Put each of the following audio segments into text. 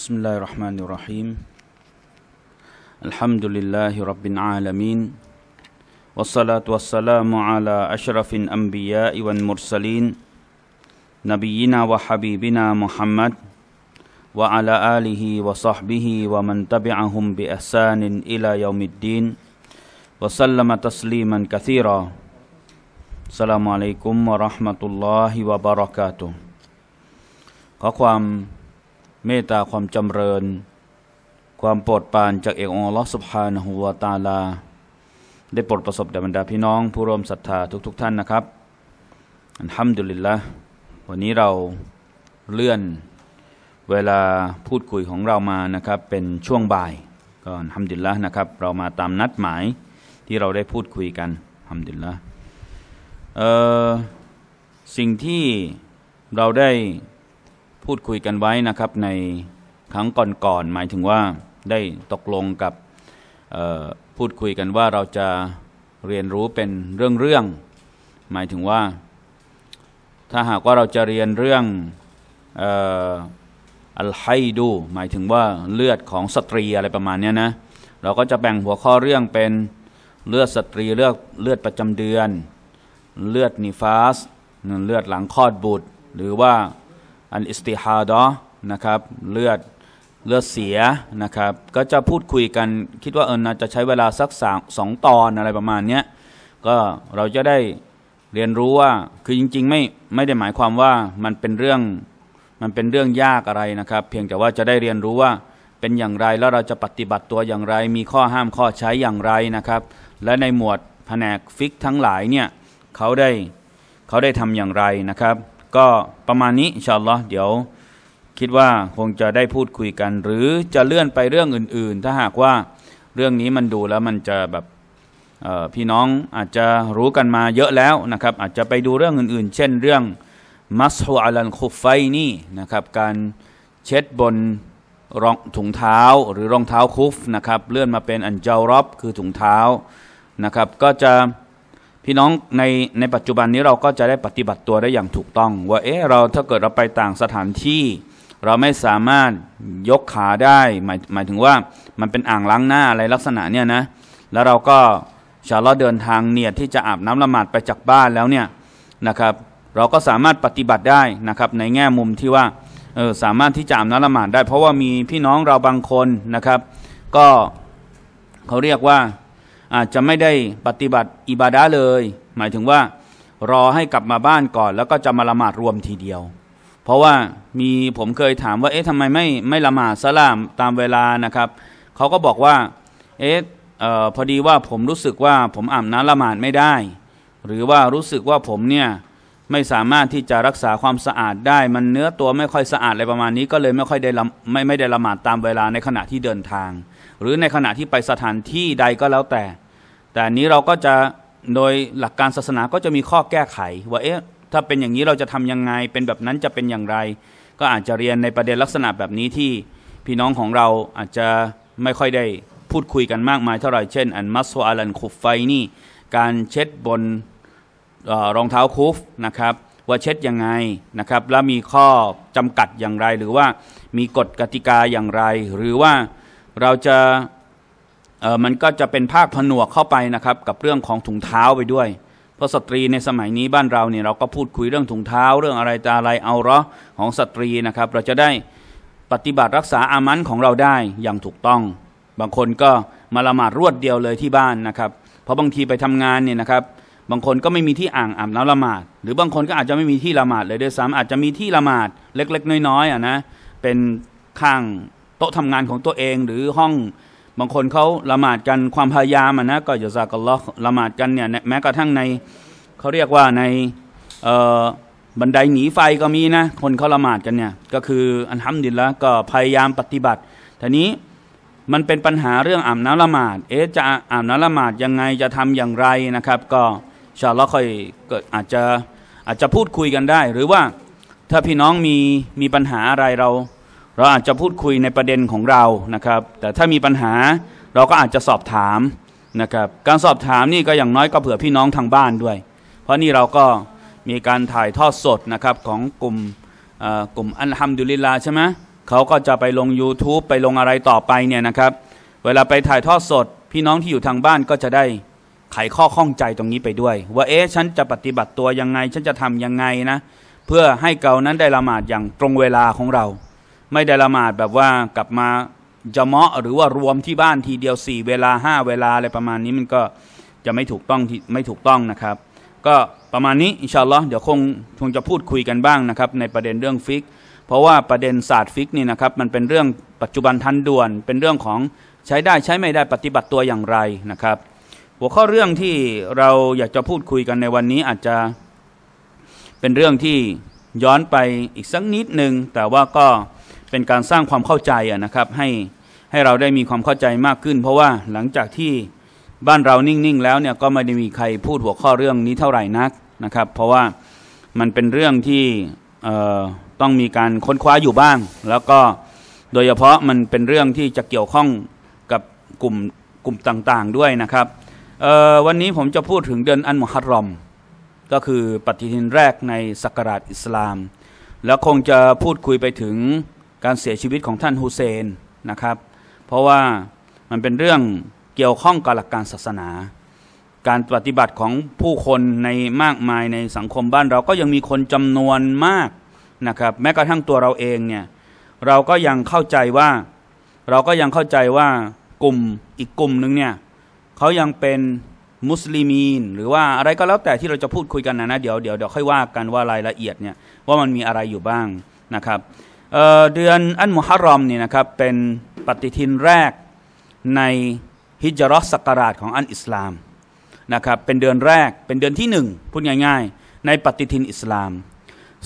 بسم الله الرحمن الرحيم الحمد لله رب العالمين والصلاة والسلام على أشرف الأنبياء والمرسلين نبينا وحبيبنا محمد وعلى آله وصحبه ومن تبعهم بإحسان إلى يوم الدين وسلم تسليما كثيرا السلام عليكم ورحمة الله وبركاته ขอความเมตตาความจำเริญความโปรดปานจากเอกองค์ลอสุภานหัวตาลาได้โปรดประสบดับรรดาพี่น้องผู้ร่วมศรัทธาทุกๆทท่านนะครับอันทำดุลิลละวันนี้เราเลื่อนเวลาพูดคุยของเรามานะครับ เป็นช่วงบ่ายก็อนทำดุลลละนะครับ เรามาตามนัดหมายที่เราได้พูดคุยกันทำดุลลละสิ่งที่เราได้พูดคุยกันไว้นะครับในครั้งก่อนๆ หมายถึงว่าได้ตกลงกับพูดคุยกันว่าเราจะเรียนรู้เป็นเรื่องๆ หมายถึงว่าถ้าหากว่าเราจะเรียนเรื่องอัลไฮดู หมายถึงว่าเลือดของสตรีอะไรประมาณนี้นะ เราก็จะแบ่งหัวข้อเรื่องเป็นเลือดสตรีเลือดเลือดประจำเดือนเลือด นิฟาสเลือดหลังคลอดบุตรหรือว่าอันอิสติฮาดอนะครับ เลือด เลือดเสีย นะครับ ก็จะพูดคุยกัน คิดว่าเออนจะใช้เวลาสักสสองตอนอะไรประมาณเนี้ย ก็เราจะได้เรียนรู้ว่าคือจริง ๆ ไม่ ไม่ได้หมายความว่ามันเป็นเรื่องมันเป็นเรื่องยากอะไรนะครับ เพียงแต่ว่าจะได้เรียนรู้ว่าเป็นอย่างไรแล้วเราจะปฏิบัติตัวอย่างไร มีข้อห้ามข้อใช้อย่างไรนะครับ และในหมวดแผนกฟิกทั้งหลายเนี่ยเขาได้เขาได้ทำอย่างไรนะครับก็ประมาณนี้อินชาอัลลอฮ์เดี๋ยว คิดว่าคงจะได้พูดคุยกัน หรือจะเลื่อนไปเรื่องอื่น ๆ ถ้าหากว่าเรื่องนี้มันดูแล้วมันจะแบบพี่น้องอาจจะรู้กันมาเยอะแล้วนะครับอาจจะไปดูเรื่องอื่น ๆ เช่นเรื่องมัสฮูอัลันคุฟไฟนี่นะครับ การเช็ดบนรองถุงเท้าหรือรองเท้าคุฟนะครับ เลื่อนมาเป็นอันเจารอบคือถุงเท้านะครับ ก็จะพี่น้องในในปัจจุบันนี้เราก็จะได้ปฏิบัติตัวได้อย่างถูกต้องว่าเอ๊ะเราถ้าเกิดเราไปต่างสถานที่เราไม่สามารถยกขาได้หมายหมายถึงว่ามันเป็นอ่างล้างหน้าอะไรลักษณะเนี่ยนะแล้วเราก็ชาลอเดินทางเนียดที่จะอาบน้ำละหมาดไปจากบ้านแล้วเนี่ยนะครับ เราก็สามารถปฏิบัติได้นะครับในแง่มุมที่ว่าเออสามารถที่จะอาบน้ำละหมาดได้ เพราะว่ามีพี่น้องเราบางคนนะครับ ก็เขาเรียกว่าอาจจะไม่ได้ปฏิบัติอิบาดะเลย หมายถึงว่า รอให้กลับมาบ้านก่อน แล้วก็จะมาละหมาดรวมทีเดียว เพราะว่ามีผมเคยถามว่า เอ๊ะทำไมไม่ไม่ละหมาดสลามตามเวลานะครับ เขาก็บอกว่าเอ๊ะพอดีว่าผมรู้สึกว่าผมอ่ำน้ำละหมาดไม่ได้ หรือว่ารู้สึกว่าผมเนี่ย ไม่สามารถที่จะรักษาความสะอาดได้ มันเนื้อตัวไม่ค่อยสะอาดอะไรประมาณนี้ก็เลยไม่ค่อยได้ไม่ไม่ได้ละหมาดตามเวลาในขณะที่เดินทางหรือในขณะที่ไปสถานที่ใดก็แล้วแต่ แต่อันนี้เราก็จะโดยหลักการศาสนาก็จะมีข้อแก้ไข ว่า เอ๊ะถ้าเป็นอย่างนี้เราจะทํำยังไงเป็นแบบนั้นจะเป็นอย่างไร ก็อาจจะเรียนในประเด็นลักษณะแบบนี้ที่พี่น้องของเราอาจจะไม่ค่อยได้พูดคุยกันมากมายเท่าไหร่เช่น อันมัสอาลันคุฟไฟนี่การเช็ดบนอรองเท้าคุฟนะครับ ว่าเช็ดยังไงนะครับ แล้วมีข้อจำกัดอย่างไรหรือว่ามีกฎกติกาอย่างไรหรือว่าเราจะมันก็จะเป็นภาคผนวกเข้าไป นะครับ กับเรื่องของถุงเท้าไปด้วย เพราะสตรีในสมัยนี้บ้านเราเนี่ยเราก็พูดคุยเรื่องถุงเท้า เรื่องอะไรตาอะไรเอาเรอของสตรีนะครับ เราจะได้ปฏิบัติรักษาอามันของเราได้อย่างถูกต้อง บางคนก็มาละหมาดรวดเดียวเลยที่บ้านนะครับ เพราะบางทีไปทำงานเนี่ยนะครับบางคนก็ไม่มีที่อ่างอาบน้ำละหมาด หรือบางคนก็อาจจะไม่มีที่ละหมาดเลยด้วยซ้ำอาจจะมีที่ละหมาด เล็กๆน้อยๆอ่ะนะเป็นข้างโต๊ะทำงานของตัวเองหรือห้องบางคนเขาละหมาดกันความพยายามนะก็่าซากล็อกละหมาดกันเนี่ยแม้กระทั่งใน เขาเรียกว่าในบันไดหนีไฟก็มีนะคนเขาละหมาดกันเนี่ยก็คืออันทำดินแล้วก็พยายามปฏิบัติทีนี้มันเป็นปัญหาเรื่องอานน้ำละหมาด เอ๊ะจะอานน้ำละหมาดยังไงจะทำอย่างไรนะครับ ก็ชาลอค่อยก็อาจจะอาจจะพูดคุยกันได้ หรือว่าถ้าพี่น้องมีมีปัญหาอะไรเราเราอาจจะพูดคุยในประเด็นของเรานะครับ แต่ถ้ามีปัญหาเราก็อาจจะสอบถามนะครับ การสอบถามนี่ก็อย่างน้อยก็เผื่อพี่น้องทางบ้านด้วย เพราะนี่เราก็มีการถ่ายทอดสดนะครับของกลุ่มกลุ่มอันฮัมดุลิลลาใช่ไหมเขาก็จะไปลง YouTube ไปลงอะไรต่อไปเนี่ยนะครับ เวลาไปถ่ายทอดสดพี่น้องที่อยู่ทางบ้านก็จะได้ไขข้อข้องใจตรงนี้ไปด้วย ว่าเอ๊ะฉันจะปฏิบัติตัวยังไงฉันจะทำยังไงนะเพื่อให้เกานั้นได้ละหมาดอย่างตรงเวลาของเราไม่ได้ละหมาดแบบว่ากลับมาจะเมาะหรือว่ารวมที่บ้านทีเดียวสี่เวลาห้าเวลาอะไรประมาณนี้มันก็จะไม่ถูกต้องไม่ถูกต้องนะครับ ก็ประมาณนี้อินชาอัลลอฮ์เดี๋ยวคงคงจะพูดคุยกันบ้างนะครับ ในประเด็นเรื่องฟิก เพราะว่าประเด็นศาสตร์ฟิกนี่นะครับ มันเป็นเรื่องปัจจุบันทันด่วน เป็นเรื่องของใช้ได้ใช้ไม่ได้ปฏิบัติตัวอย่างไรนะครับ หัวข้อเรื่องที่เราอยากจะพูดคุยกันในวันนี้อาจจะ เป็นเรื่องที่ย้อนไปอีกสักนิดหนึ่งแต่ว่าก็เป็นการสร้างความเข้าใจนะครับให้ให้เราได้มีความเข้าใจมากขึ้น เพราะว่าหลังจากที่บ้านเรานิ่งๆแล้วเนี่ยก็ไม่ได้มีใครพูดหัวข้อเรื่องนี้เท่าไหร่นักนะครับ เพราะว่ามันเป็นเรื่องที่ต้องมีการค้นคว้าอยู่บ้าง แล้วก็โดยเฉพาะมันเป็นเรื่องที่จะเกี่ยวข้องกับกลุ่มกลุ่มต่างๆด้วยนะครับวันนี้ผมจะพูดถึงเดือนอันมุฮัตรอม ก็คือปฏิทินแรกในศักราชอิสลาม แล้วคงจะพูดคุยไปถึงการเสียชีวิตของท่านฮุเซนนะครับ เพราะว่ามันเป็นเรื่องเกี่ยวข้องกับหลักการศาสนา การปฏิบัติของผู้คนในมากมายในสังคมบ้านเราก็ยังมีคนจำนวนมากนะครับแม้กระทั่งตัวเราเองเนี่ยเราก็ยังเข้าใจว่าเราก็ยังเข้าใจว่ากลุ่มอีกกลุ่มหนึ่งเนี่ยเขายังเป็นมุสลิมีน หรือว่าอะไรก็แล้วแต่ที่เราจะพูดคุยกันนะนะเดี๋ยวเดี๋ยวเดี๋ยวค่อยว่ากันว่ารายละเอียดเนี่ยว่ามันมีอะไรอยู่บ้างนะครับเดือนอันมุฮัรรอมนี่นะครับเป็นปฏิทินแรกในฮิจรัสศักราชของอันอิสลามนะครับเป็นเดือนแรกเป็นเดือนที่หนึ่งพูดง่ายๆ ในปฏิทินอิสลาม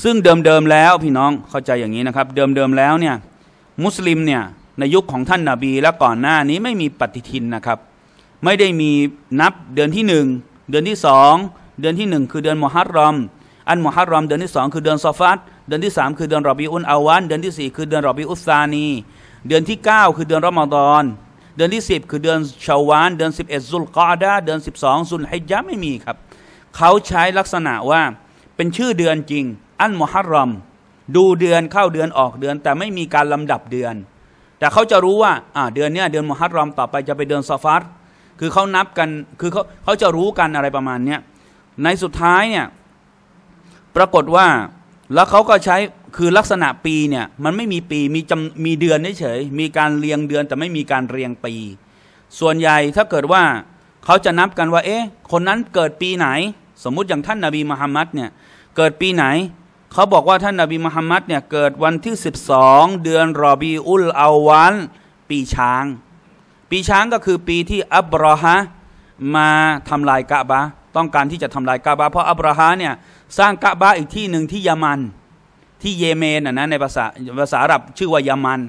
ซึ่งเดิมๆแล้วพี่น้องเข้าใจอย่างนี้นะครับเดิมๆแล้วเนี่ยมุสลิมเนี่ยในยุคของท่านนาบีและก่อนหน้านี้ไม่มีปฏิทินนะครับไม่ได้มีนับเดือนที่หนึ่งเดือนที่สองเดือนที่หนึ่งคือเดือนมฮัรรอมอันมฮัรรอมเดือนที่สองคือเดือนซอฟัตเดือนที่สามคือเดือนรอบีอุนอาวันเดือนที่สี่คือเดือนรอบีอุสซานี เดือนที่เก้าคือเดือนรอมฎอนเดือนที่สิบคือเดือนชาวานเดือนสิบเอ็ดซุลกอดาเดือนสิบสองซุลฮิจยะไม่มีครับ เขาใช้ลักษณะว่าเป็นชื่อเดือนจริง อันมุฮัรรอมดูเดือนเข้าเดือนออกเดือน แต่ไม่มีการลำดับเดือน แต่เขาจะรู้ว่าอ่าเดือนเนี้ยเดือนมุฮัรรอมต่อไปจะไปเดือนซาฟัรคือเขานับกันคือเขาเขาจะรู้กันอะไรประมาณเนี้ยในสุดท้ายเนี่ยปรากฏว่าแล้วเขาก็ใช้คือลักษณะปีเนี่ย มันไม่มีปีมีจำมีเดือนเฉยมีการเรียงเดือนแต่ไม่มีการเรียงปี ส่วนใหญ่ถ้าเกิดว่าเขาจะนับกันว่าเอ๊ะคนนั้นเกิดปีไหน สมมุติอย่างท่านนาบีมุฮัมมัดเนี่ยเกิดปีไหนเขาบอกว่าท่านนาบีมุฮัมมัดเนี่ยเกิดวันที่ 12 เดือนรอบีอุลอาวันปีช้าง ปีช้างก็คือปีที่อับราฮะมาทำลายกะบะต้องการที่จะทำลายกะบะเพราะอับราฮะเนี่ยสร้างกะบะอีกที่หนึ่งที่ยามันที่เยเมนนะในภาษาภาษาอาหรับชื่อว่ายามัน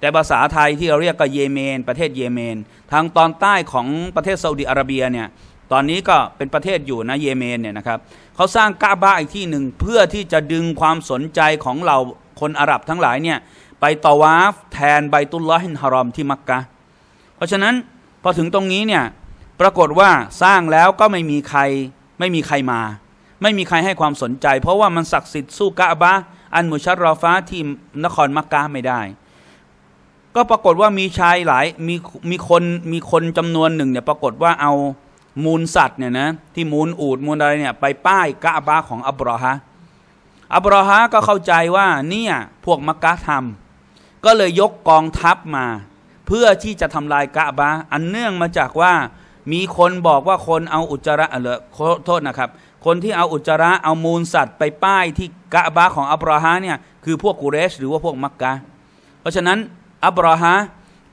แต่ภาษาไทยที่เราเรียกก็ เยเมน ประเทศเยเมนทางตอนใต้ของประเทศซาอุดิอาระเบียเนี่ยตอนนี้ก็เป็นประเทศอยู่นะเยเมนเนี่ยนะครับเขาสร้างกะบาอีกที่หนึ่งเพื่อที่จะดึงความสนใจของเราคนอาหรับทั้งหลายเนี่ยไปตอวาฟแทนใบตุลลอฮินฮารอมที่มักกะเพราะฉะนั้นพอถึงตรงนี้เนี่ยปรากฏว่าสร้างแล้วก็ไม่มีใครไม่มีใครมาไม่มีใครให้ความสนใจ เพราะว่ามันศักดิ์สิทธิ์สู้กะบะอันมุชัดรอฟ้าที่นคร มักกะไม่ได้ ก็ปรากฏว่ามีชายหลายมีมีคนมีคนจำนวนหนึ่งเนี่ยปรากฏว่าเอามูลสัตว์เนี่ยนะที่มูลอูดมูลอะไรเนี่ยไปป้ายกะบะของอับราฮะอับราฮะก็เข้าใจว่าเนี่ยพวกมักกะทำก็เลยยกกองทัพมา เพื่อที่จะทำลายกะบะอันเนื่องมาจากว่ามีคนบอกว่าคนเอาอุจจาระเออโทษนะครับคนที่เอาอุจจาระเอามูลสัตว์ไปป้าย ที่กะบะของอับราฮมเนี่ยคือพวกกุเรชหรือว่าพวกมักกะ เพราะฉะนั้น อับราฮม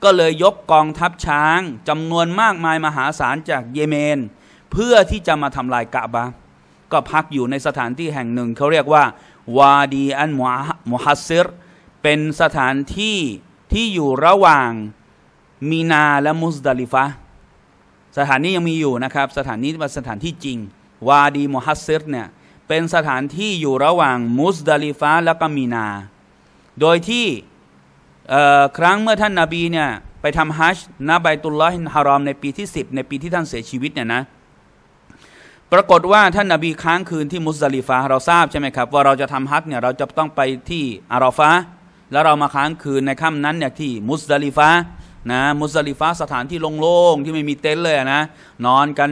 ก็เลยยกกองทัพช้างจำนวนมากมายมหาศาลจากเยเมน เพื่อที่จะมาทำลายกะบะก็พักอยู่ในสถานที่แห่งหนึ่ง เขาเรียกว่าวาดีอันมูฮัสซิรเป็นสถานที่ที่อยู่ระหว่างมีนาและมุสดาลิฟะ สถานนี้ยังมีอยู่นะครับสถานนี้เป็นสถานที่จริงวาดีมุฮัสซิรเนี่ยเป็นสถานที่อยู่ระหว่างมุสดาลิฟาและก็มีนา โดยที่ครั้งเมื่อท่านนาบี เนี่ย ไปทำฮัจจ์นาบัยตุลลอฮินฮารอมในปีที่10ในปีที่ท่านเสียชีวิตเนี่ยนะ ปรากฏว่าท่านนาบีค้างคืนที่มุสลิฟาเราทราบใช่ไหมครับว่า เราจะทำฮัจจ์เนี่ยเราจะต้องไปที่อาราฟาแล้วเรามาค้างคืนในค่ำนั้นเนี่ยที่มุสลิฟานะมุสลิฟาสถานที่โล่งๆที่ไม่มีเต็นท์เลยนะนอนกัน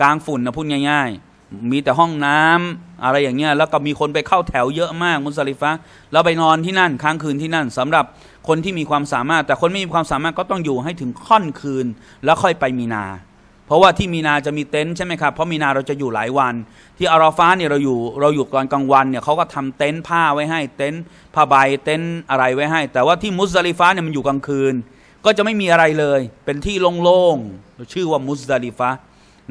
กลางฝุ่นนะพูดง่าย ๆมีแต่ห้องน้ำอะไรอย่างเงี้ยแล้วก็มีคนไปเข้าแถวเยอะมากมุสลิฟะแล้วไปนอนที่นั่นค้างคืนที่นั่นสำหรับคนที่มีความสามารถ แต่คนไม่มีความสามารถก็ต้องอยู่ให้ถึงค่อนคืนแล้วค่อยไปมีนา เพราะว่าที่มีนาจะมีเต็นท์ใช่ไหมครับเพราะมีนาเราจะอยู่หลายวัน ที่อาราฟ้าเนี่ยเราอยู่เราอยู่ตอนกลางวันเนี่ยเขาก็ทำเต็นท์ผ้าไว้ให้เต็นท์ผ้าใบเต็นท์อะไรไว้ให้ แต่ว่าที่มุสลิฟะเนี่ยมันอยู่กลางคืน ก็จะไม่มีอะไรเลยเป็นที่โล่งๆชื่อว่ามุสลิฟะ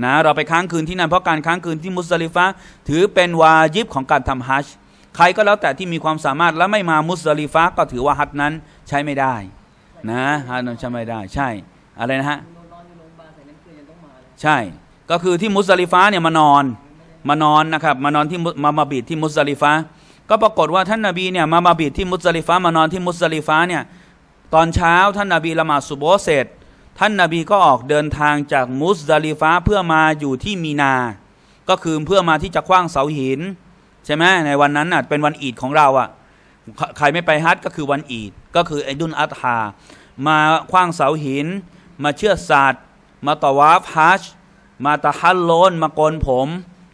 นะเราไปค้างคืนที่นั่นเพราะการค้างคืนที่มุสลิฟะถือเป็นวาญิบของการทำฮัจใครก็แล้วแต่ที่มีความสามารถและไม่มามุสลิฟะก็ถือว่าฮัจนั้นใช้ไม่ได้นะฮัจนั้นใช้ไม่ได้ ใช่อะไรนะฮะใช่ก็คือที่มุสลิฟะเนี่ยมานอนมานอนนะครับมานอนที่มามาบิดที่มุสลิฟะก็ปรากฏว่าท่านนบีเนี่ยมามาบิดที่มุสลิฟะมานอนที่มุสลิฟะเนี่ยตอนเช้าท่านนบีละหมาดสุโบเสร็จท่านนาบีก็ออกเดินทางจากมุสดาลิฟ้าเพื่อมาอยู่ที่มีนา ก็คือเพื่อมาที่จะคว้างเสาหิน ใช่ไหมในวันนั้นน่ะเป็นวันอีด ของเราอะ่ะใครไม่ไปฮัทก็คือวันอีด ก็คือไอดุนอัตฮามาคว้างเสาหิน มาเชื่อศาสตร์มาตวาฟฮัชมาตะฮัลโลนมาโกนผม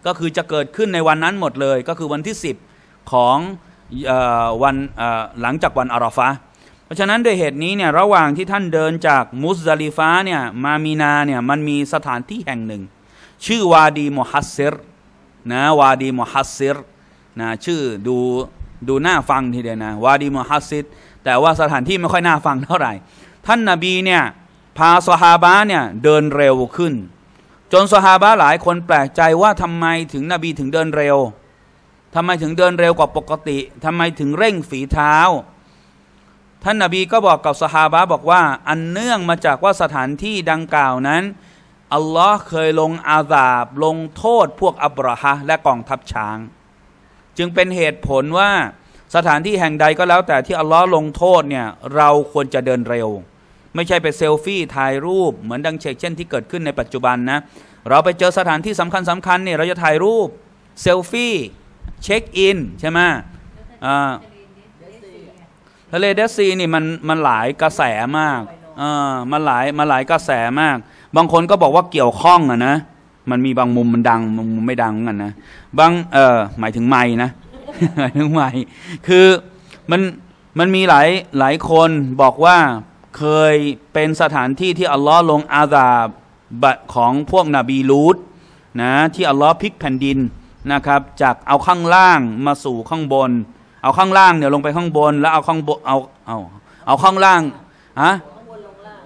ก็คือจะเกิดขึ้นในวันนั้นหมดเลย ก็คือวันที่ 10ของวันหลังจากวันอาราฟะราะฉะนั้นด้วยเหตุนี้เนี่ยระหว่างที่ท่านเดินจากมุสซาลิฟ้าเนี่ยมามีนาเนี่ยมันมีสถานที่แห่งหนึ่ง ชื่อวาดีมฮัสซิรนะวาดีมฮัสซิรนะชื่อดูดูน่าฟังทีเดียวนะวาดีมฮัสซิรแต่ว่าสถานที่ไม่ค่อยน่าฟังเท่าไหร่ ท่านนาบีเนี่ยพาสฮาบะเนี่ยเดินเร็วขึ้น จนสฮาบะหลายคนแปลกใจว่าทำไมถึงนบีถึงเดินเร็ว ทำไมถึงเดินเร็วกว่าปกติ ทำไมถึงเร่งฝีเท้าท่านนาบีก็บอกกับสฮาบะบอกว่า อันเนื่องมาจากว่าสถานที่ดังกล่าวนั้นอัลลอฮ์เคยลงอาสาบลงโทษพวกอับราฮะและกองทัพช้าง จึงเป็นเหตุผลว่าสถานที่แห่งใดก็แล้ว แต่ที่อัลลอฮ์ลงโทษเนี่ย เราควรจะเดินเร็ว ไม่ใช่ไปเซลฟี่ถ่ายรูป เหมือนดังเชกเช่นที่เกิดขึ้นในปัจจุบันนะ เราไปเจอสถานที่สำคัญสำคัญเนี่ยเราจะถ่ายรูป เซลฟี่เช็คอิน ใช่ไหมอ่าทะเลเดซีนี่มันมันหลายกระแสมากเออมันหลายมันหลายกระแสมาก บางคนก็บอกว่าเกี่ยวข้องอะนะ มันมีบางมุมมันดังบางมุมไม่ดังกันนะบางเออหมายถึงไม่นะ หมายถึงไม่คือมันมันมีหลายหลายคนบอกว่าเคยเป็นสถานที่ที่อัลลอฮ์ลงอาซาบของพวกนบีลูดนะ ที่อัลลอฮ์พลิกแผ่นดินนะครับ จากเอาข้างล่างมาสู่ข้างบนเอาข้างล่างเนี่ยลงไปข้างบนแล้วเอาข้างบนเอาเอาเอาข้างล่างฮะ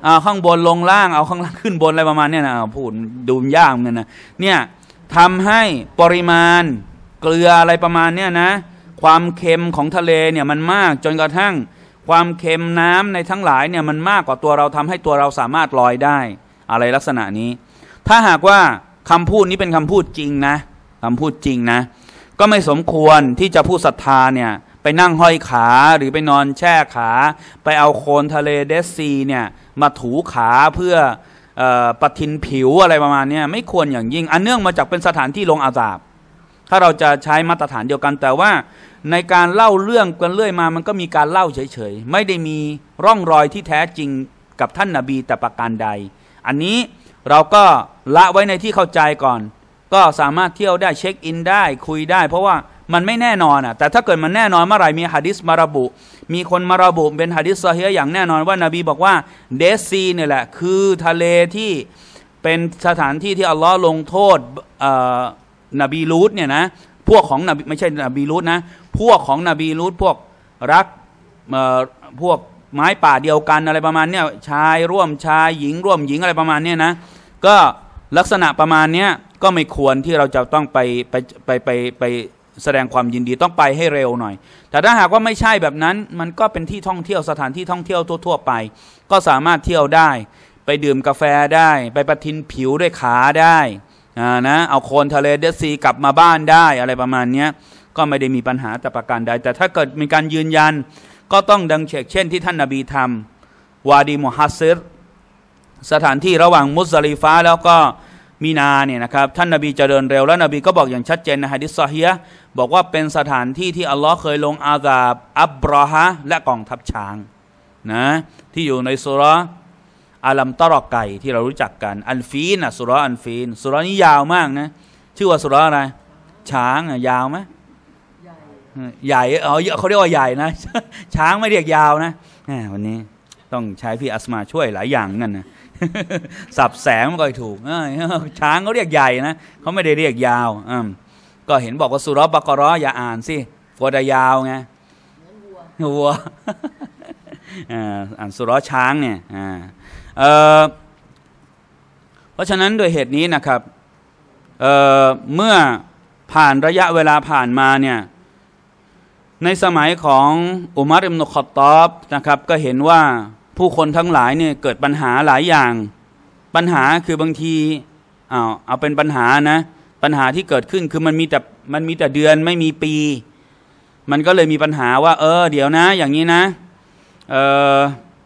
เอาข้างบนลงล่างเอาข้างล่างขึ้นบนอะไรประมาณเนี้ยนะพูดดูยากเหมือนกันนะเนี่ยทำให้ปริมาณเกลืออะไรประมาณเนี้ยนะ ความเค็มของทะเลเนี่ยมันมาก จนกระทั่งความเค็มน้ำในทั้งหลายเนี่ยมันมากกว่าตัวเราทำให้ตัวเราสามารถลอยได้อะไรลักษณะนี้ ถ้าหากว่าคำพูดนี้เป็นคำพูดจริงนะคำพูดจริงนะ ก็ไม่สมควรที่จะพูดศรัทธาเนี่ยไปนั่งห้อยขาหรือไปนอนแช่ขา ไปเอาโคลนทะเลเดซีเนี่ยมาถูขาเพื่ออปะทินผิวอะไรประมาณนี้ไม่ควรอย่างยิ่งอันเนื่องมาจากเป็นสถานที่ลงอาสาบ ถ้าเราจะใช้มาตรฐานเดียวกัน แต่ว่าในการเล่าเรื่องกันเรื่อยมามันก็มีการเล่าเฉยๆ ไม่ได้มีร่องรอยที่แท้จริงกับท่านนาบีแต่ประการใด อันนี้เราก็ละไว้ในที่เข้าใจก่อน ก็สามารถเที่ยวได้เช็คอินได้คุยได้เพราะว่ามันไม่แน่นอนอ่ะ แต่ถ้าเกิดมันแน่นอนเมื่อไหร่มีฮะดิษมาระบุ มีคนมาระบุเป็นฮะดิษซฮีอย่างแน่นอนว่านาบีบอกว่าเดซีเนี่ยแหละ คือทะเลที่เป็นสถานที่ที่อัลลอฮ์ลงโทษนบีลูตเนี่ยนะ พวกของนบีไม่ใช่นบีลูตนะ พวกของนบีลูตพวกรักพวกไม้ป่าเดียวกันอะไรประมาณเนี้ยชายร่วมชายหญิงร่วมหญิงอะไรประมาณเนี้ยนะ ก็ลักษณะประมาณเนี้ยก็ไม่ควรที่เราจะต้องไปไปไปไปไปแสดงความยินดีต้องไปให้เร็วหน่อย แต่ถ้าหากว่าไม่ใช่แบบนั้น มันก็เป็นที่ท่องเที่ยวสถานที่ท่องเที่ยวทั่วๆไป ก็สามารถเที่ยวได้ ไปดื่มกาแฟได้ ไปปะทินผิวด้วยขาได้นะ เอาโคนทะเลเดซีกลับมาบ้านได้อะไรประมาณนี้ก็ไม่ได้มีปัญหาแต่ประการใด แต่ถ้าเกิดมีการยืนยันก็ต้องดังเชกเช่นที่ท่านนาบีทำวาดีมุฮัสซิรสถานที่ระหว่างมุสลิฟ้าแล้วก็มีนาเนี่ยนะครับท่านนาบีจะเดินเร็วแล้ว นบีก็บอกอย่างชัดเจน ในฮะดิษซอฮียบอกว่าเป็นสถานที่ที่อัลลอฮ์เคยลงอาซาบอับบรอฮะและกองทัพช้างนะที่อยู่ในสุรอาลัมตรอกไก่ที่เรารู้จักกัน อันฟีนอ่ะสุรอันฟีนสุรนี้ยาวมากนะชื่อว่าสุรอะไรช้างอ่ะยาวไหมใหญ่อ๋อเขาเรียกว่าใหญ่นะ ช้างไม่เรียกยาวนะวันนี้ต้องใช้พี่อัสมาช่วยหลายอย่างนั่นนะสับแสงมันก็ถูกช้างเขาเรียกใหญ่นะเขาไม่ได้เรียกยาวก็เห็นบอกว่าสุรบกรออย่าอ่านสิกลัวจะยาวไงวัวอ่านสุรช้าง เนี่ยเพราะฉะนั้นโดยเหตุนี้นะครับเเมื่อผ่านระยะเวลาผ่านมาเนี่ย ในสมัยของอุมารอิมนุขอตอบนะครับ ก็เห็นว่าผู้คนทั้งหลายเนี่ยเกิดปัญหาหลายอย่าง ปัญหาคือบางที เอาเอาเป็นปัญหานะ ปัญหาที่เกิดขึ้นคือมันมีแต่ มันมีแต่เดือนไม่มีปี มันก็เลยมีปัญหาว่า เออ เดี๋ยวนะ อย่างนี้นะ เออ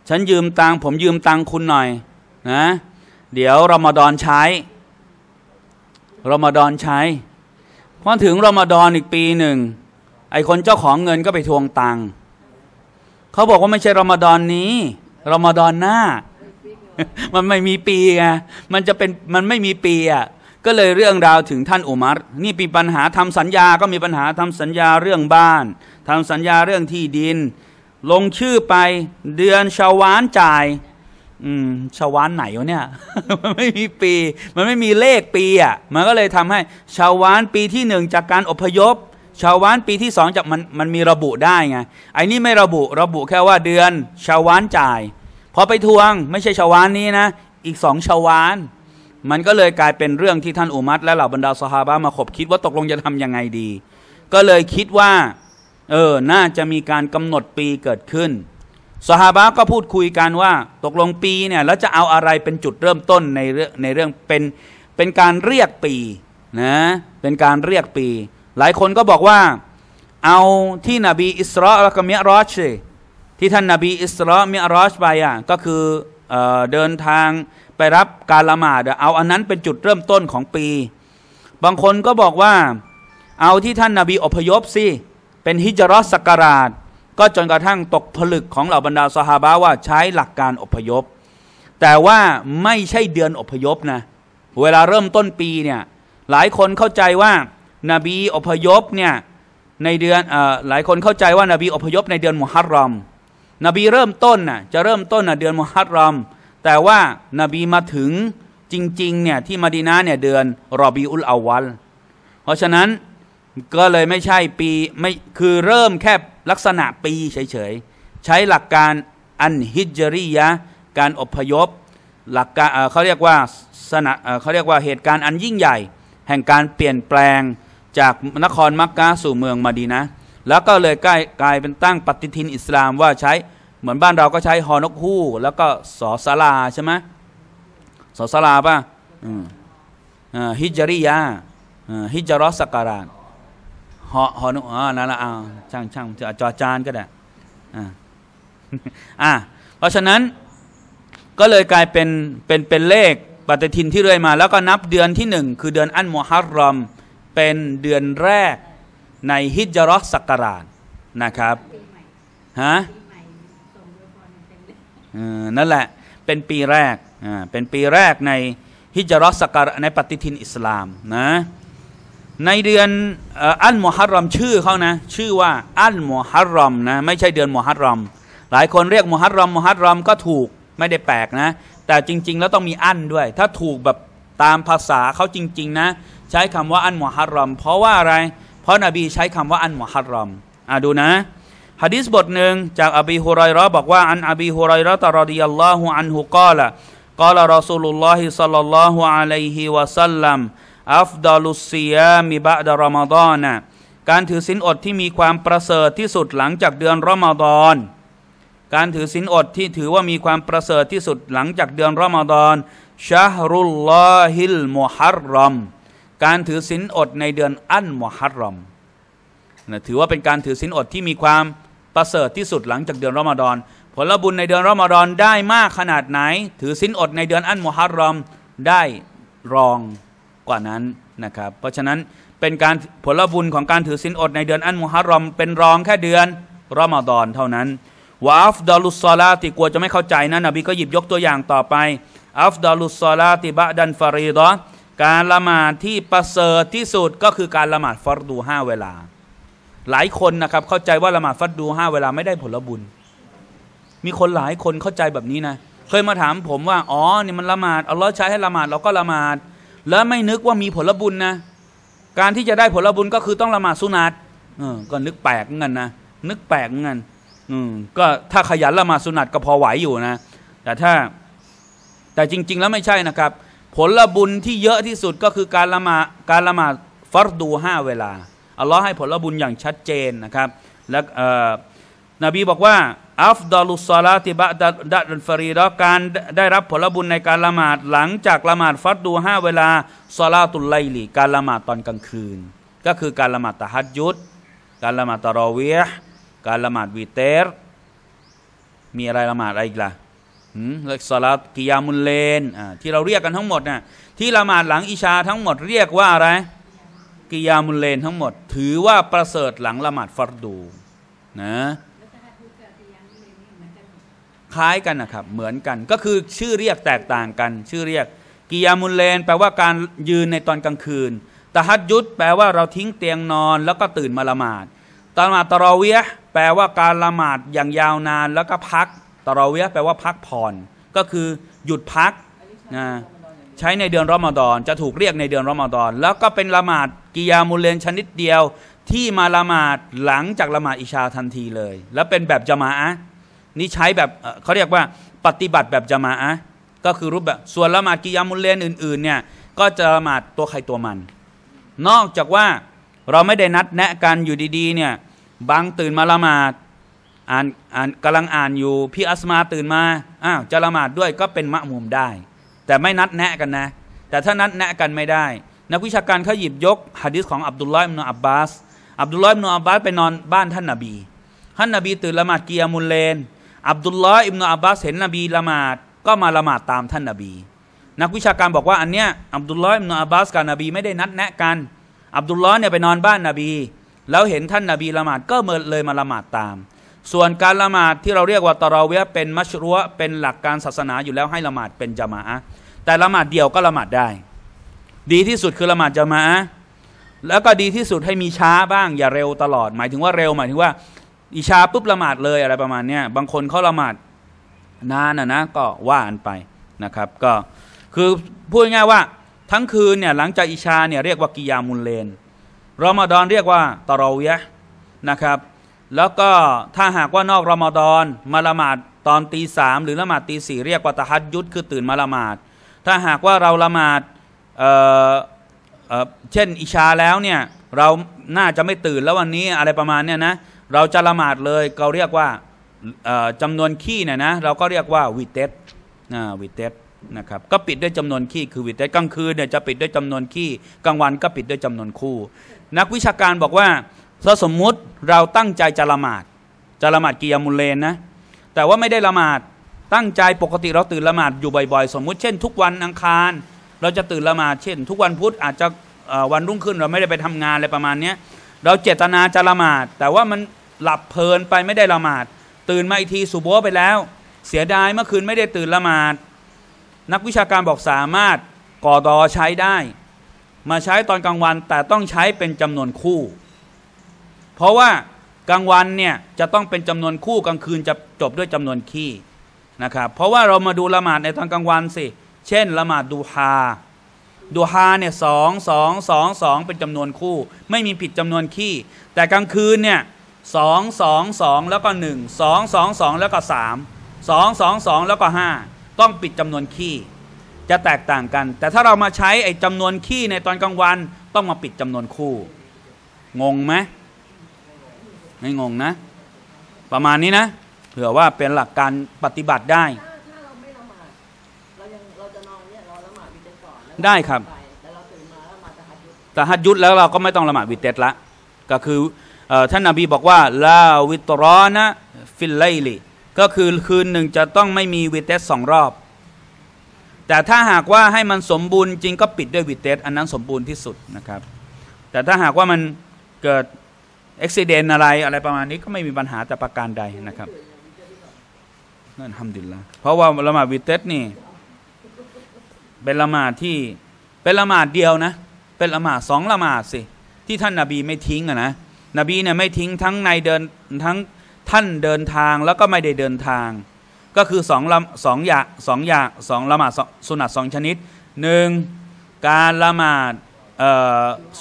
ฉันยืมตังผมยืมตังคุณหน่อย นะ เดี๋ยวรอมฎอนใช้รอมฎอนใช้พอถึงรอมฎอนอีกปีหนึ่ง ไอคนเจ้าของเงินก็ไปทวงตังเขาบอกว่าไม่ใช่รอมฎอนนี้รอมฎอนหน้า มันไม่มีปีไงมันจะเป็นมันไม่มีปีอ่ะก็เลยเรื่องราวถึงท่านอุมัรนี่ปีปัญหา ทำสัญญา ก็มีปัญหา ทำสัญญาเรื่องบ้าน ทำสัญญาเรื่องที่ดิน ลงชื่อไปเดือนชาวานจ่ายอืมชาวานไหนวะเนี่ย มันไม่มีปี มันไม่มีเลขปีอ่ะมันก็เลยทำให้ชาวานปีที่หนึ่งจากการอพยพชาวานปีที่สองจากมันมันมีระบุได้ไงไอ้นี่ไม่ระบุระบุแค่ว่าเดือนชาวานจ่ายพอไปทวง ไม่ใช่ชาวานนี้นะอีกสองชาวาน มันก็เลยกลายเป็นเรื่องที่ท่านอุมัตและเหล่าบรรดาสหาบะมาขบคิดว่าตกลงจะทํำยังไงดี ก็เลยคิดว่าเออน่าจะมีการกำหนดปีเกิดขึ้นสหาบะก็พูดคุยกันว่าตกลงปีเนี่ยแล้วจะเอาอะไรเป็นจุดเริ่มต้นในเรื่องในเรื่องเป็นเป็นการเรียกปีนะเป็นการเรียกปี หลายคนก็บอกว่าเอาที่นบีอิสราเอลกับมียรอชที่ท่านนาบีอิสลามิอรอชไปอ่ะก็คือเอเดินทางไปรับการละหมาดเอาอันนั้นเป็นจุดเริ่มต้นของปี บางคนก็บอกว่าเอาที่ท่านนาบีอพยพสิเป็นฮิจรัสสกการาช ก็จนกระทั่งตกผลึกของเหล่าบรรดาสหาบาว่าใช้หลักการอพยพ แต่ว่าไม่ใช่เดือนอพยพนะเวลาเริ่มต้นปีเนี่ยหลายคนเข้าใจว่านาบีอพยพเนี่ยในเดือนอหลายคนเข้าใจว่านาบีอพยพในเดือนมุฮัรรอมนบีเริ่มต้นน่ะจะเริ่มต้นน่ะเดือนมุฮัรรอม แต่ว่านบีมาถึงจริงๆเนี่ยที่มาดีนาเนี่ยเดือนรอบีอุลอาวัล เพราะฉะนั้นก็เลยไม่ใช่ปีไม่คือเริ่มแค่ลักษณะปีเฉยๆ ใช้หลักการอันฮิจริยะการอพยพหลักการเขาเรียกว่าสนะเขาเรียกว่าเหตุการณ์อันยิ่งใหญ่ แห่งการเปลี่ยนแปลงจากนครมักกะสู่เมืองมาดีนาแล้วก็เลยกลายกลายเป็นตั้งปฏิทินอิสลามว่าใช้เหมือนบ้านเราก็ใช้ฮอนกฮูแล้วก็สอสลาใช่ไหมสอสลาป่ะฮิจริยาฮิจรอสการาฮอฮอนุอ๋อนั่นละอ้าช่างช่างจะจอจานก็ได้อ่าอ่าเพราะฉะนั้นก็เลยกลายเป็นเป็นเป็นเลขปฏิทินที่เรื่อยมา แล้วก็นับเดือนที่หนึ่งคือเดือนอันมฮัรรอม เป็นเดือนแรกในฮิจรัสักการาชนะครับฮะนั่นแหละเป็นปีแรกเป็นปีแรกในฮิจรัสักการในปฏิทินอิสลามนะในเดือนอัลมูฮัรรอม ชื่อเขานะ ชื่อว่า อัลมูฮัรรอม นะ ไม่ใช่เดือนมูฮัรรอมหลายคนเรียกมูฮัรรอมมูฮัรรอมก็ถูกไม่ได้แปลกนะแต่จริง ๆ แล้วต้องมีอันด้วย ถ้าถูกแบบตามภาษาเขาจริง ๆ นะ ใช้คำว่า อันมูฮัรรอม เพราะว่าอะไรราะนบีใช้คำว่าอันมุฮัรรอมอ่ะดูนะฮะดิษบทหนึ่งจากอบีฮุไรรอบอกว่าอันอบีฮุไรรอตรดิยัลลอฮุอันฮุกาละกาละรอสูลุลลอฮิสัลลัลลอฮุอะลัยฮิวะสัลลัม อัฟดัลุสซียามิบะดะรอมฎอนะการถือศีลอดที่มีความประเสริฐที่สุดหลังจากเดือนรอมฎอน การถือศีลอดที่ถือว่ามีความประเสริฐที่สุดหลังจากเดือนรอมฎอนชาฮรุลลอฮิลมุฮัรรอมการถือศีลอดในเดือนอันมุฮัรรอมนะถือว่าเป็นการถือศีลอดที่มีความประเสริฐที่สุดหลังจากเดือนรอมฎอนผลบุญในเดือนรอมฎอนได้มากขนาดไหน ถือศีลอดในเดือนอันมุฮัรรอมได้รองกว่านั้นนะครับเพราะฉะนั้นเป็นการผลบุญของการถือศีลอดในเดือนอันมุฮัรรอมเป็นรองแค่เดือนรอมฎอนเท่านั้นวาฟดอลุสซอลาติกลัวจะไม่เข้าใจนะนบีก็หยิบยกตัวอย่างต่อไปอัฟดอลุสซอลาติบะดันฟารีดอการ ละหมาดที่ประเสริฐที่สุดก็คือการ ละหมาดฟัรดูห้าเวลา หลายคนนะครับ เข้าใจว่าละหมาดฟัรดูห้าเวลาไม่ได้ผลบุญ มีคนหลายคนเข้าใจแบบนี้นะ เคยมาถามผมว่าอ๋อ นี่มันละหมาดเอาล้อใช้ให้ละหมาดเราก็ละหมาด แล้วไม่นึกว่ามีผลบุญ นะ การที่จะได้ผลบุญก็คือต้อง ละหมาดสุนัตเออก็นึกแปลกเงินนะนึกแปลกเงินอืมก็ถ้าขยันละหมาดสุนัตก็พอไหวอยู่นะแต่ถ้าแต่จริง ๆ แล้วไม่ใช่นะครับผลบุญที่เยอะที่สุดก็คือการละมาการละมาฟัรดูห้าเวลาอัลลอฮ์ให้ผลบุญอย่างชัดเจนนะครับและนบีบอกว่าอัฟดอลุสซาลาติบะดัดฟรีดอการได้รับผลบุญในการละหมาดหลังจากละหมาดฟัดดูห้าเวลาซาลาตุลไลลีการละหมาดตอนกลางคืน ก็คือการละหมาดตะฮัดยุด การละหมาดตะรอเวียการละหมาดวีเตอร์มีอะไรละหมาดอะไรอีกล่ะเลกสลาตกิยามุลเลนที่เราเรียกกันทั้งหมดนะ่ะที่ละหมาดหลังอิชาทั้งหมดเรียกว่าอะไรกิยามุลเลนทั้งหมด ถือว่าประเสริฐหลังละหมาดฟัรดูนะคล้ายกันนะครับ เหมือนกันก็คือชื่อเรียกแตกต่างกัน ชื่อเรียกกิยามุลเลน แปลว่าการยืนในตอนกลางคืนตะฮัดยุดแปลว่าเราทิ้งเตียงนอน แล้วก็ตื่นมาละหมาดตะมาตะรอเวียแปลว่าการละหมาดอย่างยาวนานแล้วก็พักตรอเวียแปลว่าพักผ่อนก็คือหยุดพักนะใช้ในเดือนรอมฎอนจะถูกเรียกในเดือนรอมฎอนแล้วก็เป็นละหมาดกิยามุเลนชนิดเดียวที่มาละหมาดหลังจากละหมาดอิชาทันทีเลย แล้วเป็นแบบจมาอะนี่ใช้แบบเขาเรียกว่าปฏิบัติแบบจมาอะก็คือรูปแบบส่วนละหมาดกิยามุเลนอื่นๆเนี่ยก็จะละหมาดตัวใครตัวมัน นอกจากว่าเราไม่ได้นัดแนะกันอยู่ดีๆเนี่ยบางตื่นมาละหมาดอ่านอ่านกำลังอ่านอยู่พี่อัสมาตื่นมาอ้าวจะละหมาดด้วยก็เป็นมะมุมได้ แต่ไม่นัดแนะกันนะ แต่ถ้านัดแนะกันไม่ได้ นักวิชาการเขาหยิบยกฮะดิษของอับดุลลอฮ์อิบนออับบาสอับดุลลอฮ์อิบนออับบาสไปนอนบ้านท่านนาบี ท่านนาบีตื่นละหมาดกียามุลเลนอับดุลลอฮ์อิบนออับบาสเห็นนบีละหมาดก็มาละหมาดตามท่านนาบี นักวิชาการบอกว่าอันเนี้ยอับดุลลอฮ์อิบนออับบาสกับนบีไม่ได้นัดแนะกันอับดุลลอฮ์เนี่ยไปนอนบ้านนาบี แล้วเห็นท่านนาบีละหมาดก็เลยมาละหมาดตามส่วนการละหมาดที่เราเรียกว่าตะราเวียเป็นมัชรัวเป็นหลักการศาสนาอยู่แล้วให้ละหมาดเป็นจามาแต่ละหมาดเดียวก็ละหมาดได้ดีที่สุดคือละหมาดจามาแล้วก็ดีที่สุดให้มีช้าบ้าง อย่าเร็วตลอด หมายถึงว่าเร็วหมายถึงว่า อิชาปุ๊บละหมาดเลยอะไรประมาณนี้บางคนเขาละหมาดนานนะนะ ก็ว่าอันไปนะครับก็คือพูดง่ายว่าทั้งคืนเนี่ยหลังจากอิชาเนี่ยเรียกว่ากิยามุลเลนรอมฎอนเรียกว่าตะราเวียนะครับแล้วก็ถ้าหากว่านอกรอมฎอนมาละหมาดตอนตีสามหรือละหมาดตีสี่เรียกว่าตะฮัดยุด คือตื่นมาละหมาด ถ้าหากว่าเราละหมาดเเช่นอิชาแล้วเนี่ยเราน่าจะไม่ตื่น แล้ววันนี้อะไรประมาณเนี่ยนะเราจะละหมาดเลยเราเรียกว่าจำนวนขี้เนี่ยนะเราก็เรียกว่าวิเตสวิเตสนะครับก็ปิดด้วยจำนวนขี้คือวิเตสกลางคืนเนี่ยจะปิดด้วยจำนวนขี้กลางวันก็ปิดด้วยจำนวนคู่ นักวิชาการบอกว่าถ้าสมมุติเราตั้งใจจะละหมาดจะละหมาดกียามุลเลนนะแต่ว่าไม่ได้ละหมาดตั้งใจปกติเราตื่นละหมาดอยู่บ่อยๆสมมุติ เช่น ทุกวันอังคาร เราจะตื่นละหมาดเช่น ทุกวันพุธอาจจะวันรุ่งขึ้น เราไม่ได้ไปทำงานอะไรประมาณนี้เราเจตนาจะละหมาดแต่ว่ามันหลับเพลินไปไม่ได้ละหมาด ตื่นมาอีกทีสุโบไปแล้ว เสียดายเมื่อคืนไม่ได้ตื่นละหมาด นักวิชาการบอกสามารถก่อดอใช้ได้ มาใช้ตอนกลางวัน แต่ต้องใช้เป็นจำนวนคู่เพราะว่ากลางวันเนี่ยจะต้องเป็น จำนวนคู่กลางคืนจะจบด้วยจำนวนคี่นะครับเพราะว่าเรามาดูละหมาดในตอนกลางวันสิเช่นละหมาดดูฮาดูฮาเนี่ยสองสองสองสองเป็นจำนวนคู่ ไม่มีผิด จำนวนคี่ แต่กลางคืนเนี่ยสองสองสองแล้วก็หนึ่งสองสองสองแล้วก็สามสองสองสองแล้วก็ห้าต้องปิดจำนวนคี่ จะแตกต่างกัน แต่ถ้าเรามาใช้ไอ้จำนวนคี่ในตอนกลางวัน ต้องมาปิดจำนวนคู่งงไหมไม่งงนะ ประมาณนี้นะเผื่อว่าเป็นหลักการปฏิบัติได้ ไดด้ไดครับ แต่หาฮัดยุดแล้วเราก็ไม่ต้องละหมาดวิเตสละก็คือออท่านนาบีบอกว่า ลาวิตรอนะ ฟิลไลลีก็คือคืนหนึ่งจะต้องไม่มีวิเตสสองรอบ แต่ถ้าหากว่าให้มันสมบูรณ์จริงก็ปิดด้วยวิเตสอันนั้นสมบูรณ์ที่สุดนะครับ แต่ถ้าหากว่ามันเกิดอุบิเหตุอะไรอะไรประมาณนี้ก็ไม่มีปัญหาแต่ประการใดนะครับนั่นทำดีละเพราะว่าละหมาดวิเตสนี่เป็นละหมาดที่เป็นละหมาดเดียวนะเป็นละหมาดสองละหมาดสิที่ท่านนาบีไม่ทิ้งอะนะนบีเนี่ยไม่ทิ้งทั้งในเดินทั้งท่านเดินทางแล้วก็ไม่ได้เดินทาง ก็คือสองละสองอย่างสองอย่างสองละหมาดสุนัตสองชนิดหนึ่งการละหมาด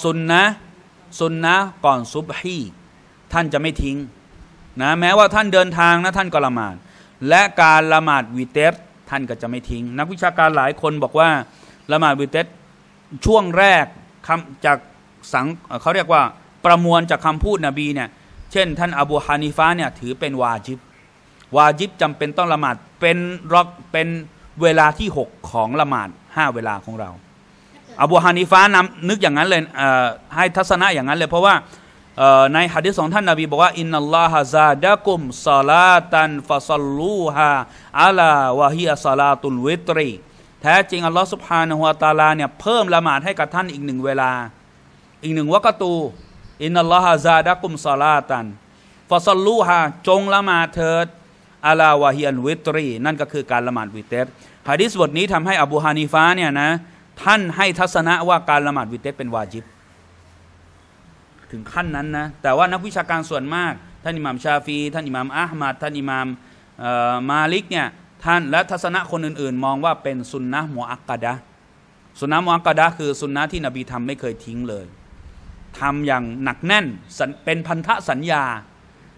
สุนนะสุนนะก่อนซุบฮีท่านจะไม่ทิ้งนะแม้ว่าท่านเดินทางนะท่านก็ละหมาด และการละหมาดวีเตสท่านก็จะไม่ทิ้ง นักวิชาการหลายคนบอกว่าละหมาดวีเตสช่วงแรกคำจากสังเขาเรียกว่าประมวลจากคำพูดนบีเนี่ยเช่น ท่านอบูฮานิฟาเนี่ยถือเป็นวาจิบวาจิบจำเป็นต้องละหมาดเป็นรอกเป็นเวลาที่ 6 ของละหมาด5เวลาของเราอบูฮานิฟ้านำนึกอย่างนั้นเลยให้ทัศนะอย่างนั้นเลยเพราะว่าในฮะดีษของท่านนาบีบอกว่าอินนัลลอฮะซาดะกุมซาลาตันฟาซัลลูฮาอัลาวะฮิอัสลาตุลวิตรีแท้จริง อัลลอฮ์สุบฮานะฮุวาตาลาเนี่ยเพิ่มละหมาดให้กับท่านอีกหนึ่งเวลา อีกหนึ่งวักตูอินนัลลอฮะซาดะกุมซาลาตันฟาซัลลูฮาจงละหมาดเถิดอัลาวะฮิอันวิตรีนั่นก็คือการละหมาดวิเตรฮะดีษบทนี้ ทำให้อบูฮานีฟ้าเนี่ยนะท่านให้ทัศนะว่าการละหมาดวิเตสเป็นวาจิบถึงขั้นนั้นนะแต่ว่านักวิชาการส่วนมากท่านอิหม่ามชาฟีท่านอิหม่ามอะหมัดท่านอิหม่ามมาลิกเนี่ยท่านและทัศนะคนอื่นๆ มองว่าเป็นสุนนะมุอักกะดะสุนนะมุอักกะดะคือสุนนะที่นบีทำไม่เคยทิ้งเลยทำอย่างหนักแน่นเป็นพันธสัญญา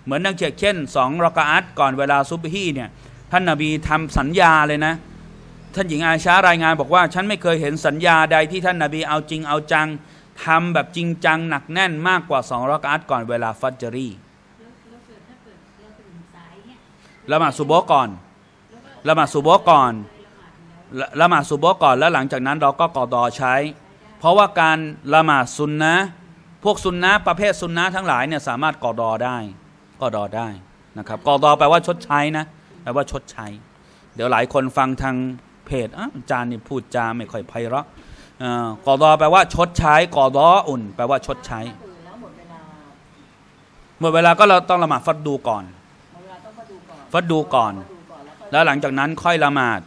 เหมือนดังเช่นสองรอกาอัตก่อนเวลาซุบฮีเนี่ยท่านนาบีทำสัญญาเลยนะท่านหญิงอาชารายงานบอกว่าฉันไม่เคยเห็นสัญญาใดที่ท่านนาบีเอาจริงเอาจังทำแบบจริงจัง หนักแน่นมากกว่าสองรักอัตก่อนเวลาฟัจรีละหมาดสุโบก่อนละหมาดสุโบก่อนละหมาดสุโบก่อนแล้วหลังจากนั้นเราก็กอดอใช้ เพราะว่าการละหมาดซุนนะพวกซุนนะประเภทซุนนะทั้งหลายเนี่ยสามารถกอดอได้กอดอได้นะครับกอดอแปลว่าชดใช้นะแปลว่าชดใช้ เดี๋ยวหลายคนฟังทางเพจอาจารย์นี่พูดจาไม่ค่อยไพเราะกอดอแปลว่า ชดใช้ กอดออุ่นแปลว่าชดใช้หมดเวลา ก็เราต้องละหมาดฟัดดูก่อนฟัดดูก่อน แล้วหลังจากนั้นค่อยละหมาด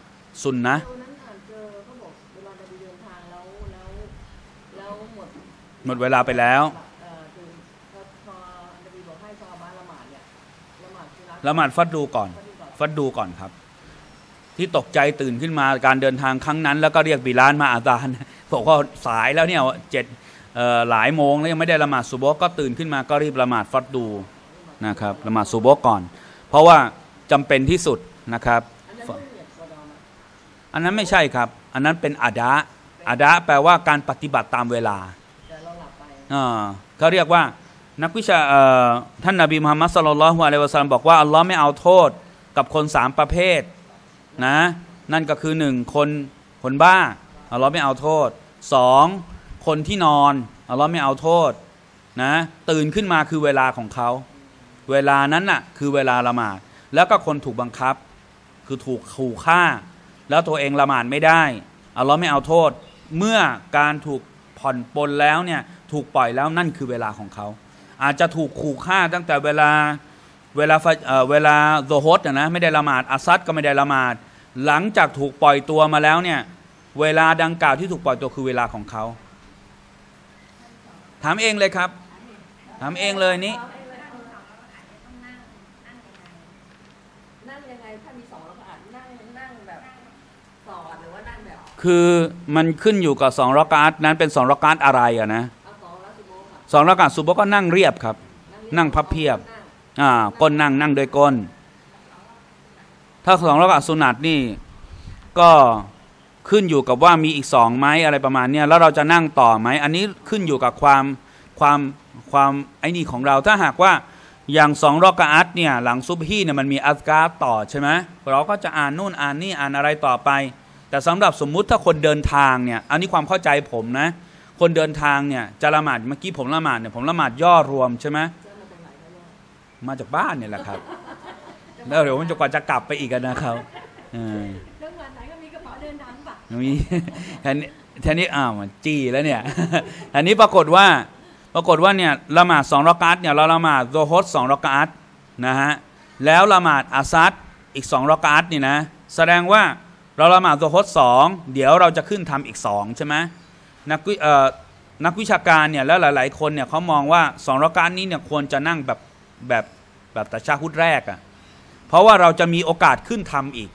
สุนนะหมดเวลาไปแล้วละหมาดฟัดดูก่อน ฟัดดูก่อนครับที่ตกใจตื่นขึ้นมาการเดินทางครั้งนั้น แล้วก็เรียกบิลานมาอาจารบอกว่าสายแล้วเนี่ยเจ็ดหลายโมง แล้วยังไม่ได้ละหมาดซุบก็ตื่นขึ้นมาก็รีบละหมาดฟัดดูนะครับละหมาดซุบก่อน เพราะว่าจำเป็นที่สุดนะครับ อันนั้นไม่ใช่ครับ อันนั้นเป็นอาดะอาดะแปลว่าการปฏิบัติตามเวลาเขาเรียกว่า นักวิชาท่านนาบีมุฮัมมัดสุลลัลฮุอะลัยวะสัลลัมบอกว่าอัลลอฮ์ไม่เอาโทษกับคนสามประเภทนะนั่นก็คือหนึ่งคนคนบ้าอาเราไม่เอาโทษสองคนที่นอนอาเราไม่เอาโทษนะตื่นขึ้นมาคือเวลาของเขาเวลานั้นน่ะคือเวลาละหมาดแล้วก็คนถูกบังคับคือถูกขู่ฆ่า แล้วตัวเองละหมาดไม่ได้อาเราไม่เอาโทษ เมื่อการถูกผ่อนปลนแล้วเนี่ยถูกปล่อยแล้วนั่นคือเวลาของเขาอาจจะถูกขู่ฆ่าตั้งแต่เวลาเวลาเวลาโซฮดนะไม่ได้ละหมาดอาซัดก็ไม่ได้ละหมาด หลังจากถูกปล่อยตัวมาแล้วเนี่ย เวลาดังกล่าวที่ถูกปล่อยตัวคือเวลาของเขาถามเองเลยครับถามเองเลยนี้คือมันขึ้นอยู่กับสองรอกาสนั้นเป็นสองรอกาสอะไรอะนะสองรอกาศสซโบก็นั่งเรียบครับ นั่งพับเพียบอ่าก้นนั่งนั่งโดยก้นถ้าสองรักาสุนัตนี่ก็ขึ้นอยู่กับว่ามีอีกสองไหมอะไรประมาณเนี้ยแล้วเราจะนั่งต่อไหมอันนี้ขึ้นอยู่กับความความความไอ้นี่ของเราถ้าหากว่าอย่างสองรอกอัตเนี่ยหลังซุบฮีเนี่ยมันมีอัตกาต่อใช่ไหมเราก็จะอ่านนู่นอ่านนี่อ่านอะไรต่อไป แต่สำหรับสมมุติถ้าคนเดินทางเนี่ยอันนี้ความเข้าใจผมนะคนเดินทางเนี่ยจะละหมาดเมื่อกี้ผมละหมาดเนี่ยผมละหมาดย่อรวมใช่ไหมมาจากบ้านเนี่ยแหละครับแล้วเดี๋ยวมันจะกว่าจะกลับไปอีกนะครับเรื่องวันไหนก็มีกระเป๋าเดินทางปะมีท่านี้ท่านี้ อ้าว จีแล้วเนี่ยท่านี้ปรากฏว่า ปรากฏว่าเนี่ย ละหมาดสองรอกาตเนี่ย เราละหมาดโซฮดสองรอกาตนะฮะ แล้วละหมาดอาซัดอีกสองรอกาตนี่นะ แสดงว่าเราละหมาดโซฮดสอง เดี๋ยวเราจะขึ้นทำอีกสองใช่ไหมนักวิเอ่อนักวิชาการเนี่ยแล้วหลาย ๆคนเนี่ยเขามองว่าสองรอกาตนี้เนี่ยควรจะนั่งแบบแบบแบบต่ชาฮุดแรกอะ่ะ เพราะว่าเราจะมีโอกาสขึ้นทำอีก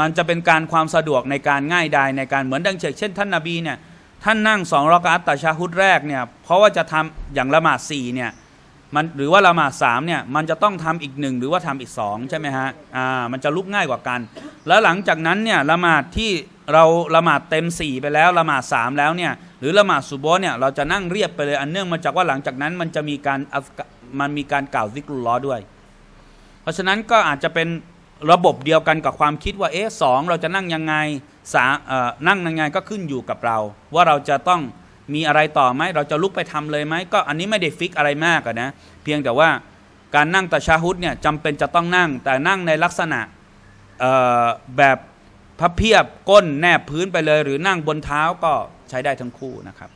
มันจะเป็นการความสะดวกในการง่ายดายในการเหมือนดังเช่น ท่านนาบีเนี่ย ท่านนั่งสองรอกาตตาชาฮุดแรกเนี่ย เพราะว่าจะทำอย่างละหมาดสี่เนี่ย มันหรือว่าละหมาดสามเนี่ย มันจะต้องทำอีกหนึ่งหรือว่าทำอีกสองใช่ไหมฮะ อ่า มันจะลุกง่ายกว่ากัน แล้วหลังจากนั้นเนี่ยละหมาดที่เราละหมาดเต็มสี่ไปแล้วละหมาดสามแล้วเนี่ย หรือละหมาดสุโบเนี่ยเราจะนั่งเรียบไปเลยอันเนื่องมาจากว่าหลังจากนั้นมันจะมีการมันมีการกล่าวซิกรุลล้อด้วย เพราะฉะนั้นก็อาจจะเป็นระบบเดียวกันกับความคิดว่าเอ๊ะสองเราจะนั่งยังไง สานั่งยังไงก็ขึ้นอยู่กับเรา ว่าเราจะต้องมีอะไรต่อไหม เราจะลุกไปทำเลยไหม ก็อันนี้ไม่ได้ฟิกอะไรมากนะ เพียงแต่ว่าการนั่งตะชาฮุดเนี่ยจำเป็นจะต้องนั่ง แต่นั่งในลักษณะแบบพับเพียบก้นแนบพื้นไปเลย หรือนั่งบนเท้าก็ใช้ได้ทั้งคู่นะครับ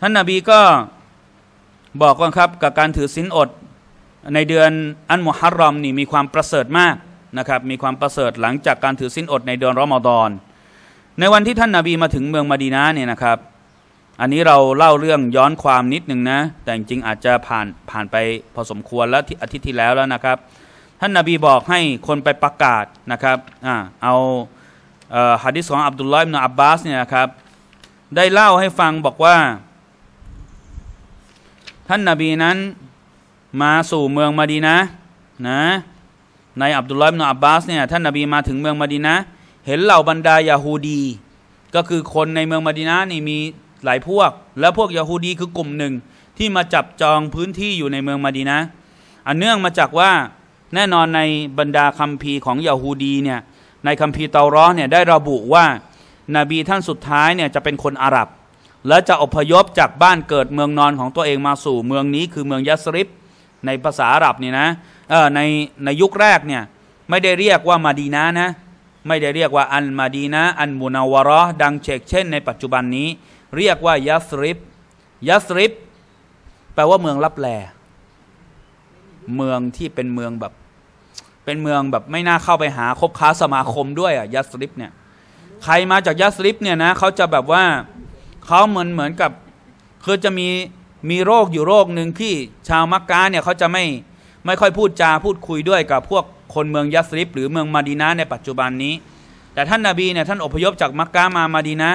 ท่านนาบีก็บอกว่าครับกับการถือศีลอดในเดือนอันมุฮัรรอมนี่มีความประเสริฐมากนะครับ มีความประเสริฐหลังจากการถือศีลอดในเดือนรอมฎอนในวันที่ท่านนาบีมาถึงเมืองมาดีนาเนี่ยนะครับ อันนี้เราเล่าเรื่องย้อนความนิดหนึ่งนะ แต่จริงอาจจะผ่านผ่านไปพอสมควรแล้วที่อาทิตย์ที่แล้วแล้วนะครับ ท่านนาบีบอกให้คนไปประกาศนะครับอ่าเอาฮะดิษของอับดุลลอฮ์ินอับบาสเนี่ยนะครับ ได้เล่าให้ฟังบอกว่าท่านนาบีนั้นมาสู่เมืองมาดีนะนะในอับดุลลอฮ์อินอับบาสเนี่ยท่านนาบีมาถึงเมืองมาดีนะเห็นเหล่าบรรดายาฮูดีก็คือคนในเมืองมาดีนะนี่มีหลายพวกและพวกยาฮูดีคือกลุ่มหนึ่งที่มาจับจองพื้นที่อยู่ในเมืองมาดีนะอันเนื่องมาจากว่าแน่นอนในบรรดาคัมภีร์ของยาฮูดีเนี่ยในคัมภีร์เตารอเนี่ยได้ระบุว่านาบีท่านสุดท้ายเนี่ยจะเป็นคนอาหรับและจะอพยพจากบ้านเกิดเมืองนอนของตัวเองมาสู่ เมืองนี้คือเมืองยัสริปในภาษาอาหรับนี่นะในในยุคแรกเนี่ย ไม่ได้เรียกว่ามาดีนะนะ ไม่ได้เรียกว่า อันมาดีนะ อันมุนาวรอดังเชกเช่น ในปัจจุบันนี้ เรียกว่ายัสริปยัสริปแปลว่าเมืองลับแลเมืองที่เป็นเมืองแบบ เป็นเมืองแบบไม่น่าเข้าไปหาคบค้าสมาคมด้วย อ่ะยัสริปเนี่ย ใครมาจากยัสริปเนี่ยนะเขาจะแบบว่าเขาเหมือนเหมือนกับคือจะมีมีโรคอยู่โรคหนึ่งที่ชาวมักกะเนี่ยเขาจะไม่ไม่ค่อยพูดจาพูดคุยด้วยกับพวกคนเมืองยัสริบหรือเมืองมาดีนาในปัจจุบันนี้ แต่ท่านนาบีเนี่ยท่านอพยพจากมักกะมามาดีนา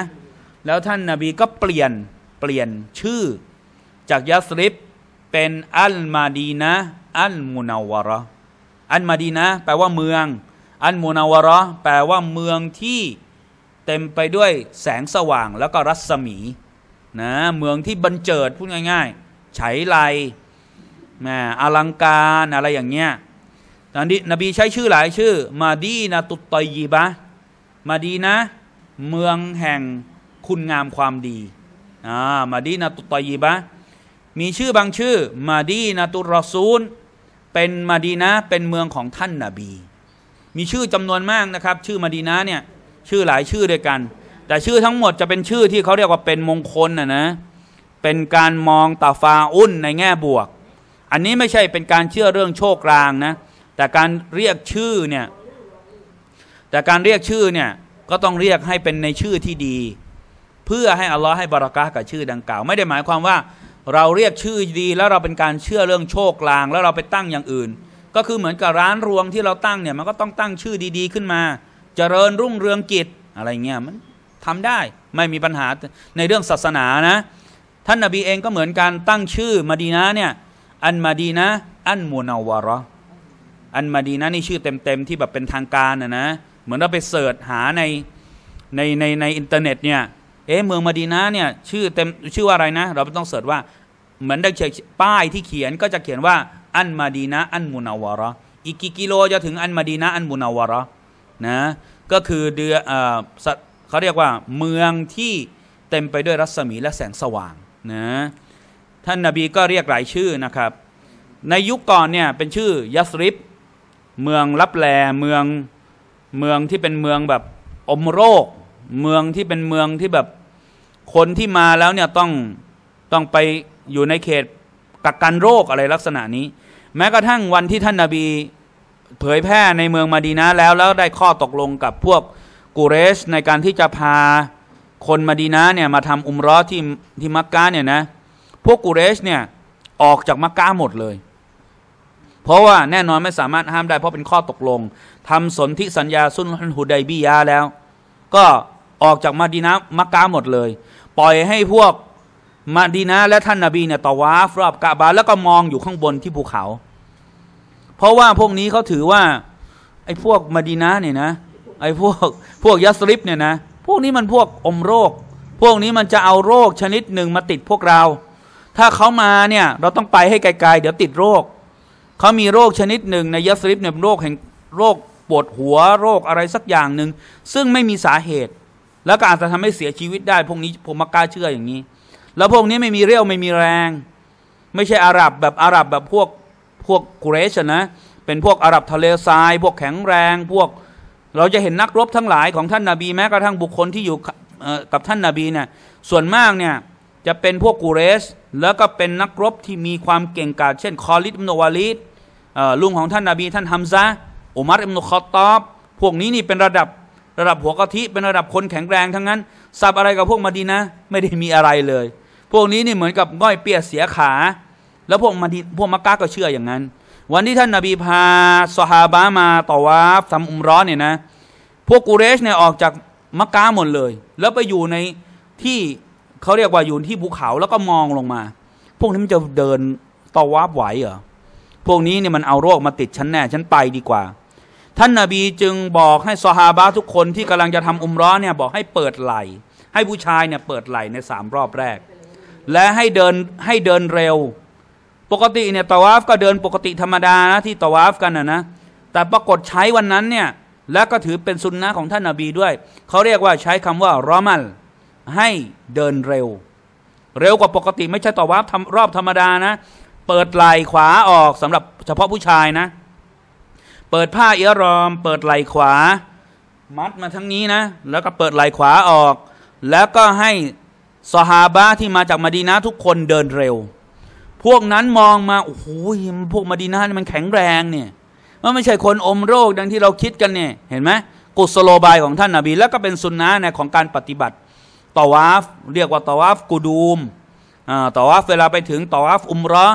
แล้วท่านนาบี ก็เปลี่ยนเปลี่ยนชื่อ จากยัสริบเป็นอัลมาดีนะอัลมุนาวระอัลมาดีนะแปลว่าเมือง อัลมุนาวระแปลว่าเมืองที่เต็มไปด้วยแสงสว่างแล้วก็รัศมีนะเมืองที่บันเจิดพูดง่ายๆไฉไลนะอลังการ อะไรอย่างเงี้ยตอนนี้นบีใช้ชื่อหลายชื่อ มาดีนาตุตอยีบะมาดีนะ เมืองแห่งคุณงามความดีอ่ามาดีนาตุตอยีบะมีชื่อ บาง ชื่อ มาดีนาตุรอซูล เป็นมาดีนะเป็นเมืองของท่านนาบี มีชื่อจำนวนมากนะครับ ชื่อมาดีนะเนี่ยชื่อหลายชื่อด้วยกันแต่ชื่อทั้งหมดจะเป็นชื่อที่เขาเรียกว่าเป็นมงคลนะนะเป็นการมองตาฟาอุ่นในแง่บวก อันนี้ไม่ใช่เป็นการเชื่อเรื่องโชคลางนะ แต่การเรียกชื่อเนี่ย แต่การเรียกชื่อเนี่ยก็ต้องเรียกให้เป็นในชื่อที่ดี เพื่อให้อัลลอฮ์ให้บารักะกับชื่อดังกล่าว ไม่ได้หมายความว่า เราเรียกชื่อดีแล้วเราเป็นการเชื่อเรื่องโชคลางแล้วเราไปตั้งอย่างอื่น ก็คือเหมือนกับร้านรวงที่เราตั้งเนี่ยมันก็ต้องตั้งชื่อดีๆขึ้นมาเจริญรุ่งเรืองกิจอะไรเงี้ยมันทำได้ไม่มีปัญหาในเรื่องศาสนานะ ท่านนาบีเองก็เหมือนการตั้งชื่อมาดีนะเนี่ย อันมาดีนะอันมูนาวาระอันมาดีนะนี่ชื่อเต็มๆที่แบบเป็นทางการนะนะเหมือนเราไปเสิร์ชหาในในในในอินเทอร์เน็ตเนี่ยเอ๊ะเมืองมาดีนะเนี่ยชื่อเต็มชื่อว่าอะไรนะ เราไต้องเสิร์ชว่า เหมือนได้เป้ายที่เขียนก็จะเขียนว่า อันมาดีนะอันมูนาวาระอีกกี่กิโล จะถึงอันมาดีนะอันมูนาวาระนะก็คือเดือเขาเรียกว่าเมืองที่เต็มไปด้วยรัศมีและแสงสว่างนะท่านนาบีก็เรียกหลายชื่อนะครับในยุคก่อนเนี่ยเป็นชื่อยัสริปเมืองลับแลเมือง เมืองที่เป็นเมืองแบบอมโรค เมืองที่เป็นเมืองที่แบบ คน ที่มาแล้วเนี่ยต้องต้องไปอยู่ในเขตกักกันโรคอะไรลักษณะนี้ แม้กระทั่งวันที่ท่านนาบีเผยแพร่ในเมืองมาดีนะแล้วแล้วได้ข้อตกลงกับพวกกูเรชในการที่จะพาคนมาดีนะเนี่ยมาทำอุมร้อที่ที่มักกะเนี่ยนะ พวกกูเรชเนี่ยออกจากมักกะหมดเลย เพราะว่าแน่นอนไม่สามารถห้ามได้ เพราะเป็นข้อตกลง ทำสนธิสัญญาสุนฮันฮุไดบียาแล้ว ก็ออกจากมาดีนะมักกะหมดเลย ปล่อยให้พวกมาดีนะและท่านนาบีเนี่ยตะวาฟรอบกะบาแล้วก็มองอยู่ข้างบนที่ภูเขาเพราะว่าพวกนี้เขาถือว่า ไอ้พวกมาดีนาเนี่ยนะไอ้พวกพวกยัสริปเนี่ยนะพวกนี้มันพวกอมโรค พวกนี้มันจะเอาโรคชนิดหนึ่งมาติดพวกเรา ถ้าเขามาเนี่ย เราต้องไปให้ไกลๆเดี๋ยวติดโรคเขามีโรคชนิดหนึ่งในยัสริปเนี่ยโรคแห่งโรคปวดหัวโรคอะไรสักอย่างหนึ่งซึ่งไม่มีสาเหตุ แล้วก็อาจจะทำให้เสียชีวิตได้ พวกนี้ผมมากล้าเชื่ออย่างนี้ แล้วพวกนี้ไม่มีเรี่ยวไม่มีแรง ไม่ใช่อาหรับแบบอาหรับแบบพวกพวกกุเรชนะเป็นพวกอาหรับทะเลทรายพวกแข็งแรงพวกเราจะเห็นนักรบทั้งหลายของท่านนาบีแม้กระทั่งบุคคลที่อยู่กับท่านนาบีเนี่ยส่วนมากเนี่ยจะเป็นพวกกุเรชแล้วก็เป็นนักรบที่มีความเก่งกาจเช่นคอลิดอิมโนวาลิดลุงของท่านนาบีท่านฮัมซาอุมัดอิมโนคอตอบพวกนี้นี่เป็นระดับระดับหัวกะทิเป็นระดับคนแข็งแรงทั้งนั้นสับอะไรกับพวกมาดีนะไม่ได้มีอะไรเลย พวกนี้นี่เหมือนกับง่อยเปีย เสียขาแล้วพวกมันพวกมักกะก็เชื่ออย่างนั้น วันที่ท่านนาบี พาสฮาบะมาต่อวาฟทำอุมร้อนเนี่ยนะ พวกกูเรชเนี่ยออกจากมักกะหมดเลย แล้วไปอยู่ในที่เขาเรียกว่าอยู่ที่ภูเขาแล้วก็มองลงมา พวกนี้มันจะเดินต่อวาฟไหวเหรอพวกนี้เนี่ยมันเอาโรคมาติดฉันแน่ฉันไปดีกว่า ท่านนาบีจึงบอกให้สฮาบะทุกคนที่กำลังจะทำอุมร้อนเนี่ยบอกให้เปิดไหลให้ผู้ชายเนี่ยเปิดไหลในสามรอบแรก และให้เดินให้เดินเร็วปกติเนี่ยตาวาฟก็เดินปกติธรรมดานะที่ตาวาฟกันนะนะ แต่ปรากฏใช้วันนั้นเนี่ยและก็ถือเป็นสุนนะของท่านนาบีด้วยเขาเรียกว่าใช้คำว่ารอมัล ให้เดินเร็ว เร็วกว่าปกติไม่ใช่ต่วาฟทำรอบธรรมดานะ เปิดไหล่ขวาออกสำหรับเฉพาะผู้ชายนะ เปิดผ้าเอียรอม เปิดไหล่ขวามัดมาทั้งนี้นะ แล้วก็เปิดไหล่ขวาออก แล้วก็ให้สหาบะที่มาจากมาดีนะทุกคนเดินเร็วพวกนั้นมองมาโอ้โหพวกมาดีนาเนี่ยมันแข็งแรงเนี่ยมันไม่ใช่คนอมโรคดังที่เราคิดกันเนี่ยเห็นไหมกุศโลบายของท่านนาบีแล้วก็เป็นสุนนะในของการปฏิบัติตอวาฟเรียกว่าตอวาฟกูดูมตอวาฟเวลาไปถึงตอวาฟอุมรอ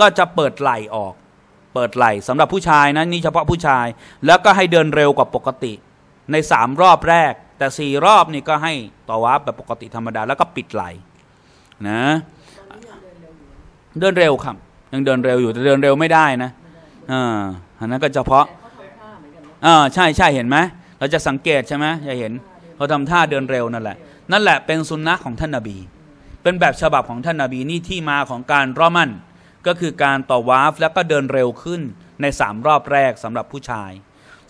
ก็จะเปิดไหลออก เปิดไหลสำหรับผู้ชายนะนี่เฉพาะผู้ชายแล้วก็ให้เดินเร็วกว่าปกติในสามรอบแรก แต่สี่รอบนี่ก็ให้ตอวาฟแบบปกติธรรมดาแล้วก็ปิดไหลนะเดินเร็วครับยังเดินเร็วอยู่แต่เดินเร็วไม่ได้นะอ่านนั้นก็เฉพาะอ่าใช่ใช่เห็นไหมเราจะสังเกตใช่ไหมจะเห็นเขาทำท่าเดินเร็วนั่นแหละนั่นแหละเป็นสุนนะของท่านนาบี เป็นแบบฉบับของท่านนาบีนี่ที่มาของการร่อมั่นก็คือการต่อวาฟแล้วก็เดินเร็วขึ้นในสามรอบแรกสำหรับผู้ชาย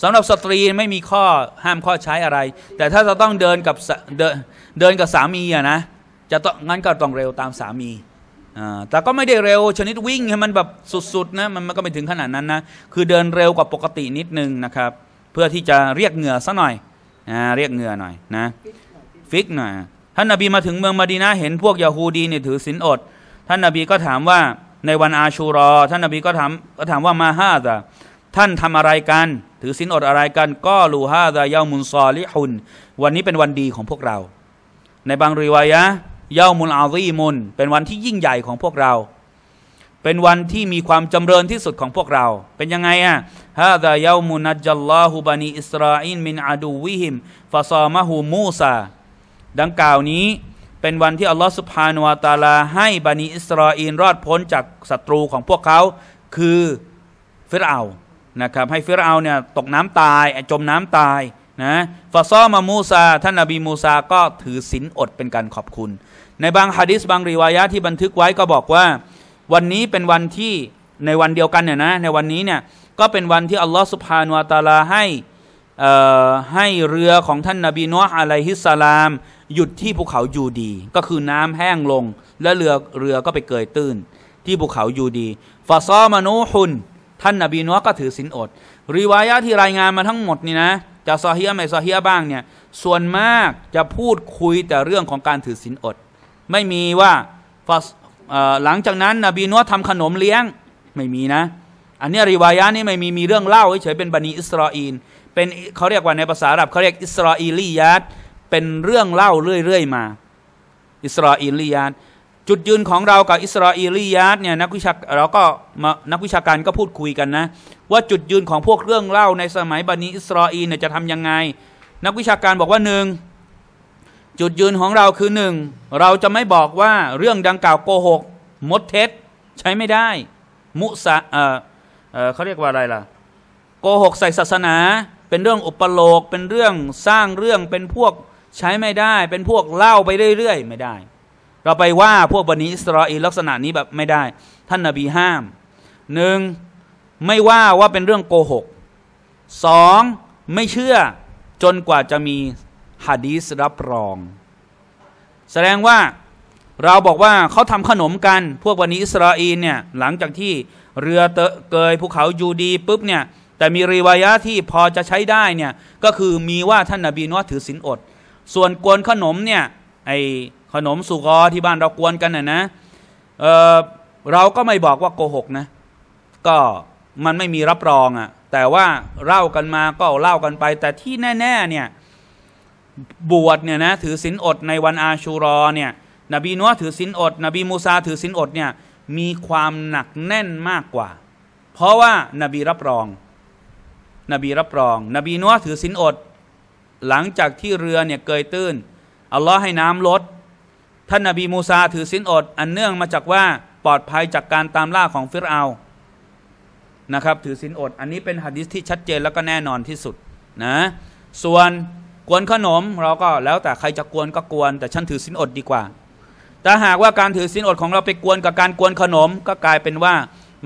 สำหรับสตรีไม่มีข้อห้ามข้อใช้อะไร แต่ถ้าจะต้องเดินกับเดเดินกับสามีอะนะจะต้องงั้นก็ต้องเร็วตามสามีแต่ก็ไม่ได้เร็วชนิดวิ่งให้มันแบบสุดๆนะมันก็ไม่ถึงขนาดนั้น นะคือเดินเร็วกว่าปกตินิดนึง นะครับ เพื่อที่จะเรียกเหงื่อซะหน่อยนะเรียกเหงื่อหน่อยนะ ฟิกหน่อยท่านนาบีมาถึงเมืองมาดีนะเห็นพวกยาฮูดีเนี่ยถือศีลอด ท่านนาบีก็ถามว่าในวันอาชูรอ ท่านนาบีก็ถามก็ถามว่ามาฮาซะท่านทำอะไรกัน ถือศีลอดอะไรกัน ก็ลูฮาซะเยามุนซอลิฮุนวันนี้เป็นวันดีของพวกเรา ในบางรีวายะยาวมุลอาซีมุนเป็นวันที่ยิ่งใหญ่ของพวกเรา เป็นวันที่มีความจำเริญที่สุดของพวกเรา เป็นยังไงอ่ะฮาดายาวมุนัจลลอฮุบานีอิสราอินมินอาดูวิหิมฟาซอมะฮูมูซา ดังกล่าวนี้ เป็นวันที่อัลลอฮฺสุบฮานวาตาลาให้บานีอิสราอินรอดพ้นจากศัตรูของพวกเขา คือฟิรเอานะครับ ให้ฟิรเอาเนี่ยตกน้ำตาย จมน้ำตายนะฟาซอมะมูซา ท่านนบีมูซาก็ถือศีลอดเป็นการขอบคุณในบางฮะดิษบางรีวายะที่บันทึกไว้ก็บอกว่า วันนี้เป็นวันที่ในวันเดียวกันเนี่ยนะในวันนี้เนี่ยก็เป็นวันที่อัลลอฮฺสุบฮานอัตาลาให้ให้เรือของท่านนาบีนออะลัยฮิสสลาม หยุดที่ภูเขายูดี ก็คือน้ำแห้งลงและเรือเรือก็ไปเกยตื้นที่ภูเขายูดีฟาซอมานูฮุนท่านนาบีนัก็ถือศีลอด รีวายะที่รายงานมาทั้งหมดนี่นะจะซอฮียไม่ซอฮียบ้างเนี่ยส่วนมากจะพูดคุยแต่เรื่องของการถือศีลอดไม่มีว่าหลังจากนั้น นบีนัวทำขนมเลี้ยงไม่มีนะ อันนี้รีวายะนี่ไม่มีมีเรื่องเล่าเฉยเป็นบันีอิสราเอลเป็นเขาเรียกว่าในภาษาอาหรับเขาเรียกอิสราเอลียาตเป็นเรื่องเล่าเรื่อยๆมา อิสราเอลียาตจุดยืนของเรากับอิสราเอลียาตเนี่ยนักวิชาเราก็นักวิชาการก็พูดคุยกันนะ ว่าจุดยืนของพวกเรื่องเล่าในสมัยบันีอิสราเอลเนี่ยจะทํำยังไง นักวิชาการบอกว่าหนึ่งจุดยืนของเราคือหนึ่งเราจะไม่บอกว่าเรื่องดังกล่าวโกหกมดเท็จใช้ไม่ได้ มุสะเออเออเขาเรียกว่าอะไร ล่ะโกหกใส่ศาสนา เป็นเรื่องอุปโลก เป็นเรื่องสร้างเรื่องเป็น พวก ใช้ไม่ได้ เป็นพวกเล่าไปเรื่อยๆ ไม่ได้ เราไปว่าพวกบันิอิสราเอลลักษณะนี้แบบไม่ได้ ท่านนาบีห้ามหนึ่งไม่ว่าว่าเป็นเรื่องโกหกสองไม่เชื่อจนกว่าจะมีฮะดีสรับรอง แสดงว่าเราบอกว่าเขาทำขนมกัน พวกวันนี้อิสราเอลเนี่ยหลังจากที่เรือเตะเกยภูเขายูดีปุ๊บเนี่ย แต่มีรีวายะที่พอจะใช้ได้เนี่ยก็คือมีว่าท่านนาบีนว่าถือศีลอด ส่วนกวนขนมเนี่ยไอขนม สุกอที่บ้านเรากวนกันน่ะนะเเราก็ไม่บอกว่าโกหกนะก็มันไม่มีรับรองอะ่ะแต่ว่าเล่ากันมาก็เล่ากันไป แต่ที่แน่ ๆเนี่ยบวชเนี่ยนะถือศีลอดในวันอาชูรอเนี่ยนบีนัวถือศีลอด นบี มูซาถือศีลอดเนี่ย มีความหนักแน่นมากกว่า เพราะว่านบีรับรอง นบีรับรอง นบีนัวถือศีลอด หลังจากที่เรือเนี่ยเกยตื้น อัลลอฮ์ให้น้ำลดท่านนบีมูซาถือศีลอด อันเนื่องมาจากว่า ปลอดภัยจากการตามล่าของฟิรเอานะครับ ถือศีลอด อันนี้เป็นหะดิษที่ชัดเจนแล้วก็แน่นอนที่สุดนะ ส่วนกวนขนมเราก็แล้วแต่ใครจะกวนก็กวน แต่ฉันถือสินอดดีกว่า แต่หากว่าการถือสินอดของเราไปกวนกับการกวนขนม ก็กลายเป็นว่า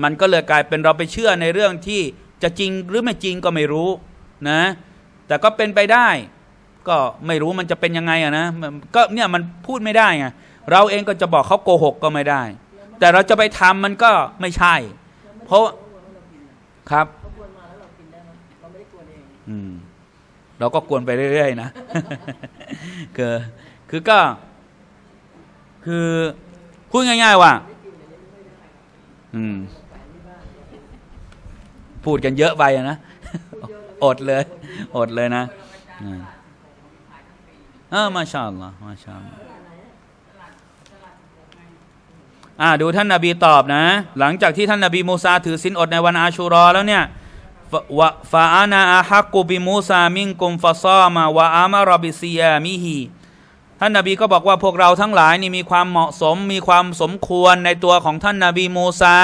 มันก็เลยกลายเป็นเราไปเชื่อในเรื่องที่จะจริงหรือไม่จริงก็ไม่รู้ นะ แต่ก็เป็นไปได้ก็ไม่รู้มันจะเป็นยังไงอะนะ ก็เนี่ยมันพูดไม่ได้ไงเราเองก็จะบอกเขาโกหกก็ไม่ได้ แต่เราจะไปทำมันก็ไม่ใช่ เพราะครับอืมเราก็กวนไปเรื่อย ๆ นะ คือ คือก็ คือพูดง่าย ๆ ว่า อืม พูดกันเยอะไปนะ อดเลย อดเลยนะเออมาชาอัลลอฮ์มาชาอัลลอฮ์อ่าดูท่านนาบี ตอบ นะ หลังจากที่ท่านนาบีมูซาถือศีลอด ใน วัน อาชูรอ แล้ว เนี่ยวะฟาอานาอาฮักกุบิมูซามิงกุมฟะซามาวะอามารบิซียามิฮีท่านนาบีก็บอกว่าพวกเราทั้งหลายนี่มีความเหมาะสม มีความสมควรในตัวของท่านนาบีมูซา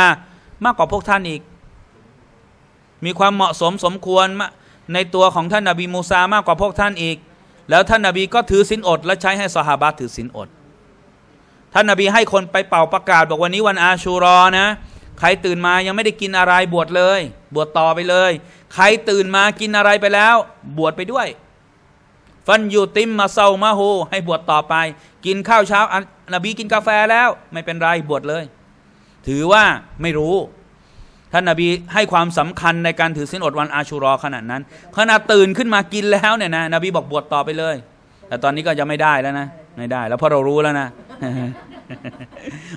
มากกว่าพวกท่านอีก มีความเหมาะสมสมควรในตัวของท่านนาบีมูซามากกว่าพวกท่านอีก แล้วท่านนาบีก็ถือสินอดและใช้ให้สหาบะถือสินอด ท่านนาบีให้คนไปเป่าประกาศ บอกวันนี้วันอาชูรอนะใครตื่นมายังไม่ได้กินอะไรบวชเลย บวชต่อไปเลย ใครตื่นมากินอะไรไปแล้ว บวชไปด้วย ฟันยูติมมาเซามาโฮให้บวชต่อไป กินข้าวเช้าอนบีกินกาแฟแล้ว ไม่เป็นไรบวชเลย ถือว่าไม่รู้ท่านนาบีให้ความสำคัญในการถือศีลอดวันอาชูรอขนาดนั้น ขณะตื่นขึ้นมากินแล้วเนี่ยนะ นบีบอกบวชต่อไปเลย แต่ตอนนี้ก็จะไม่ได้แล้วนะไม่ได้ แล้วเพราะเรารู้แล้วนะ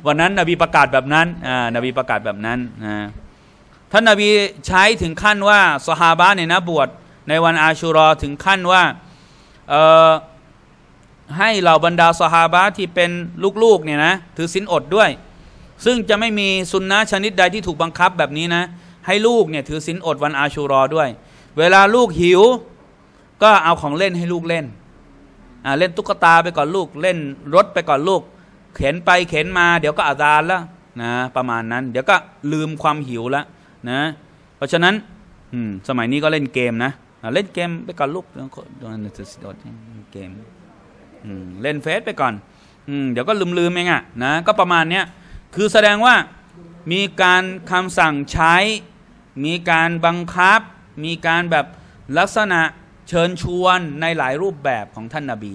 วันนั้นนบีประกาศแบบนั้น อ่า นบีประกาศแบบนั้นนะท่านนบีใช้ถึงขั้นว่าสฮาบะเนี่ยนะบวช ในวันอาชุรอถึงขั้นว่าให้เหล่าบรรดาสฮาบะที่เป็นลูกๆเนี่ยนะถือศีลอดด้วย ซึ่งจะไม่มีสุนนะชนิดใดที่ถูกบังคับแบบนี้นะ ให้ลูกเนี่ยถือศีลอดวันอาชุรอด้วย เวลาลูกหิว ก็เอาของเล่นให้ลูกเล่นเล่นตุ๊กตาไปก่อนลูกเล่นรถไปก่อนลูกเข็นไปเข็นมาเดี๋ยวก็อาซานละนะประมาณนั้น เดี๋ยวก็ลืมความหิวละนะเพราะฉะนั้นสมัยนี้ก็เล่นเกมนะ เล่นเกมไปก่อนลูกเกมเล่นเฟซไปก่อนเดี๋ยวก็ลืมลืมเองอะนะก็ประมาณเนี้ยคือแสดงว่ามีการคำสั่งใช้มีการบังคับ มีการแบบลักษณะเชิญชวนในหลายรูปแบบของท่านนาบี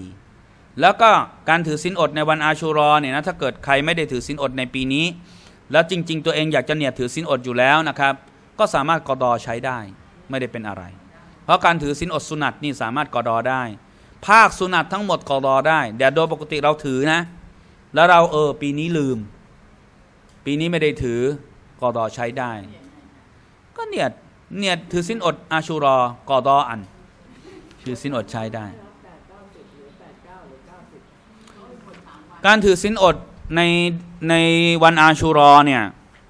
แล้วก็การถือศีลอดในวันอาชูรอเนี่ยนะถ้าเกิดใครไม่ได้ถือศีลอดในปีนี้ แล้วจริงๆ ตัวเองอยากจะเนี่ยถือศีลอดอยู่แล้วนะครับ ก็สามารถกอดอใช้ได้ไม่ได้เป็นอะไร เพราะการถือศีลอดสุนัตนี่สามารถกอดอได้ ภาคสุนัตทั้งหมดกอดอได้แต่โดยปกติเราถือนะแล้วเราเออ ปีนี้ลืม ปีนี้ไม่ได้ถือกอดอใช้ได้ ก็เนี่ยเนี่ยถือศีลอดอาชูรอกอดออัน ถือศีลอดใช้ได้การถือศีลอดในในวันอาชูรอ เนี่ย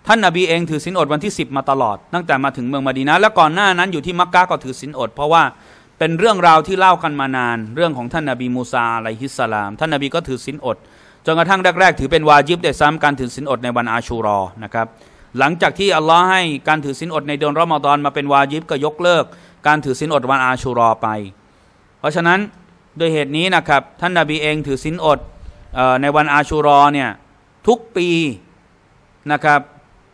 ท่านนาบีเองถือศีลอดวันที่ 10 มาตลอด ตั้งแต่มาถึงเมืองมาดีนะและก่อนหน้านั้นอยู่ที่มักกะก็ถือศีลอด เพราะว่าเป็นเรื่องราวที่เล่ากันมานาน เรื่องของท่านนาบีมูซาอะลัยฮิสสลาม ท่านนาบีก็ถือศีลอด จนกระทั่งแรกๆถือเป็น วาจิบแต่ซ้ำการถือศีลอดในวันอาชูรอนะครับหลังจากที่อัลลอฮ์ให้การถือศีลอดในเดือนรอมฎอนมาเป็นวาญิบก็ยกเลิก การถือศีลอดวันอาชูรอไป เพราะฉะนั้นโดยเหตุนี้นะครับท่านนาบีเองถือศีลอดในวันอาชูรอเนี่ย ทุกปีนะครับ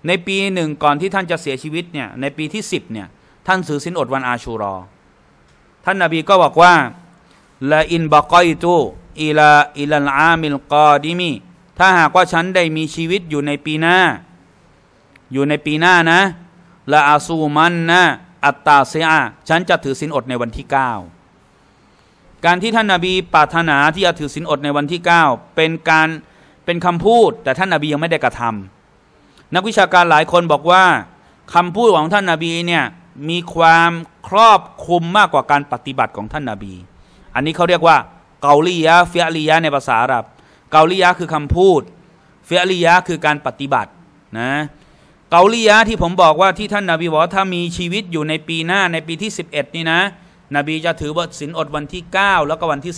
ในปีหนึ่งก่อนที่ท่านจะเสียชีวิตเนี่ยในปีที่สิบเนี่ยท่านสือสินอดวันอาชูรอ ท่านนาบีก็บอกว่าละอินบะกอยตูอีลาอิลันอามิลกอดิมีถ้าหากว่าฉันได้มีชีวิตอยู่ในปีหน้า อยู่ในปีหน้านะละอาซูมันนะอัตตาเซอาฉันจะถือสินอดในวันที่เก้าการที่ท่านนาบีปรารถนาที่จะถือศีลอดในวันที่ 9 เป็นการเป็นคำพูดแต่ท่านนาบียังไม่ได้กระทำ นักวิชาการหลายคนบอกว่า คำพูดของท่านนาบีเนี่ยมีความครอบคลุมมากกว่าการปฏิบัติของท่านนาบี อันนี้เขาเรียกว่าเกาลียะเฟียลียะในภาษาอาหรับเกาลียะคือคำพูดเฟียลียะคือการปฏิบัตินะเกาลียะที่ผมบอกว่าที่ท่านนาบีบอกว่าถ้ามีชีวิตอยู่ในปีหน้าในปีที่ 11นี่นะนบีจะถือว่าศีลอดวันที่ 9 แล้วก็วันที่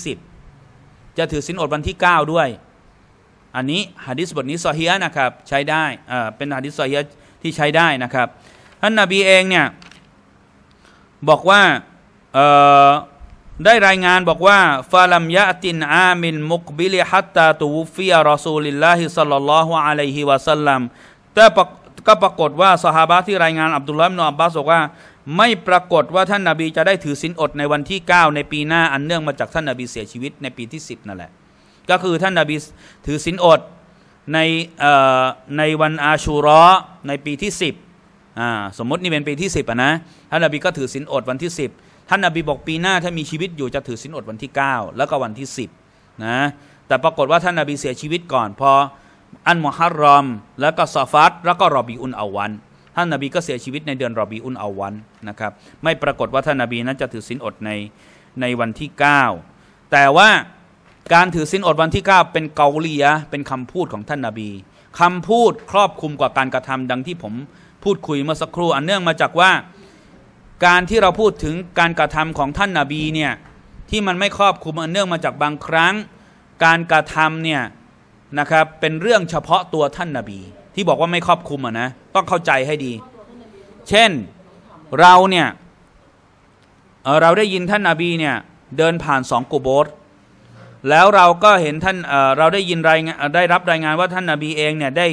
10 จะถือศีลอดวันที่ 9 ด้วย อันนี้ฮะดิษบทนี้ซอฮียนะครับ ใช้ได้อ่อเป็นฮะดิษซอฮียที่ใช้ได้นะครับท่านนบีเองเนี่ย บอกว่าได้รายงานบอกว่าฟาลัมยะตินอามินมุกบิลิฮัตตาตูฟีรอซูลิลลาฮิสัลลัลลอฮุอะลัยฮิวะสัลลัมแต่ก็ปรากฏว่าสหาบะที่รายงานอับดุลลอฮ์นอับบาสบอกว่าไม่ปรากฏว่าท่านนาบีจะได้ถือศีลอดในวันที่9ในปีหน้าอันเนื่องมาจากท่านนาบีเสียชีวิตในปีที่ 10นั่นแหละก็คือท่านนาบี ถือศีลอดในในวันอาชูรอในปีที่ 10อ่าสมมตินี่เป็นปีที่ 10อ่ะนะท่านนาบีก็ถือศีลอดวันที่ 10 ท่านนาบีบอกปีหน้าถ้ามีชีวิตอยู่จะถือศีลอดวันที่9 แล้วก็วันที่ 10นะแต่ปรากฏว่าท่านนาบีเสียชีวิตก่อนพออันมุฮัรรอม แล้วก็ซาฟัตแล้วก็รอบีอุนอาวันท่านนาบีก็เสียชีวิตในเดือนรอบีอุนเอาวันนะครับไม่ปรากฏว่าท่านนาบีนั้นจะถือศีลอดในในวันที่ 9 แต่ว่าการถือศีลอดวันที่ 9 เป็นเกาลียเป็นคำพูดของท่านนาบี คำพูดครอบคลุมกว่าการกระทำดังที่ผม พูดคุยเมื่อสักครู่อันเนื่องมาจากว่าการที่เราพูดถึงการกระทำของท่านนาบีเนี่ยที่มันไม่ครอบคลุมอันเนื่องมาจากบางครั้ง การกระทำเนี่ยนะครับเป็นเรื่องเฉพาะตัวท่านนาบีที่บอกว่าไม่ครอบคลุมอ่ะนะต้องเข้าใจให้ดี เช่นเราเนี่ยเราได้ยินท่านนาบีเนี่ย เดินผ่านสองกูโบสแล้วเราก็เห็นท่านเราได้ยินรายงานได้รับรายงานว่าท่านนาบีเองเนี่ยได้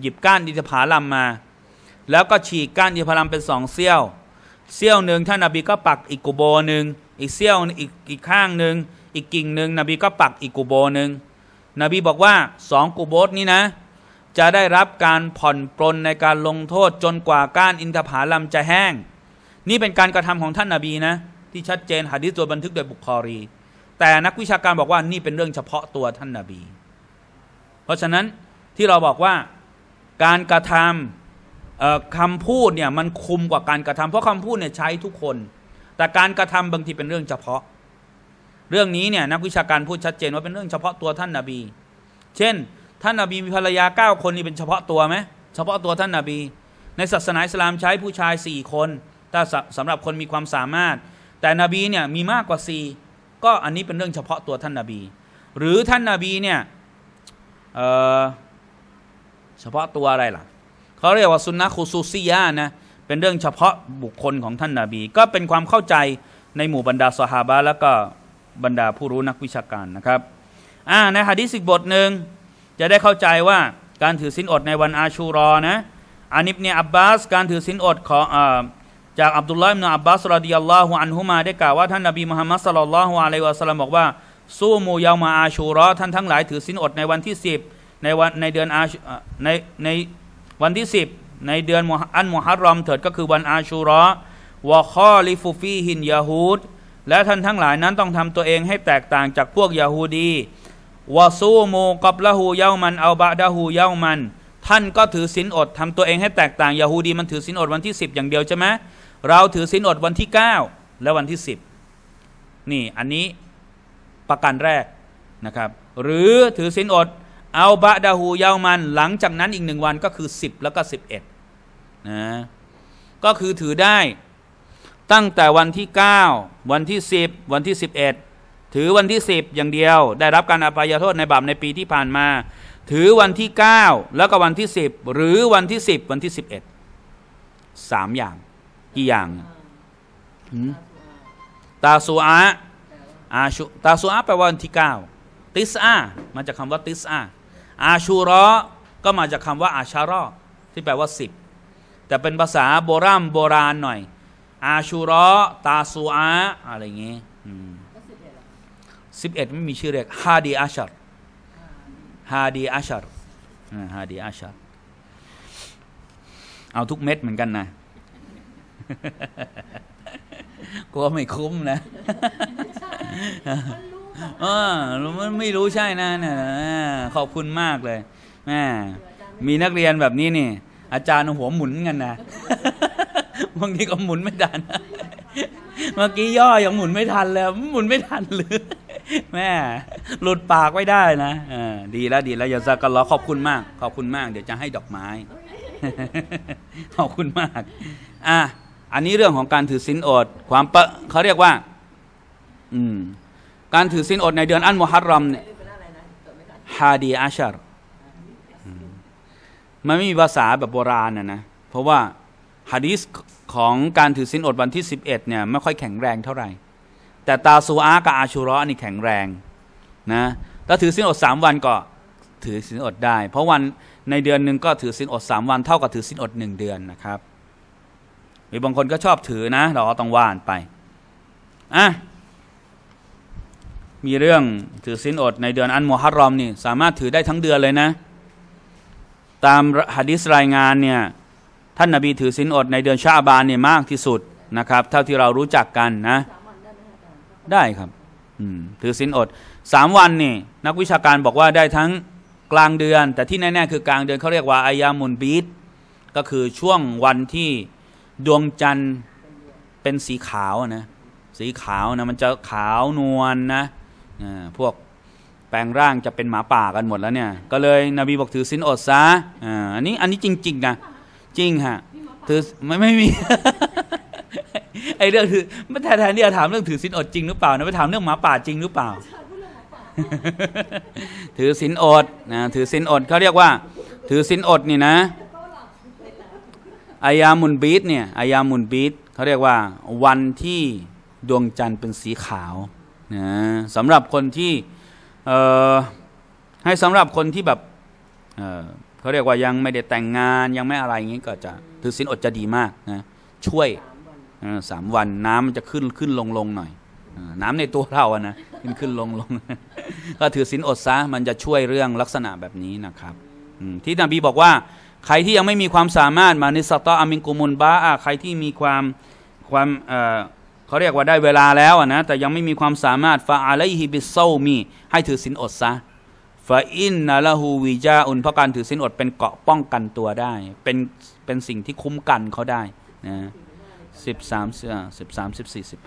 หยิบก้านอิฐผาลัมมา แล้วก็ฉีกก้านอิฐผาลัมเป็นสองเสี้ยวเสี้ยวหนึ่งท่านนาบีก็ปักอีกกูโบหนึ่งอีกเสี้ยวอีกอีกข้างหนึ่งอีกกิ่งหนึ่งนบีก็ปักอีกกูโบหนึ่งนบีบอกว่าสองกูโบสนี้นะจะได้รับการผ่อนปลนในการลงโทษจนกว่าก้านอินทผาลัมจะแห้ง นี่เป็นการกระทำของท่านนาบีนะที่ชัดเจนหะดีษตัวบันทึกโดยบุคอรี แต่นักวิชาการบอกว่านี่เป็นเรื่องเฉพาะตัวท่านนาบี เพราะฉะนั้นที่เราบอกว่าการกระทำคำพูดเนี่ยมันคุมกว่าการกระทำเพราะคำพูดเนี่ยใช้ทุกคน แต่การกระทำบางทีเป็นเรื่องเฉพาะ เรื่องนี้เนี่ยนักวิชาการพูดชัดเจนว่าเป็นเรื่องเฉพาะตัวท่านนาบี เช่นท่านนาบีมีภรรยาเก้าคนนี่เป็นเฉพาะตัวไหมเฉพาะตัวท่านนาบี ในศาสนาอิสลามใช้ผู้ชายสี่คนถ้าสำหรับคนมีความสามารถ แต่นบีเนี่ยมีมากกว่าสี่ก็อันนี้เป็นเรื่องเฉพาะตัวท่านนาบี หรือท่านนาบีเนี่ยเเฉพาะตัวอะไรล่ะเขาเรียกว่าซุนนะคุซูซียานะเป็นเรื่องเฉพาะบุคคลของท่านนาบี ก็เป็นความเข้าใจในหมู่บรรดาสหาบะแล้วก็บรรดาผู้รู้นักวิชาการนะครับอ่าในฮะดิษอีกบทหนึ่งจะได้เข้าใจว่าการถือศีลอดในวันอาชูรอนะอานิบเนอับบาสการถือศีลอดของจากอับดุลลาห์อิบนอับบาสรดิยัลลอฮุอันฮุมาได้กล่าวว่าท่านนบีมุฮัมมัดสลลัลลอฮุอะลัยวะสัลลัมบอกว่าสู้มูยามาอาชูรอท่านทั้งหลายถือศีลอดในวันที่สิบในวันในเดือนอาในในวันที่สิบในเดือนอันมุฮัรรอมเถิดก็คือวันอาชูรอวะข้อลิฟูฟีหินยาฮูดและท่านทั้งหลายนั้นต้องทำตัวเองให้แตกต่างจากพวกยาฮูดีวาซูมูกับละหูเยามัน เอาบะดาหูเยามันท่านก็ ถือศีลอดทำตัวเองให้แตกต่างยาฮูดีมันถือศีลอดวันที่ 10 อย่างเดียวใช่ไหมเราถือศีลอดวันที่ 9 และวันที่ 10นี่อันนี้ประกันแรกนะครับหรือถือศีลอด เอาบะดาหูเยามัน หลังจากนั้นอีกหนึ่งวันก็คือ 10 แล้วก็11นะก็คือถือได้ตั้งแต่วันที่ 9 วันที่ 10 วันที่11ถือวันที่10อย่างเดียว ได้รับการอภัยโทษในบาปในปีที่ผ่านมา ถือวันที่ 9 แล้วก็วันที่ 10 หรือวันที่ 10 วันที่ 11สามอย่างกี่อย่างตาสุอาอาชูตาสุอาแปลว่าวันที่ 9 ติสอามาจากคำว่าติสอาอาชูรอก็มาจากคำว่า อาชารอที่แปลว่า 10 แต่เป็นภาษาโบราณโบราณหน่อย อาชูรอตาสุอาอะไรอย่างงี้สิบเอ็ดไม่มีชื่อเรียกฮาดีอาชัดฮาดีอาชัดฮาดีอาชัดเอาทุกเม็ดเหมือนกันนะ กลัวไม่คุ้มนะรู้มันไม่รู้ใช่นะเนี่ยขอบคุณมากเลยแม่มีนักเรียนแบบนี้นี่อาจารย์หัวหมุนกันนะ บางทีก็หมุนไม่ทัน เมื่อกี้ย่อยังหมุนไม่ทันแล้ว หมุนไม่ทันเลยแม่ หลุดปากไว้ได้นะดีแล้วดี แล้วยาซากัลลอขอบคุณมาก ขอบคุณมาก เดี๋ยวจะให้ดอกไม้ ขอบคุณมากอ่ะอันนี้เรื่องของการถือศีลอดความเขาเรียกว่า อืมการถือศีลอด ในเดือนอันมุฮัรรอมเนี่ยฮาดีอาชารมันไม่มีภาษาแบบโบราณนะนะเพราะว่าฮะดีสของการถือศีลอดวันที่ส็ดเนี่ยไม่ค่อยแข็งแรงเท่าไหร่แต่ตาซูอากับอาชูรอนี่ แข็งแรง นะ ถ้าถือสินอดสามวันก็ถือสินอดได้ เพราะวันในเดือนหนึ่งก็ถือสินอดสามวันเท่ากับถือสินอดหนึ่งเดือนนะครับมีบางคนก็ชอบถือนะเราก็ต้องว่านไปอ่ะมีเรื่องถือสินอด ในเดือนอันมูฮัรรอมนี่ สามารถถือได้ทั้งเดือนเลยนะ ตามฮะดิษรายงานเนี่ย ท่านนาบีถือสินอดในเดือนชาบานเนี่ยมากที่สุดนะครับ เท่าที่เรารู้จักกันนะได้ครับถือศีลอด สามวันนี่นักวิชาการบอกว่าได้ทั้งกลางเดือน แต่ที่แน่ๆ คือกลางเดือนเขาเรียกว่า อายามุนบีตก็คือช่วงวันที่ดวงจันทร์เป็นสีขาวนะ สีขาวนะมันจะขาวนวลนนะพวกแปลงร่างจะเป็นหมาป่ากันหมดแล้วเนี่ย ก็เลยนบีบอกถือศีลอดซะอันนี้อันนี้จริง ๆ นะจริงฮะถือไม่ไม่มีไอ้เรื่องถือไม่แทนที่จะถามเรื่องถือศีลอดจริงหรือเปล่านะไปถามเรื่องหมาป่าจริงหรือเปล่าถือศีลอดนะถือศีลอดเขาเรียกว่า ถือศีลอดนี่นะอายามุนบีดเนี่ยอายามุนบีดเขาเรียกว่าวันที่ดวงจันทร์เป็นสีขาวนะสำหรับคนที่ เอ่อให้สำหรับคนที่แบบเอ่อเขาเรียกว่ายังไม่ได้แต่งงานยังไม่อะไรอย่างนี้ก็จะ ถือศีลอดจะดีมากนะช่วยสามวันน้ำมันจะขึ้นขึ้นลงลงหน่อย น้ำในตัวเราอะนะขึ้นขึ้นลงลงก็ถือศีลอดซะมันจะช่วยเรื่องลักษณะแบบนี้นะครับที่นบีบอกว่าใครที่ยังไม่มีความสามารถมานิสตออามิงกุมุลบาใครที่มีความความเขาเรียกว่าได้เวลาแล้วนะแต่ยังไม่มีความสามารถฟาอะไลฮิบิโซมี ให้ถือศีลอดซะฟาอินนาลาฮูวีจาอุนเพราะการถือศีลอดเป็นเกาะป้องกันตัวได้ เป็นเป็นสิ่งที่คุ้มกันเขาได้นะสิเสื้อสิบ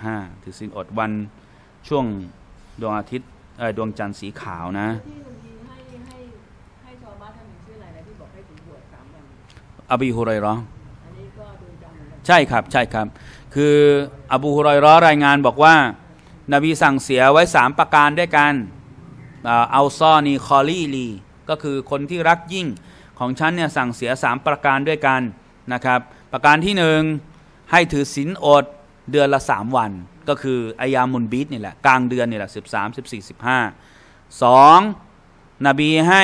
ห้าถือสิ่งอดวันช่วงดวงอาทิตย์ดวงจันทร์สีขาวนะอบลฮุไรรอใช่ครับ ใช่ครับ คือ อบูฮุไรรอรายงานบอกว่า นบีสั่งเสียไว้สามประการด้วยกัน เอาซอนีคอลีลี ก็คือคนที่รักยิ่งของฉันเนี่ยสั่งเสียสามประการด้วยกันนะครับ ประการที่หนึ่งให้ถือศีลอดเดือนละสามวัน ก็คืออายามุนบีดนี่แหละ กลางเดือนนี่แหละสิบสามสิบสี่สิบห้าสองนบีให้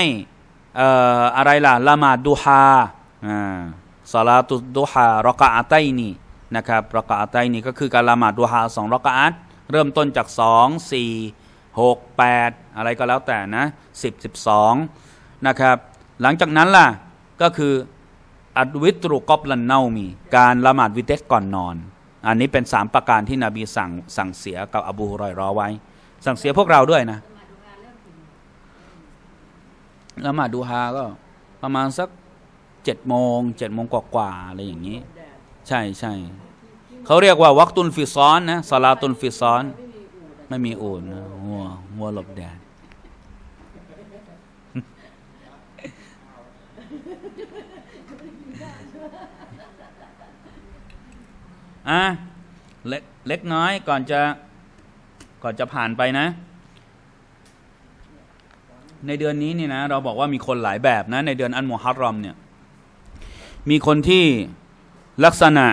อะไรล่ะละมาดูฮาสลาตุดูฮารอกะอาไตนี่นะครับรอกะอาไตนี่ก็คือ การละหมาดดูฮาสองรอกะอัตเริ่มต้นจากสองสี่หกแปดอะไรก็แล้วแต่นะสิบสิบสองนะครับ หลังจากนั้นล่ะก็คืออัดวิตรุกอบลันเนามีการละหมาดวิเตกก่อนนอน อันนี้เป็นสามประการที่นบีสั่งสั่งเสียกับอบูฮุรอยรอไว้ สั่งเสียพวกเราด้วยนะ ละหมาดดูฮาก็ประมาณสักเจ็ดโมงเจ็ดโมงกว่ากว่าอะไรอย่างนี้ ใช่ใช่เขาเรียกว่า วักตุนฟิซ้อนนะสลาตุนฟิซ้อนไม่มีอูนนหัวหัวหลบแดดอ่ะเล็กเล็กน้อยก่อนจะก่อนจะผ่านไปนะ ในเดือนนี้เนี่ยนะ เราบอกว่ามีคนหลายแบบนะ ในเดือนอันมุฮัรรอมเนี่ยมีคนที่ลักษณะ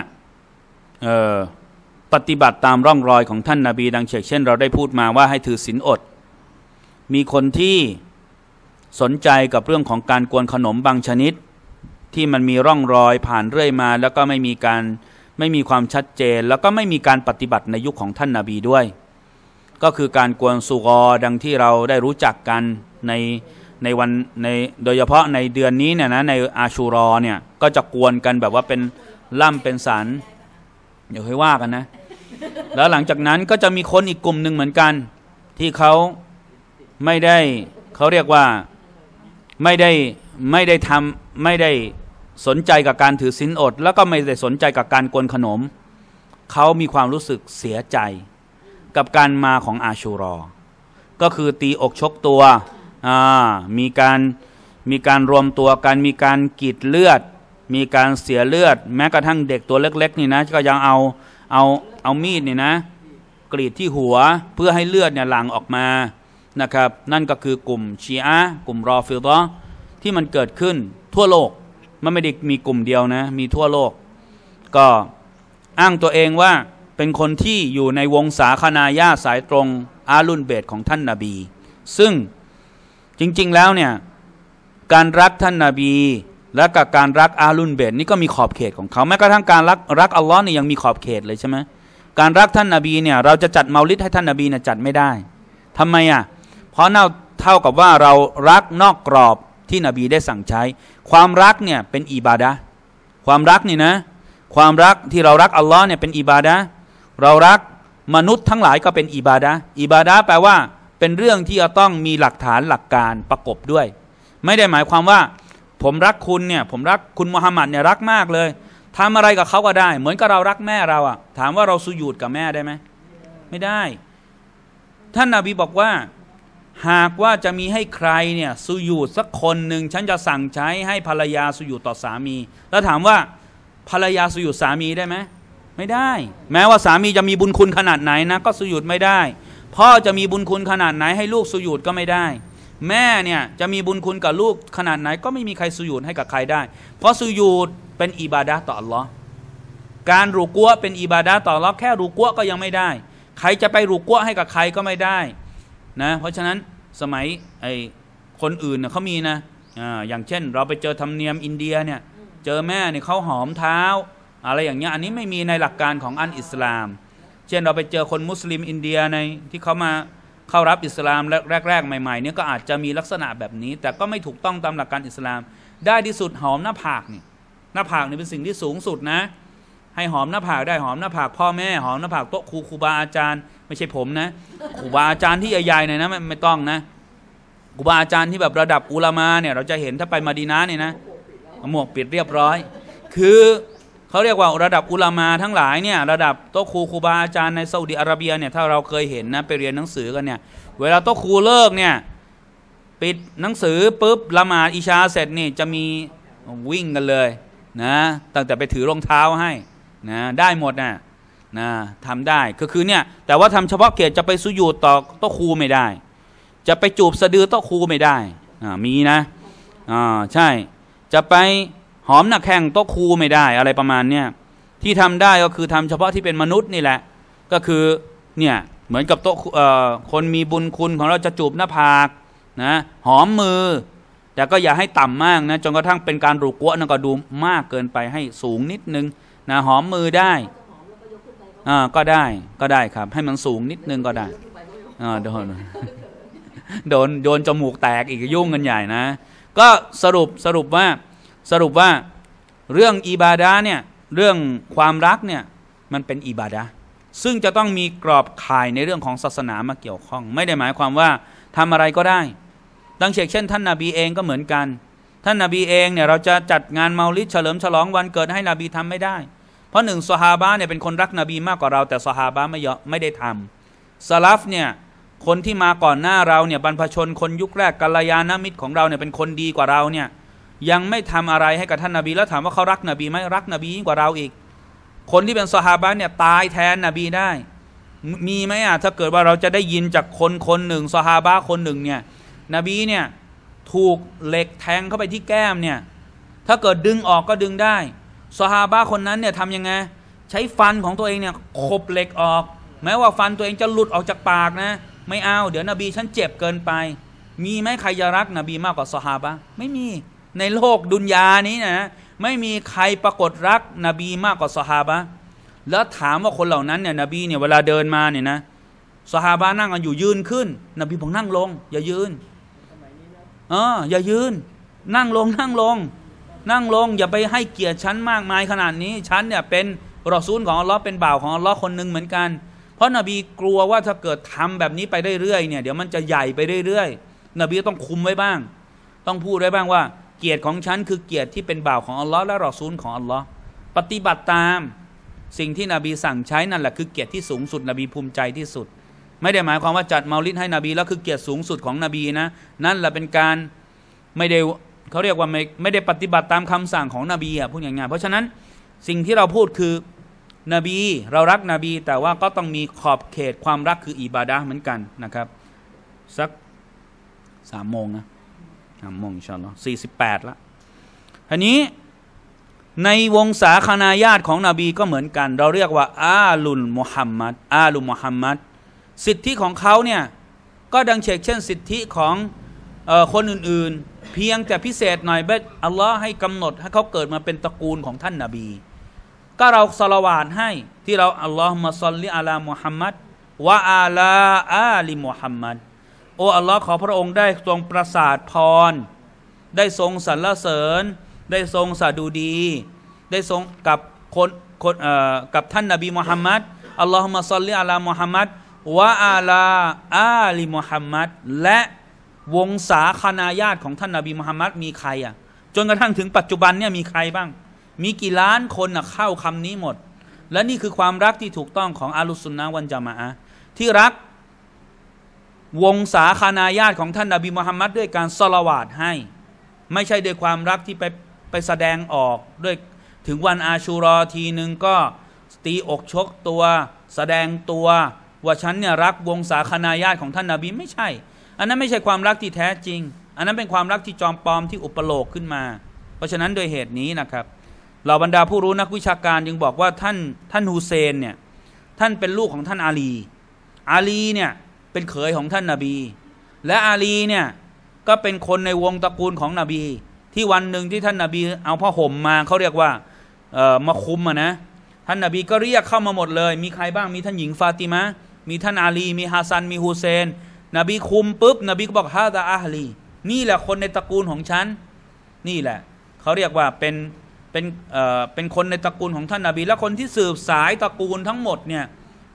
ปฏิบัติตามร่องรอยของท่านนาบีดังเช่นเราได้พูดมาว่าให้ถือศีลอด มีคนที่สนใจกับเรื่องของการกวนขนมบางชนิด ที่มันมีร่องรอยผ่านเรื่อยมา แล้วก็ไม่มีการไม่มีความชัดเจนแล้วก็ไม่มีการปฏิบัติในยุคของท่านนาบีด้วย ก็คือการกวนสุกอดังที่เราได้รู้จักกันในในวันในโดยเฉพาะในเดือนนี้เนี่ยนะในอาชูรอเนี่ยก็จะกวนกันแบบว่าเป็นล่ำเป็นสันเดี๋ยวค่อยว่ากันนะ แล้วหลังจากนั้นก็จะมีคนอีกกลุ่มหนึ่งเหมือนกัน ที่เขาไม่ได้เขาเรียกว่าไม่ได้ไม่ได้ทำไม่ได้สนใจกับการถือศีลอด แล้วก็ไม่ได้สนใจกับการกวนขนม เขามีความรู้สึกเสียใจ กับการมาของอาชูรอ ก็คือตีอกชกตัวมีการ มีการรวมตัวกัน มีการกีดเลือด มีการเสียเลือดแม้กระทั่งเด็กตัวเล็ก ๆ นี่นะก็ยังเอาเอาเอามีดนี่นะ กรีดที่หัวเพื่อให้เลือดเนี่ยหลั่งออกมานะครับ นั่นก็คือกลุ่มชีอะกลุ่มรอฟิลต์ที่มันเกิดขึ้นทั่วโลกมันไม่ได้มีกลุ่มเดียวนะมีทั่วโลก ก็อ้างตัวเองว่าเป็นคนที่อยู่ในวงสาคนาญาสายตรงอาลุนเบตของท่านนาบี ซึ่งจริงๆแล้วเนี่ย การรักท่านนาบีและกับการรักอาลุนเบตนี่ก็มีขอบเขตของเขาแม้กระทั่งการรักรักอัลลอฮ์นี่ยังมีขอบเขตเลยใช่ไหมการรักท่านนาบีเนี่ยเราจะจัดเมาลิดให้ท่านนาบีเนี่ยจัดไม่ได้ ทำไมอ่ะเพราะเน่าเท่ากับว่าเรารักนอกกรอบที่นบีได้สั่งใช้ ความรักเนี่ยเป็นอิบาดะความรักนี่นะ ความรักที่เรารักอัลลอฮ์เนี่ยเป็นอิบาดะเรารักมนุษย์ทั้งหลายก็เป็นอิบาดะอิบาดะแปลว่าเป็นเรื่องที่จะต้องมีหลักฐานหลักการประกบด้วย ไม่ได้หมายความว่าผมรักคุณเนี่ยผมรักคุณมุฮัมมัดเนี่ยรักมากเลยทำอะไรกับเขาก็ได้ เหมือนกับเรารักแม่เราอะถามว่าเราสุยูดกับแม่ได้ไหมไม่ได้ ท่านนาบีบอกว่าหากว่าจะมีให้ใครเนี่ยสุยูดสักคนหนึ่งฉันจะสั่งใช้ให้ภรรยาสุยูดต่อสามี แล้วถามว่าภรรยาสุยูดสามีได้ไหมไม่ได้ แม้ว่าสามีจะมีบุญคุณขนาดไหนนะก็สุยูดไม่ได้พ่อจะมีบุญคุณขนาดไหนให้ลูกสุยูดก็ไม่ได้ แม่เนี่ยจะมีบุญคุณกับลูกขนาดไหน ก็ไม่มีใครสุยูดให้กับใครได้ เพราะสุยูดเป็นอิบาดะต่ออัลลอฮ์การรูกัวเป็นอิบาดะต่ออัลลอฮ์แค่รูกัวก็ยังไม่ได้ ใครจะไปรูกัวให้กับใครก็ไม่ได้นะเพราะฉะนั้นสมัยไอ้คนอื่นเน่ยเขามีนะอ่าอย่างเช่นเราไปเจอธรรมเนียมอินเดียเนี่ย เจอแม่เนี่ยเขาหอมเท้า อะไรอย่างเงี้ยอันนี้ไม่มีในหลักการของอันอิสลาม เช่นเราไปเจอคนมุสลิมอินเดียในที่เขามาเข้ารับอิสลามแรกๆใหม่ๆเนี่ยก็อาจจะมีลักษณะแบบนี้ แต่ก็ไม่ถูกต้องตามหลักการอิสลาม ได้ที่สุดหอมหน้าผากนี่หน้าผากนี่เป็นสิ่งที่สูงสุดนะให้หอมหน้าผากได้หอมหน้าผากพ่อแม่ หอมหน้าผากโต๊ะครูครูบาอาจารย์ไม่ใช่ผมนะครูบาอาจารย์ที่ใหญ่ๆหน่อยนะไม่ไม่ต้องนะครูบาอาจารย์ที่แบบระดับอุลามาเนี่ยเราจะเห็นถ้าไปมาดีนาเนี่ยนะหมวกปิดเรียบร้อย คือเขาเรียกว่าระดับอุลามาทั้งหลายเนี่ยระดับโตครูครูบาอาจารย์ในซาอุดิอาระเบียเนี่ยถ้าเราเคยเห็นนะไปเรียนหนังสือกันเนี่ย เวลาโตครูเลิกเนี่ยปิดหนังสือปุ๊บละหมาดอิชาเสร็จนี่จะมีวิ่งกันเลยนะตั้งแต่ไปถือรองเท้าให้นะได้หมดนะ่ะนะทำได้ก็คือ เนี่ย แต่ว่าทำเฉพาะเขตจะไป สุยูต่อต้อครูไม่ได้ จะไปจูบสะดือต้อครูไม่ได้อ่า มี นะอ่าใช่จะไปหอมหน้าแข้งต้อครูไม่ได้อะไรประมาณเนี่ยที่ทำได้ก็คือทำเฉพาะที่เป็นมนุษย์นี่แหละ ก็คือเนี่ยเหมือนกับโต๊ะคนมีบุญคุณ ของเราจะ จูบ หน้า ผากนะหอมมือ แต่ก็อย่าให้ต่ำมากนะจนกระทั่งเป็นการรูกัวนั่นก็ดูมากเกินไปให้สูงนิดนึงนะหอมมือได้อ่าก็ได้ก็ได้ครับให้มันสูงนิดนึงก็ได้อ่าโดนโดนโดนจมูกแตกอีกยุ่งกันใหญ่นะ ก็สรุปสรุปว่าสรุปว่าเรื่องอิบาดาเนี่ยเรื่องความรักเนี่ยมันเป็นอิบาดาซึ่งจะต้องมีกรอบข่ายในเรื่องของศาสนามาเกี่ยวข้องไม่ได้หมายความว่าทำอะไรก็ได้ตังเช่น ท่านนาบีเองก็เหมือนกัน ท่านนาบีเองเนี่ย เราจะจัดงานเมาลิดเฉลิมฉลองวันเกิดให้นบีทำไม่ได้เพราะหนึ่งสฮาบะเนี่ยเป็นคนรักนบีมากกว่าเราแต่สฮาบะไม่ยอะไม่ได้ทำสลัฟเนี่ยคนที่มา ก่อนหน้า เราเนี่ยบรรพชนคนยุคแรกกัลยาณมิตรของเรา เนี่ยเป็นคนดีกว่าเรา เนี่ย ยังไม่ทำอะไร ให้กับท่านนาบี แล้ว ถาม ว่าเขารักนบีไหมรักนบียิ่งกว่าเราอีก คนที่เป็นสหาบะเนี่ยตายแทนนบีได้ มีไหมอ่ะถ้าเกิดว่าเราจะได้ยินจากคนคนหนึ่งสหาบะคนหนึ่งเนี่ยนบีเนี่ยถูกเหล็กแทงเข้าไปที่แก้มเนี่ยถ้าเกิดดึงออกก็ดึงได้สหาบะคนนั้นเนี่ยทำยัง ไง ใช้ฟันของตัวเองเนี่ยขบเหล็กออก แม้ว่าฟันตัวเองจะหลุดออกจากปากนะ ไม่เอา เดี๋ยวนบีฉันเจ็บเกินไป มีไหมใครจะรัก นบีมากกว่าสหาบะไม่มีในโลกดุนยานี้นะไม่มีใครปรากฏรักนบีมากกว่าสหาบะแล้วถามว่าคนเหล่านั้นเนี่ยนบีเนี่ยเวลาเดินมาเนี่ยนะสหาบานั่งกันอยู่ยืนขึ้น นบีบอกนั่งลง อย่ายืนเอออย่ายืน นั่งลงนั่งลงนั่งลงอย่าไปให้เกียรติฉัน มากมายขนาดนี้ ฉันเนี่ยเป็น รอซูลของ อัลลอฮ์เป็นบ่าว ของ อัลลอฮ์คนหนึ่งเหมือนกัน เพราะนบีกลัวว่าถ้าเกิดทำแบบนี้ไปเรื่อยๆเนี่ยเดี๋ยวมันจะใหญ่ไปเรื่อยๆ นบีต้องคุมไว้บ้าง ต้องพูดไว้บ้างว่าเกียรติของฉันคือเกียรติที่เป็นบ่าวของอัลลอฮ์และรอซูลของอัลลอฮ์ปฏิบัติตาม สิ่งที่นบีสั่งใช้นั่นแหละคือเกียรติที่สูงสุดนบีภูมิใจที่สุด ไม่ได้หมายความว่าจัดเมาลิดให้นบีแล้วคือเกียรติสูงสุดของนบีนะนั่นแหละเป็นการไม่ได้เขาเรียกว่าไม่ไม่ได้ปฏิบัติตามคำสั่งของนบีอ่ะพูดอย่างี้เพราะฉะนั้นสิ่งที่เราพูดคือนบีเรารักนบี แต่ว่าก็ต้องมีขอบเขตความรักคืออิบาดะเหมือนกันนะครับสักสามโมงนะสามโมงอิช่อหมสี่สิบแปดละทีนี้ในวงศาคณาญาติของนบีก็เหมือนกัน เราเรียกว่าอาลุนมุฮัมมัดอาลุมุฮัมมัดสิทธิของเขาเนี่ยก็ดังเชกเช่นสิทธิของออคนอื่นเพียงแต่พิเศษหน่อยเบสอัลลอฮ์ให้กำหนดให้เขาเกิดมาเป็นตระกูลของท่านนาบี ก็เราสละวานให้ที่เราอัลลอฮ์มาซอลลิอัลามุฮัมมัดวะอาลาอาลิมุฮัมมัดโอ้อัลลอฮ์ขอพระองค์ได้ทรงประสาทพร ได้ทรงสรรเสริญ ได้ทรงสาดุดี ได้ทรงกับคนคนกับท่านนาบีมุฮัมมัดอัลลอฮ์มาซอลลิอัลามุฮัมมัดวะอาลาอาลิมุฮัมมัดและวงศาคณาญาติของท่านนาบีมุฮัมมัดมีใครอ่ะจนกระทั่งถึงปัจจุบันเนี่ยมีใครบ้าง มีกี่ล้านคนนะเข้าคำนี้หมด และนี่คือความรักที่ถูกต้องของอาลุสุนนะวันจามะที่รักวงศาคณาญาติของท่านนาบีมุฮัมมัดด้วยการสละวาดให้ ไม่ใช่ ด้วยความรักที่ไปไปแสดงออกด้วยถึงวันอาชูรอทีหนึ่งก็ตีอกชกตัวแสดงตัวว่าฉันเนี่ยรัก วงศาคณาญาติของท่านนาบีไม่ใช่อันนั้นไม่ใช่ ความ รักที่แท้จริง อันนั้นเป็นความรักที่จอมปลอมที่อุปโลกขึ้นมา เพราะฉะนั้นโดยเหตุนี้นะครับเหล่าบรรดาผู้รู้นักวิชาการจึงบอกว่าท่านท่านฮูเซนเนี่ยท่านเป็นลูกของท่านอาลี อาลีเนี่ย เป็นเขยของท่านนาบี และอาลี เนี่ยก็เป็นคนในวงตระกูลของนบี ที่วันหนึ่งที่ท่านนาบี เอาผ้าห่มมาเขาเรียกว่ามาคุมอะนะท่านนาบีก็เรียกเข้ามาหมดเลยมีใครบ้างมีท่านหญิงฟาติมะมีท่านอาลีมีฮาซันมีฮูเซนนบีคุมปุ๊บนบีก็บอกฮาดาอาฮลีนี่แหละคนในตระกูลของฉัน นี่แหละเขาเรียกว่าเป็นเป็นเอ่อเป็นคนในตระกูลของท่านนาบี และคนที่สืบสายตระกูลทั้งหมดเนี่ย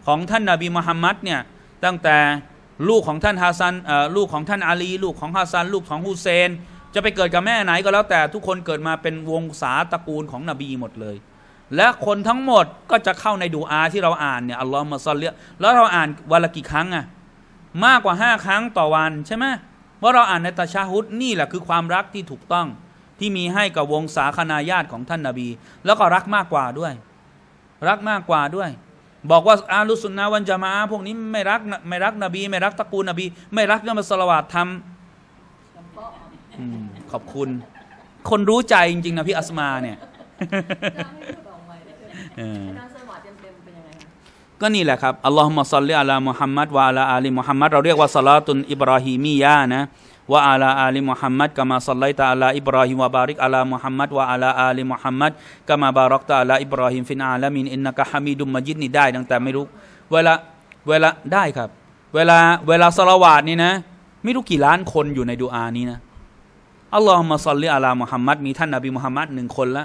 ของท่านนาบีมุฮัมมัดเนี่ยตั้งแต่ลูกของท่านฮาซันเอ่อลูกของท่านอาลี ลูกของฮาซันลูกของฮุเซน จะไปเกิดกับแม่ไหนก็แล้ว แต่ทุกคนเกิดมาเป็นวงศาตระกูลของนบีหมดเลย และคนทั้งหมดก็จะเข้าในดูอาที่เราอ่านเนี่ยอัลลอฮ์มาซอลเลียแล้วเราอ่านวันละกี่ครั้งอะ่ะมากกว่าห้าครั้งต่อวัน ใช่ไหมว่าเราอ่านในตาชาฮุดนี่แหละคือความรักที่ถูกต้อง ที่มีให้กับวงสาคนาญาติของท่านนาบี แล้วก็รักมากกว่าด้วย รักมากกว่าด้วย บอกว่าอาลุสุนนาวันจามาพวกนี้ ไม่รัก ไม่รักนบีไม่รักตระกูลนบีไม่รักเนมัสลวาตทำขอบคุณ คนรู้ใจจริงๆนะพี่อัสมาเนี่ยก็นี่แหละครับอัลลอฮฺมะซัลลิอัลามุฮัมมัดวะอัลาอาลีมุฮัมมัดเราเรียกว่าสลาตุนอิบราฮิมียานะวะอัลาอาลีมุฮัมมัดกามาสัลัยตะอัลาอิบราฮิมวะบาริกอัลามุฮัมมัดวะอัลาอาลีมุฮัมมัดกามาบารักตะอัลาอิบราฮิมฟินอาลามินอินนักฮามิดุมมะยิดนี่ได้ตั้งแต่ไม่รู้เวลาเวลา ได้ครับ เวลาเวลาสลาวาดนี่นะ ไม่รู้กี่ล้านคนอยู่ในดูอานี้นะอัลลอฮฺมะซัลลิอัลามุฮัมมัดมีท่านนบีมุฮัมมัดหนึ่งคนละ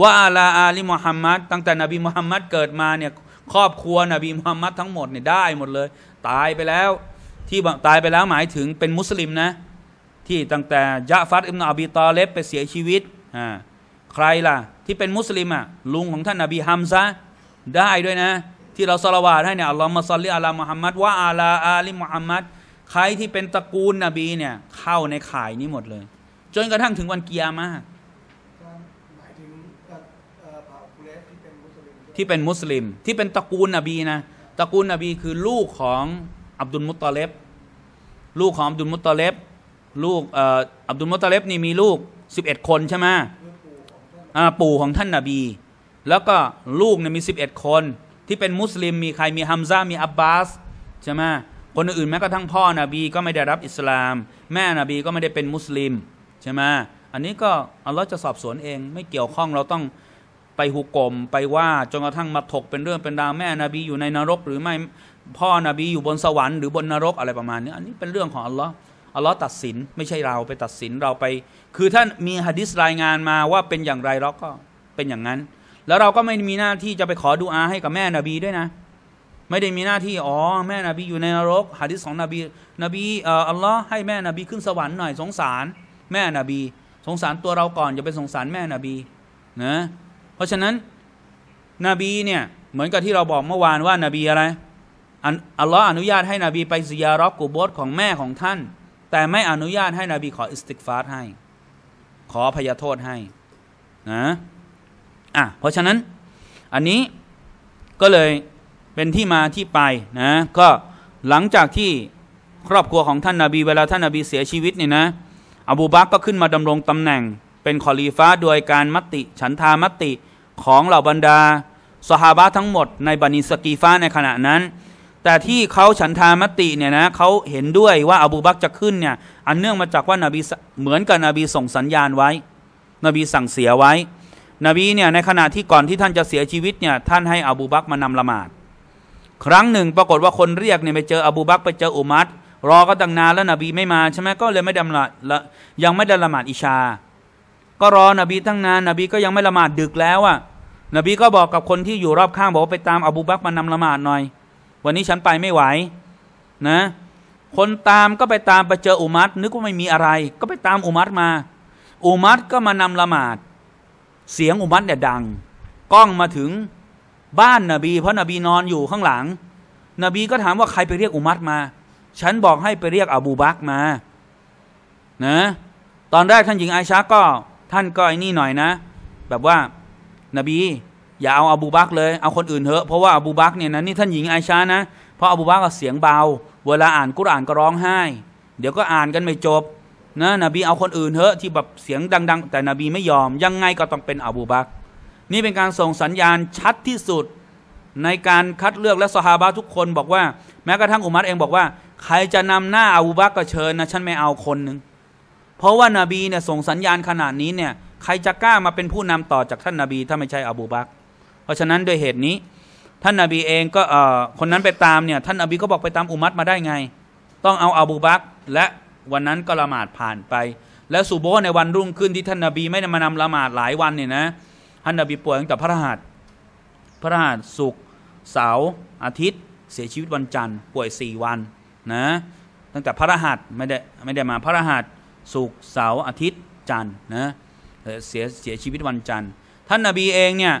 วะอัลาอาลีมุฮัมมัดตั้งแต่นบีมุฮัมมัดเกิดมาเนี่ยครอบครัวนบีมุฮัมมัดทั้งหมดเนี่ยได้หมดเลย ตายไปแล้ว ที่ตายไปแล้วหมายถึงเป็นมุสลิมนะ ที่ตั้งแต่ยะฟัดอิมนาอบี ตอเลบไปเสียชีวิตอ่าใครล่ะ ที่เป็นมุสลิมอ่ะลุงของท่านนบีฮัมซะได้ด้วยนะ ที่เราสละวาดให้เนี่ยอัลลอฮ์มาซัลลิอัลลมุฮัมมัดว่าอาลา อาลิมุฮัมมัด ใครที่เป็นตระกูลนบีเนี่ยเข้าในข่ายนี้หมดเลย จนกระทั่งถึงวันเกียร์มาที่เป็นมุสลิมที่เป็นตระกูลนบีนะตระกูลนบีคือลูกของ อับดุลมุตตเลบลูกของอับดุลมุตตเลบลูกอับดุลมุตตเลบนี่มีลูก 11 คนใช่ไหมปู่ของท่านนาบี แล้วก็ลูกเนี่ยมี11 คน ที่เป็นมุสลิมมีใครมีฮัมซามีอับบาสใช่ไหมคนอื่นแม้กระทั่งพ่อนบี ก็ไม่ได้รับอิสลาม แม่นบีก็ไม่ได้เป็นมุสลิมใช่ไหมอันนี้ก็อัลลอฮ์จะสอบสวนเองไม่เกี่ยวข้องเราต้องไปหุกกลมไปว่าจนกระทั่งมาถกเป็นเรื่องเป็นดาวแม่นบีอยู่ในนรก หรือไม่พ่อนบีอยู่บนสวรรค์หรือบนนรกอะไร ประมาณนี้ อันนี้เป็นเรื่องของอัลลอฮ์อัลลอฮ์ตัดสินไม่ใช่เราไปตัดสินเราไป คือท่านมีฮะดิษรายงานมาว่าเป็นอย่างไรเราก็เป็นอย่างนั้น แล้วเราก็ไม่มีหน้าที่จะไปขอดูอาให้กับแม่นบีด้วยนะไม่ได้มีหน้าที่อ๋อแม่นบีอยู่ในนรกฮะดิษของนบี นบีอัลลอฮ์ให้แม่นบีขึ้นสวรรค์หน่อยสงสารแม่นบี สงสารตัวเราก่อนอย่าไปสงสารแม่นบีนะเพราะฉะนั้นนบีเนี่ย เหมือนกับที่เราบอกเมื่อวานว่านาบีอะไรอัลลอฮ์อนุญาตให้นบีไปซิยารอบกูบอสของแม่ของท่าน แต่ไม่อนุญาตให้นบีขออิสติกฟาร์ให้ ขอพยโทษให้นะอ่ะเพราะฉะนั้นอันนี้ก็เลยเป็นที่มาที่ไปนะ ก็หลังจากที่ครอบครัวของท่านนาบีเวลาท่านนาบีเสียชีวิตเนี่ยนะอบูบักก็ขึ้นมาดำรงตำแหน่งเป็นขอลีฟ้าโดยการมติฉันทามติของเหล่าบรรดาสหาบะทั้งหมดในบันิสกีฟ้าในขณะนั้น แต่ที่เขาฉันทามติเนี่ยนะเขาเห็นด้วยว่าอบูบักจะขึ้นเนี่ยอันเนื่องมาจากว่านาบีเหมือนกับนบีส่งสัญญาณไว้ นบีสั่งเสียไว้ นบีเนี่ยในขณะที่ก่อนที่ท่านจะเสียชีวิตเนี่ยท่านให้อบูบักมานำละหมาด ครั้งหนึ่ง ปรากฏว่าคนเรียกเนี่ยไปเจออบูบักไปเจออุมัดรอก็ตั้งนานแล้วนบีไม่มาใช่ไหมก็เลยไม่ได้ละยังไม่ได้ละหมาดอิชาก็รอนบีตั้งนานนบี ก็ยังไม่ละหมาดดึกแล้วอ่ะนบีก็บอกกับคนที่อยู่รอบข้างบอกว่าไปตามอบูบักมานำละหมาดหน่อย วันนี้ฉันไปไม่ไหว นะ คนตามก็ไปตามไปเจออุมัดนึกว่าไม่มีอะไร ก็ไปตามอุมัดมา อุมัดก็มานำละหมาดเสียงอุมัดเนี่ยดังกล้องมาถึงบ้านนบี เพราะนบีนอนอยู่ข้างหลัง นบีก็ถามว่าใครไปเรียกอุมัดมา ฉันบอกให้ไปเรียกอบูบักมานะ ตอนแรกท่านหญิงไอชาก็ท่านก็ไอ้นี่หน่อยนะ แบบว่านาบี อย่าเอาอบูบักเลยเอาคนอื่นเถอะเพราะว่าอบูบักเนี่ยนะนี่ท่านหญิงไอชานะ เพราะอบูบักเสียงเบา เวลาอ่านกุรานก็ร้องไห้ เดี๋ยวก็อ่านกันไม่จบนะนบีเอาคนอื่นเถอะ ที่แบบเสียงดังๆ แต่นบีไม่ยอมยังไงก็ต้องเป็นอบูบักนี่เป็นการส่งสัญญาณชัดที่สุดในการคัดเลือกและสฮาบะทุกคน บอกว่าแม้กระทั่งอุมัรเองบอกว่า ใครจะนำหน้าอาบูบักก็เชิญนะฉันไม่เอาคนหนึ่งเพราะว่านาบีเนี่ยส่งสัญญาณขนาดนี้เนี่ยใครจะกล้ามาเป็นผู้นำต่อจากท่านนาบีถ้าไม่ใช่อบูบักเพราะฉะนั้นด้วยเหตุนี้ ท่านนาบีเองก็เออ่คนนั้นไปตามเนี่ยท่านนาบีก็บอกไปตามอุมัตมาได้ไง ต้องเอาอบูบักและวันนั้นก็ละหมาดผ่านไป และสุโบในวันรุ่งขึ้นที่ท่านนาบีไม่ได้มานำละหมาดหลายวันเนี่ยนะท่านนาบีป่วยตั้งแต่พระหัสพระหัสสุกเสาร์อาทิตย์ เสียชีวิตวันจันทร์ป่วยสี่วันนะตั้งแต่พระรหัสไม่ได้ไม่ได้มาพระรหัสศุกร์เสาร์อาทิตย์จันทร์นะเสียเสียชีวิตวันจันทร์ ท่านนาบีเองเนี่ย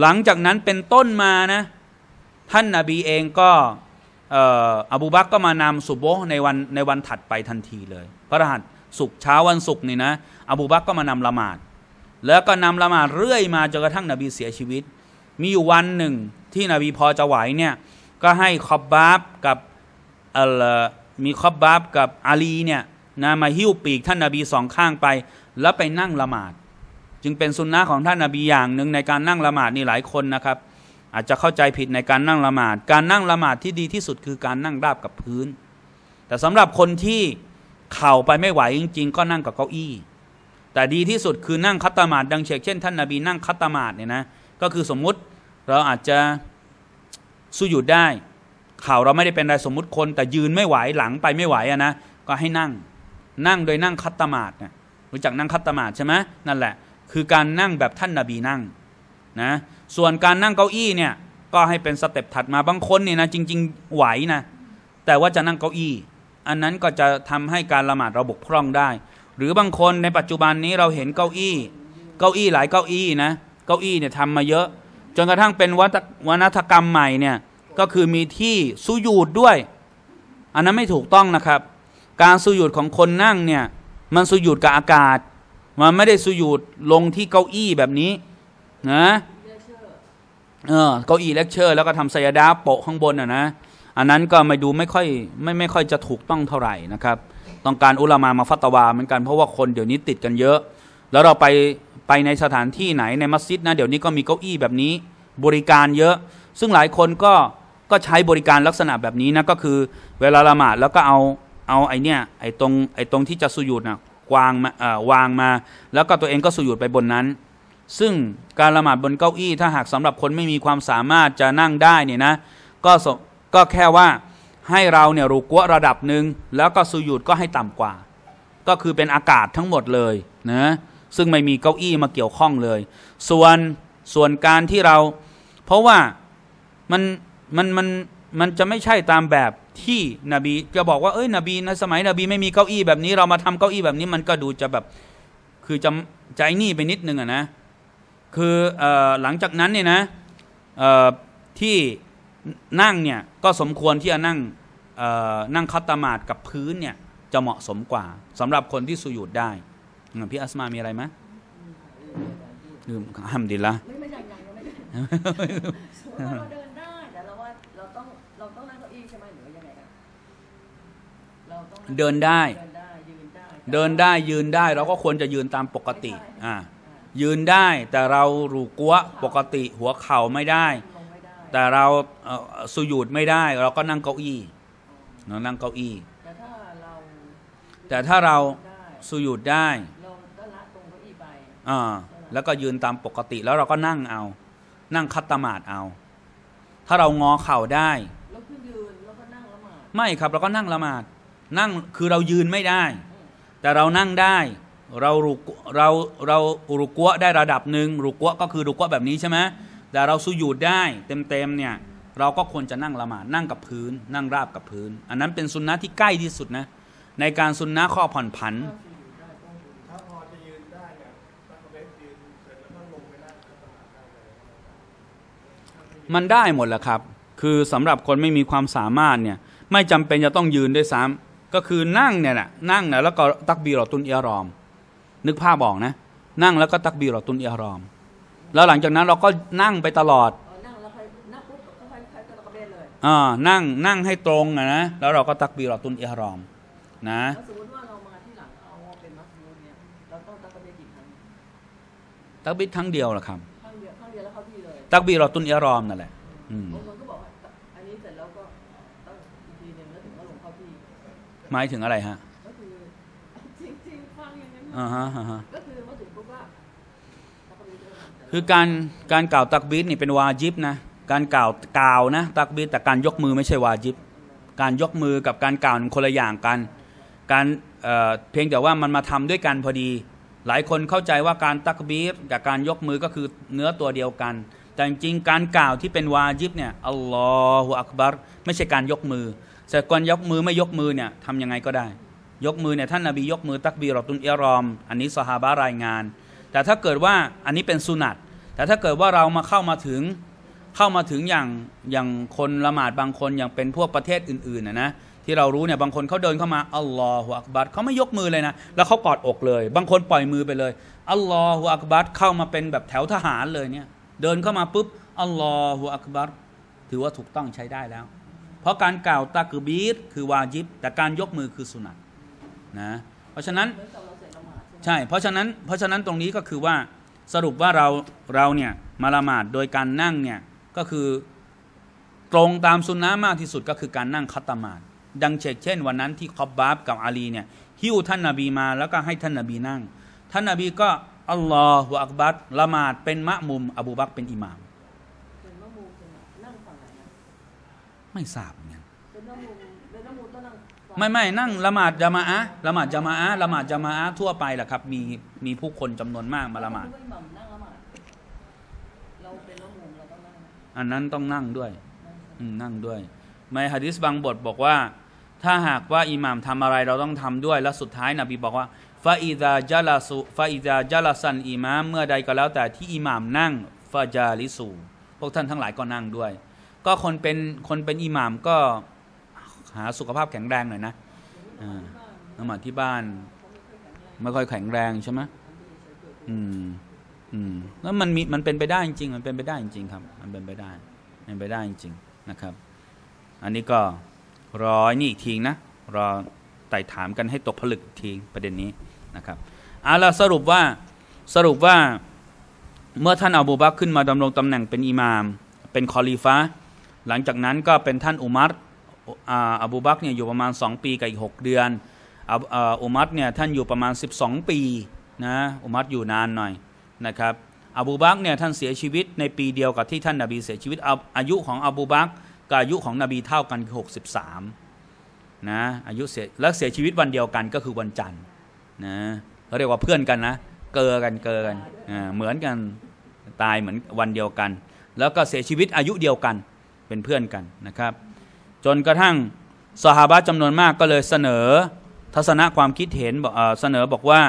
หลังจากนั้นเป็นต้นมานะท่านนาบีเองก็อบูบักก็มานำสุบโบในวันในวันถัดไปทันทีเลย พระรหัสสุกเช้าวันศุกร์นี่นะอบูบักก็มานำละหมาด แล้วก็นำละหมาดเรื่อยมาจนกระทั่งนบีเสียชีวิต มีอยู่วันหนึ่งที่นบีพอจะไหวเนี่ยก็ให้คอบบาบกับมีคอบบาบกับอาลีเนี่ยนะมาหิ้วปีกท่านนาบีสองข้างไปแล้วไปนั่งละหมาด จึงเป็นสุนนะของท่านนาบี อย่างหนึ่งในการนั่งละหมาดนี่หลายคนนะครับ อาจจะเข้าใจผิดในการนั่งละหมาด การนั่งละหมาดที่ดีที่สุดคือการนั่งราบกับพื้น แต่สำหรับคนที่เข่าไปไม่ไหว จริงๆก็นั่งกับเก้าอี้แต่ดีที่สุดคือนั่งคัตตามาดดังเชกเช่น ท่านนาบีนั่งคัตตามาดเนี่ยนะก็คือสมมุติเราอาจจะสู้หยุดได้เข่าเราไม่ได้เป็นไรสมมุติคน แต่ยืนไม่ไหวหลังไปไม่ไหวอะนะก็ให้นั่งนั่งโดยนั่งคัตตมาดนะรู้จักนั่งคัตตมาดใช่ไหมนั่นแหละ คือการนั่งแบบท่านนาบีนั่งนะส่วนการนั่งเก้าอี้เนี่ย ก็ให้เป็นสเต็ปถัดมาบางคนเนี่ยนะจริง ๆ ไหวนะแต่ว่าจะนั่งเก้าอี้อันนั้นก็จะทำให้การละหมาดเราบกพร่องได้ หรือบางคนในปัจจุบันนี้เราเห็นเก้าอี้ เก้าอี้หลายเก้าอี้นะ เก้าอี้เนี่ยทำมาเยอะ จนกระทั่งเป็นวัฒนธรรมใหม่เนี่ยก็คือมีที่สุยูดด้วย อันนั้นไม่ถูกต้องนะครับการสุญูดของคนนั่งเนี่ย มันสุญูดกับอากาศ มันไม่ได้สุญูดลงที่เก้าอี้แบบนี้นะเออเก้าอี้เลคเชอร์ แล้วก็ทำสยดาโปะข้างบนอ่ะนะอันนั้นก็ไม่ดูไม่ค่อยไม่ไม่ค่อยจะถูกต้องเท่าไหร่นะครับ ต้องการอุลามามาฟัตวาเหมือนกันเพราะว่าคนเดี๋ยวนี้ติดกันเยอะ แล้วเราไปไปในสถานที่ไหนในมัสยิดนะ เดี๋ยวนี้ก็มีเก้าอี้แบบนี้ บริการเยอะ ซึ่งหลายคนก็ก็ใช้บริการลักษณะแบบนี้นะก็คือเวลาละหมาดแล้วก็เอาเอาไอเนี่ยไอตรงไอตรงที่จะสุญูดนะวางมาวางมา แล้วก็ตัวเองก็สุญูดไปบนนั้น ซึ่งการละหมาดบนเก้าอี้ ถ้าหากสำหรับคนไม่มีความสามารถจะนั่งได้เนี่ยนะก็ก็แค่ว่าให้เราเนี่ยรูกัวระดับหนึ่งแล้วก็สุญูดก็ให้ต่ำกว่า ก็คือเป็นอากาศทั้งหมดเลยนะซึ่งไม่มีเก้าอี้มาเกี่ยวข้องเลย ส่วนส่วนการที่เรา เพราะว่ามันมันมันมันจะไม่ใช่ตามแบบที่นบีจะบอกว่าเอ้ยนบีนะสมัยนบี ไม่มีเก้าอี้แบบนี้เรามาทำเก้าอี้แบบนี้ มันก็ดูจะแบบคือจะใจนี่ไปนิดนึงอะนะคืออหลังจากนั้นเนี่ยนะที่นั่งเนี่ย ก็สมควรที่จะนั่งนั่งคัตตมาดกับพื้นเนี่ยจะเหมาะสมกว่าสำหรับคนที่สุยุดได้ พี่อัสมามีอะไรไหมลืมห้ามดีละเดินได้ เดินได้ยืนได้ เราก็ควรจะยืนตามปกติอ่ายืนได้ แต่เรารูกัวปกติ หัวเข่าไม่ได้ แต่เราสุยุดไม่ได้เราก็นั่งเก้าอี้เรานั่งเก้าอี้แต่ถ้าเราสุยุดได้อ่าแล้วก็ยืนตามปกติ แล้วเราก็นั่งเอา นั่งคัตตมาดเอา ถ้าเรางอเข่าได้ไม่ครับ เราก็นั่งละหมาดนั่งคือเรายืนไม่ได้ แต่เรานั่งได้เรารุเราเรารุกวะได้ระดับหนึ่งรุกวะก็คือรุกวะแบบนี้ใช่ไหมแต่เราสูหยุดได้ เต็มๆเนี่ยเราก็ควรจะนั่งละหมาดนั่งกับพื้น นั่งราบกับพื้น อันนั้นเป็นสุนนะที่ใกล้ที่สุดนะในการสุนนะข้อผ่อนผัน มันได้หมดแล้วครับ คือสำหรับคนไม่มีความสามารถเนี่ยไม่จำเป็นจะต้องยืนด้วยซ้ำก็คือนั่งเนี่ยนะนั่งนะแล้วก็ตักบีรอตุนเอรอม นึกภาพบอกนะ นั่งแล้วก็ตักบีรอตุนเอรอม แล้วหลังจากนั้นเราก็นั่งไปตลอดอ่านั่งนั่งให้ตรงนะแล้วเราก็ตักบีรอตุนเอรอมนะตารัอมนตักบีทั้งเดียวหะครับทั้งเดียวทั้งเดียวแล้วเขาีเลยตักบีรอตุนเอีรอมนั่นแหละ อืมหมายถึงอะไรฮะคือ่าฮะอ่าฮะ ก็คือาถึงบว่าคือการการกล่าวตักบีดนี่เป็นวาจิบนะ การกล่าวกล่าวนะตักบีดแต่การยกมือไม่ใช่วาจิบ การยกมือกับการกล่าวมันคนละอย่างกัน การเเพียงแต่ว่ามันมาทำด้วยกันพอดี หลายคนเข้าใจว่าการตักบีดกับการยกมือก็คือเนื้อตัวเดียวกัน แต่จริงการกล่าวที่เป็นวาจิบเนี่ยอัลลอฮฺอักบัรไม่ใช่การยกมือแต่ก่อนยกมือไม่ยกมือเนี่ยทำยังไงก็ได้ ยกมือเนี่ยท่านนาบียกมือ ตักบีรอตุนเอรอม อันนี้สฮาบารายงาน แต่ถ้าเกิดว่าอันนี้เป็นสุนัตแต่ถ้าเกิดว่าเรามาเข้ามาถึงเข้ามาถึงอย่างอย่างคนละหมาดบางคนอย่างเป็นพวกประเทศอื่นๆนะนะที่เรารู้เนี่ยบางคนเขาเดินเข้ามาอัลลอฮฺอักบัตเขาไม่ยกมือเลยนะ แล้วเขากอดอกเลย บางคนปล่อยมือไปเลยอัลลอฮฺอักบัตเข้ามาเป็นแบบแถวทหารเลยเนี่ยเดินเข้ามาปุ๊บอัลลอฮฺอักบัตถือว่าถูกต้องใช้ได้แล้วเพราะการกล่าวตะกือบีดคือวาญิบ แต่การยกมือคือสุนัตนะเพราะฉะนั้นใช่ เพราะฉะนั้น เพราะฉะนั้นตรงนี้ก็คือว่าสรุปว่าเราเราเนี่ยมาละหมาดโดยการนั่งเนี่ยก็คือตรงตามสุนนะมากที่สุดก็คือการนั่งคัตตมาดดังเช่นเช่น วันนั้นที่คอบบาบกับอาลีเนี่ยฮิวท่านนาบีมาแล้วก็ให้ท่านนาบีนั่งท่านนาบีก็อัลลอฮฺอักบัตละหมาดเป็นมะมุมอบูบักเป็นอิหมามไม่ทราบเนี้ยไม่ไม่นั่งละหมาดจามาอะละหมาดจามาอะละหมาดจามาอะทั่วไปแหละครับมี มีผู้คน จำนวนมากมาละหมาดอันนั้นต้องนั่งด้วยนั่งด้วยในฮะดิษบางบทบอกว่า ถ้าหากว่า อิหม่ามทำอะไร เราต้องทำด้วย และ สุดท้ายนบีบอกว่าฟาอิดาจัลาสุฟาอิดาจัลาสันอิหม่ามเมื่อใดก็แล้ว แต่ที่อิหม่ามนั่งฟาจาลิสูพวกท่านทั้งหลายก็นั่งด้วยก็คน เป็น คนเป็น อิหมามก็หาสุขภาพแข็งแรงหน่อยนะนามาที่บ้าน ไม่ค่อยแข็งแรงใช่ไหมอืม อืม แล้วมันมีมันเป็นไปได้จริงมันเป็นไปได้จริงครับ มันเป็นไปได้เป็นไปได้จริงนะครับ อันนี้ก็รอนี่ อีก ทีนะ รอไต่ถามกันให้ตกผลึกทีประเด็นนี้นะครับ เอาล่ะสรุปว่าสรุปว่า เมื่อท่านอบูบักขึ้น มาดำรงตำแหน่งเป็นอิหมาม เป็นคอลีฟ้าหลังจากนั้นก็เป็นท่านอุมัตอบูบักเนี่ยอยู่ประมาณ2ปีกับอีก6เดือน อุมัตเนี่ยท่านอยู่ประมาณ 12 ปีนะ อุมัตอยู่นานหน่อยนะครับอบูบักเนี่ยท่านเสียชีวิตในปีเดียวกับที่ท่านนาบีเสียชีวิต อายุของอบูบักกับอายุของนบีเท่ากันคือ63นะอายุเสียและเสียชีวิตวันเดียวกันก็คือวันจันทร์นะเขาเรียกว่าเพื่อนกันนะเกอกันเกอกันเหมือนกันตายเหมือนวันเดียวกัน แล้วก็เสียชีวิตอายุเดียวกันเป็นเพื่อนกันนะครับ จนกระทั่งสหบาจำนวนมากก็เลยเสนอทัศนะความคิดเห็นเสนอบอกว่า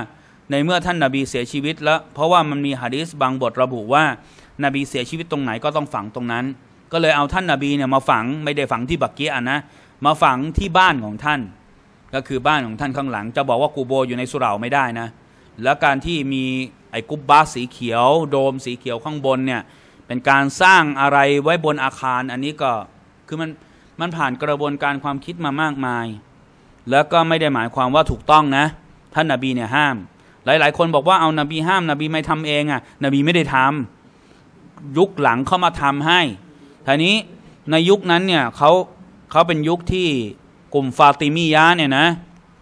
ในเมื่อท่านนาบีเสียชีวิตแล้ว เพราะว่ามันมีฮะดีษบางบทระบุว่านาบีเสียชีวิตตรงไหนก็ต้องฝังตรงนั้น ก็เลยเอาท่านนาบีเนี่ยมาฝังไม่ได้ฝังที่บักเกียนะมาฝังที่บ้านของท่าน ก็คือบ้านของท่านข้างหลังจะบอกว่ากูโบอยู่ในสุเหร่าไม่ได้นะแล้วการที่มีไอ้กุบบาสีเขียว โดมสีเขียวข้างบนเนี่ยเป็นการสร้างอะไรไว้บนอาคารอันนี้ก็คือ มัน มันผ่านกระบวนการความคิดมามากมาย แล้วก็ไม่ได้หมายความว่าถูกต้องนะ ท่านนาบี เนี่ย ห้าม หลาย ๆ คนบอกว่าเอานาบีห้ามนาบีไม่ทำเองอะ่ะ นบีไม่ได้ทำ ยุคหลังเข้ามาทำให้ทีนี้ในยุคนั้นเนี่ยเขาเขาเป็นยุคที่กลุ่มฟาติมียะเนี่ยนะ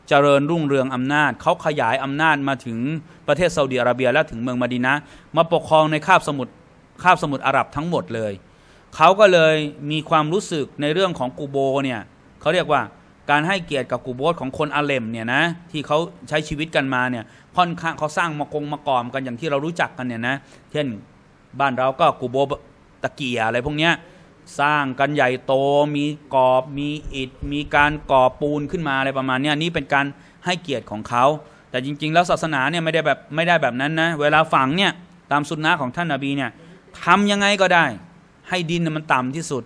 เจริญรุ่งเรืองอำนาจเขาขยายอำนาจมาถึงประเทศซาอุดิอาระเบียและถึงเมืองมาดินะมาปกครองในคาบสมุทรคาบสมุทรอาหรับทั้งหมดเลย เขาก็เลยมีความรู้สึกในเรื่องของกูโบเนี่ย เขาเรียกว่าการให้เกียรติกับกูโบสของคนอาเลมเนี่ยนะ ที่เขาใช้ชีวิตกันมาเนี่ยค่อนข้างเขาสร้างมะกงมากอมกันอย่างที่เรารู้จักกันเนี่ยนะ เช่นบ้านเราก็กูโบตะเกียอะไรพวกเนี้ยสร้างกันใหญ่โต มีกรอบมีอิฐมีการก่อปูนขึ้นมาอะไรประมาณนี้นี่เป็นการให้เกียรติของเขาแต่จริงๆแล้วศาสนาเนี่ยไม่ได้แบบไม่ได้แบบนั้นนะเวลาฝังเนี่ยตามสุนนะของท่านนาบีเนี่ยทำยังไงก็ได้ ให้ดินมันต่ำที่สุด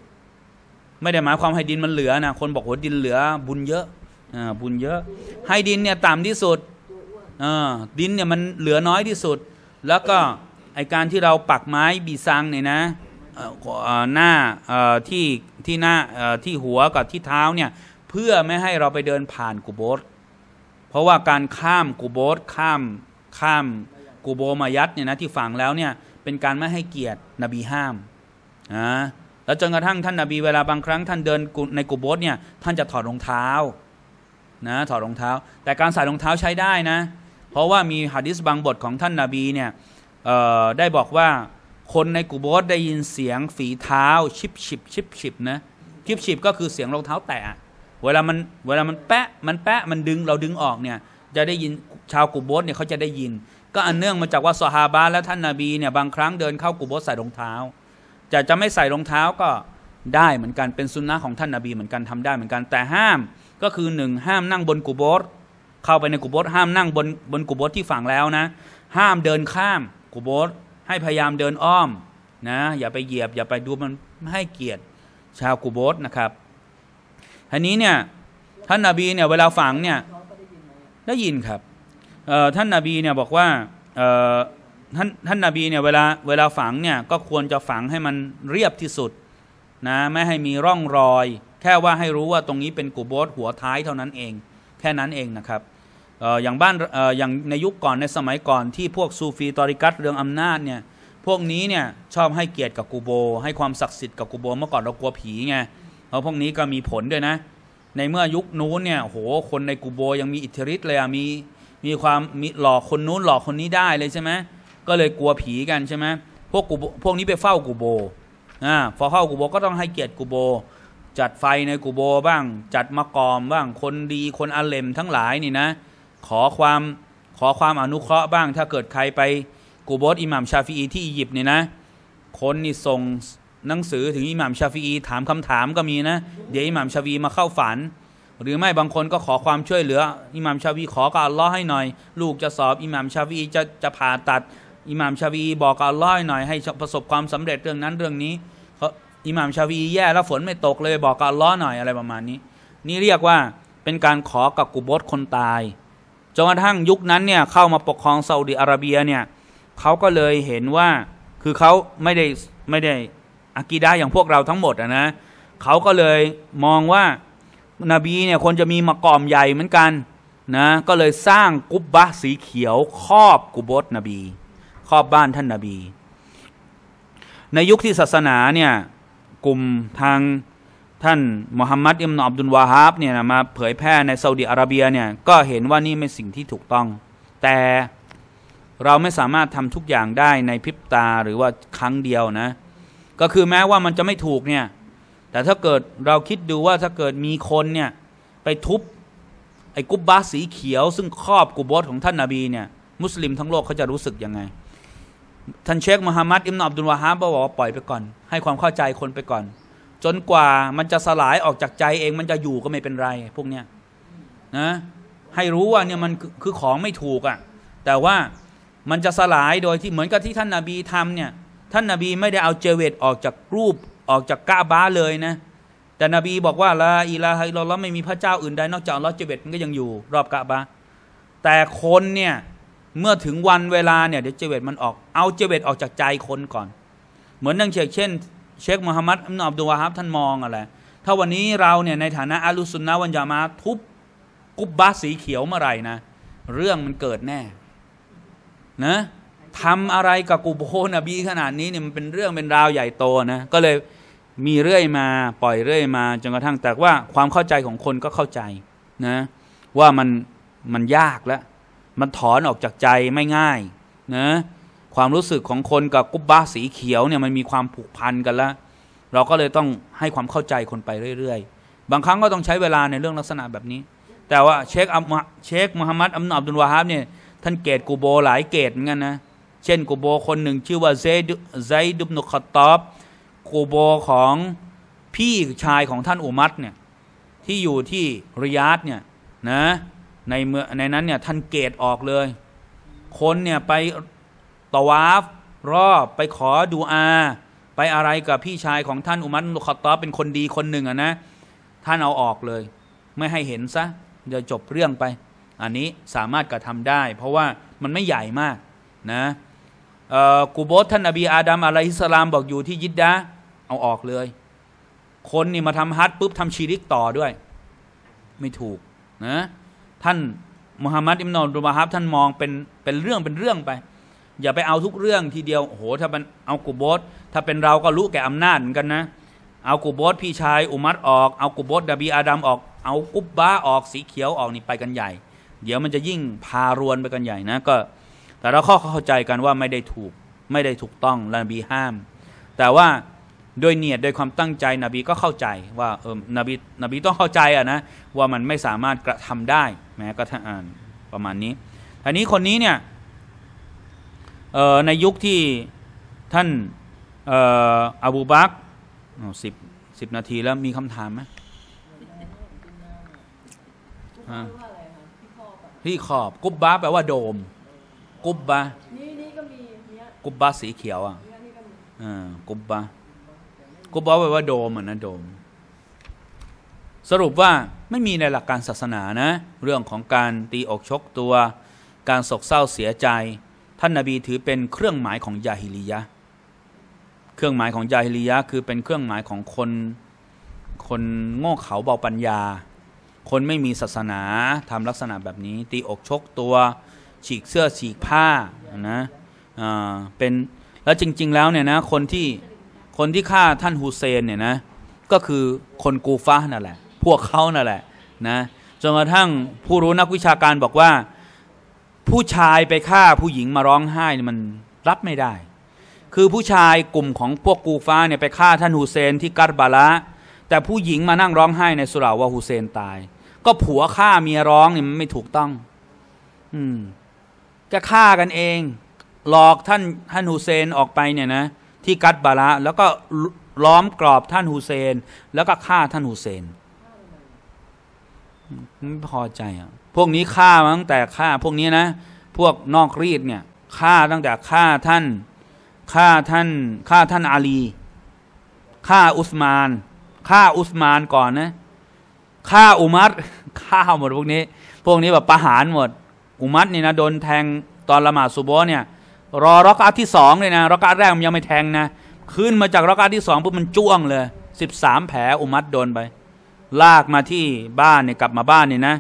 ไม่ได้หมายความให้ดินมันเหลือนะคนบอกโาดินเหลือบุญเยอะบุญเยอะ ให้ดินเนี่ยต่ำที่สุดดินเนี่ยมันเหลือน้อยที่สุด แล้วก็ ไอการที่เราปักไม้บีซังเนี่ยนะหน้าที่ที่ หน้าที่หัว กับที่เท้าเนี่ย เพื่อไม่ให้เราไปเดินผ่านกุโบสเพราะว่าการข้ามกุโบสข้ามข้ามกุโบมายัดเนี่ยนะที่ฝังแล้วเนี่ยเป็นการไม่ให้เกียรตินบีห้ามนะแล้วจนกระทั่งท่านนาบีเวลาบางครั้งท่านเดินในกุโบสเนี่ยท่านจะถอดรองเท้านะถอดรองเท้า แต่การใส่รองเท้าใช้ได้นะ เพราะว่ามีหะดิษบางบทของท่านนาบีเนี่ยได้บอกว่าคนในกุโบสได้ยินเสียงฝีเท้าชิบชิบชิบชิบนะชิบชิบก็คือเสียงรองเท้าแตะเวลามันเวลามันแปะมันแปะมันดึงเราดึงออกเนี่ยจะได้ยินชาวกุโบสเนี่ยเขาจะได้ยินก็อันเนื่องมาจากว่าสหาบาและท่านนาบีเนี่ยบางครั้งเดินเข้ากุโบสใส่รองเท้า จะจะไม่ใส่รองเท้าก็ได้เหมือนกันเป็นสุนนะของท่านนาบีเหมือนกันทำได้ เหมือนกันแต่ห้ามก็คือหนึ่ง ห้ามนั่งบนกุโบสเข้าไปในกุโบสห้ามนั่งบนบนกุโบสที่ฝั่งแล้วนะ ห้ามเดินข้ามกุโบสให้พยายามเดินอ้อมนะอย่าไปเหยียบอย่าไปดูมันให้เกียรติชาวกุโบสนะครับทีนี้เนี่ยท่านนาบีเนี่ยเวลาฝังเนี่ยได้ยินครับท่านนาบีเนี่ยบอกว่าท่านท่านนาบีเนี่ยเวลาเวลาฝังเนี่ยก็ควรจะฝังให้มันเรียบที่สุดนะไม่ให้มีร่องรอย แค่ว่าให้รู้ว่าตรงนี้เป็นกุโบสหัวท้ายเท่านั้นเอง แค่นั้นเองนะครับอย่างบ้านอย่างในยุคก่อนในสมัยก่อนที่พวกซูฟีตอริกัตเรื่องอำนาจเนี่ยพวกนี้เนี่ยชอบให้เกียรติกับกูโบให้ความศักดิ์สิทธิ์กับกูโบเมื่อก่อนเรากลัวผีไงเพราะพวกนี้ก็มีผลด้วยนะ ในเมื่อยุคนู้นเนี่ยโหคนในกูโบยังมีอิทธิฤทธิ์เลยมีมีความมีหลอกคนนู้นหลอกคนนี้ได้เลยใช่ไหมก็เลยกลัวผีกันใช่ไหมพวกกูพวกนี้ไปเฝ้ากูโบอ่าพอเฝ้ากูโบก็ต้องให้เกียรติกูโบ จัดไฟในกูโบบ้างจัดมะกอมบ้างคนดีคนอาเลมทั้งหลายนี่นะ ขอความขอความอนุเคราะห์บ้าง ถ้าเกิดใครไปกูโบสอิหมัมชาฟีอีที่อียิปต์นี่นะคนนี่ส่งหนังสือถึงอิหมัมชาฟีอีถามคำถามก็มีนะ เดี๋ยวอิหมัมชาฟีมาเข้าฝันหรือไม่บางคนก็ขอความช่วยเหลือ อิหม่ามชาวีขอกับอัลลอฮ์ให้หน่อย ลูกจะสอบอิหม่ามชาวีจะจะผ่าตัด อิหม่ามชาวีบอกกับอัลลอฮ์หน่อยให้ประสบความสำเร็จเรื่องนั้นเรื่องนี้ อิหม่ามชาวีแย่แล้วฝนไม่ตกเลยบอกกับอัลลอฮ์หน่อยอะไรประมาณนี้ นี่เรียกว่าเป็นการขอกับกุบฏคนตายจนกระทั่งยุคนั้นเนี่ยเข้ามาปกครองซาอุดีอาระเบียเนี่ยเขาก็เลยเห็นว่าคือเขาไม่ได้ไม่ได้อากีดาอย่างพวกเราทั้งหมดนะเขาก็เลยมองว่านบีเนี่ยคน จะมีมะกอมใหญ่เหมือนกันนะก็เลยสร้างกุบบะสีเขียวครอบกุบดนบี ครอบบ้านท่านนาบี ในยุคที่ศาสนา เนี่ยกลุ่มทางท่านมูฮัมหมัดอิมนอับดุลวาฮับเนี่ยมาเผยแพร่ในซาอุดีอาระเบีย เนี่ยก็เห็นว่านี่ไม่สิ่งที่ถูกต้อง แต่เราไม่สามารถทำทุกอย่างได้ในพริบตาหรือว่าครั้งเดียวนะ ก็คือแม้ว่ามันจะไม่ถูกเนี่ยแต่ถ้าเกิดเราคิดดูว่าถ้าเกิดมีคนเนี่ย ไปทุบไอ้กุบบาสีเขียว ซึ่งครอบกุบอสของท่านนาบีเนี่ยมุสลิมทั้งโลก เขาจะรู้สึกยังไง ท่านเชคมหาัมัดอิมนอับดุลวาฮาบบอกว่าปล่อยไปก่อน ให้ความเข้าใจคนไปก่อน จนกว่ามันจะสลายออกจากใจเองมันจะอยู่ก็ไม่เป็นไร พวกเนี้ยนะให้รู้ว่าเนี่ยมันคือของไม่ถูกอะ่ะแต่ว่ามันจะสลายโดยที่เหมือนกับที่ท่านนาบีทำเนี่ย ท่านนาบีไม่ได้เอาเจเวตออกจากรูปออกจากกะบาเลยนะ แต่นบีบอกว่าละอีลาฮิลลอไม่มีพระเจ้าอื่นใดนอกจากอัลลอฮ์เจเบตมันก็ยังอยู่ รอบกะบาแต่คนเนี่ยเมื่อถึงวันเวลาเนี่ยเดี๋ยวเจเบตมันออก เอาเจเบตออกจากใจคนก่อน เหมือนนั่งเชกเช่นเชคมูฮัมมัดอับดุอบดุวาฮับท่านมองอะไรถ้าวันนี้เราเนี่ยในฐานะอาลุสุนนะวันยามาทุบกุบบาสีเขียวเมื่อไหร่นะ เรื่องมันเกิดแน่นะทำอะไรกับกูโบนบีขนาดนี้เนี่ยมันเป็นเรื่องเป็นราวใหญ่โตนะ ก็เลยมีเรื่อยมาปล่อยเรื่อยมาจนกระทั่งแต่ว่าความเข้าใจของคนก็เข้าใจนะว่ามันมันยากแล้วมันถอนออกจากใจไม่ง่ายนะความรู้สึกของคนกับกุบบ้าสีเขียวเนี่ยมันมีความผูกพันกันแล้วเราก็เลยต้องให้ความเข้าใจคนไปเรื่อยๆ บางครั้งก็ต้องใช้เวลาในเรื่องลักษณะแบบนี้ แต่ว่าเชคอัมเชคมูฮัมมัดอัมนอับดุลวาฮับเนี่ยท่านเกตกูโบหลายเกตเหมือนกันนะเช่นกูโบคนหนึ่งชื่อว่าเซดไซดุบนุคตอบโคโบของพี่ชายของท่านอุมัตเนี่ยที่อยู่ที่ ริยาตเนี่ยนะในเมื่อในนั้นเนี่ยท่านเกตออกเลย คน เนี่ย ไปตวาฟ รอบ ไปขอดูอา ไปอะไรกับพี่ชายของท่านอุมัตคอตตอเป็นคนดีคนหนึ่งอะนะท่าน เอา ออกเลย ไม่ให้เห็น ซะเดี๋ยวจบเรื่องไป อันนี้สามารถกระทำได้ เพราะว่ามันไม่ใหญ่มากนะกูโบสท่านอบีอาดัมอะลัยฮิสลามบอกอยู่ที่ยิดดาเอาออกเลย คนนี่มาทำฮัตปุ๊บทำชีริกต่อด้วย ไม่ถูกนะ ท่านมุฮัมมัดอิมนอนดุบาฮับท่านมองเป็นเป็นเรื่องเป็นเรื่องไป อย่าไปเอาทุกเรื่องทีเดียวโอ้โหถ้าเป็นเอากุโบสถ้าเป็นเราก็รู้แก่อำนาจเหมือนกันนะเอากุโบสพี่ชายอุมัดออก เอากุโบสดาบีอาดัมออกเอากุบบ้าออกสีเขียวออกนี่ไปกันใหญ่ เดี๋ยวมันจะยิ่งพารวนไปกันใหญ่นะก็ แต่เราข้อเข้าใจกันว่าไม่ได้ถูก ไม่ได้ถูกต้องและบีห้าม แต่ว่าโดยเนียดโดยความตั้งใจนบีก็เข้าใจ ว่าเออนบีนบีต้องเข้าใจอะนะว่ามันไม่สามารถกระทำได้ แม้กระทั่งประมาณนี้ทีนี้คนนี้เนี่ยในยุคที่ท่านอบูบักสิบสิบนาทีแล้วมีคำถามไหมที่ขอบกุบบาแปลว่าโดม กุบบากุบบาสีเขียวอ่ะอ่ากุบบากูบอกไว้ว่า โดมอ่นะโดม สรุปว่าไม่มีในหลักการศาสนา นะ เรื่องของการตีอกชกตัวการโศกเศร้าเสียใจ ท่านนาบีถือเป็นเครื่องหมายของยาฮิลียะ เครื่องหมายของยาฮิลียะ คือเป็นเครื่องหมายของคน คนโง่เขลาเบาปัญญา คนไม่มีศาสนาทำลักษณะแบบนี้ ตีอกชกตัวฉีกเสื้อฉีกผ้านะเป็นแล้วจริง ๆ แล้วเนี่ยนะคนที่คนที่ฆ่าท่านฮุเซน เนี่ยนะก็คือคนกูฟ้านั่นแหละ พวกเขานั่นแหละ นะจนกระทั่งผู้รู้นักวิชาการบอกว่า ผู้ชายไปฆ่าผู้หญิงมาร้องไห้ มันรับไม่ได้ คือผู้ชายกลุ่มของพวกกูฟ้าเนี่ยไปฆ่าท่านฮุเซนที่กัตบาละ แต่ผู้หญิงมานั่งร้องไห้ในสุราว่าฮุเซนตาย ก็ผัวฆ่าเมียร้องเนี่ยมันไม่ถูกต้อง อืมก็ฆ่ากันเอง หลอกท่านท่านฮุเซนออกไปเนี่ยนะที่กัดบาระแล้วก็ล้อมกรอบท่านฮุเซน แล้วก็ฆ่าท่านฮุเซนไม่พอใจอ่ะพวกนี้ฆ่าตั้งแต่ฆ่า พวกนี้นะ พวกนอกรีดเนี่ยฆ่าตั้งแต่ฆ่าท่านฆ่าท่านฆ่าท่านอาลีฆ่าอุสมานฆ่าอุสมานก่อนนะฆ่าอุมัดฆ่าหมดพวกนี้ พวกนี้แบบประหารหมด อุมัดนี่นะโดนแทงตอนละหมาดซุโบเนี่ยรอรอกอาที่สองเลยนะรอกอาแรกมันยังไม่แทงนะ ขึ้นมาจากรอกอาที่สองปุ๊บมันจ้วงเลยสิบสามแผลอุมัดโดนไป ลากมาที่บ้านเนี่ยกลับมาบ้านเนี่ยนะ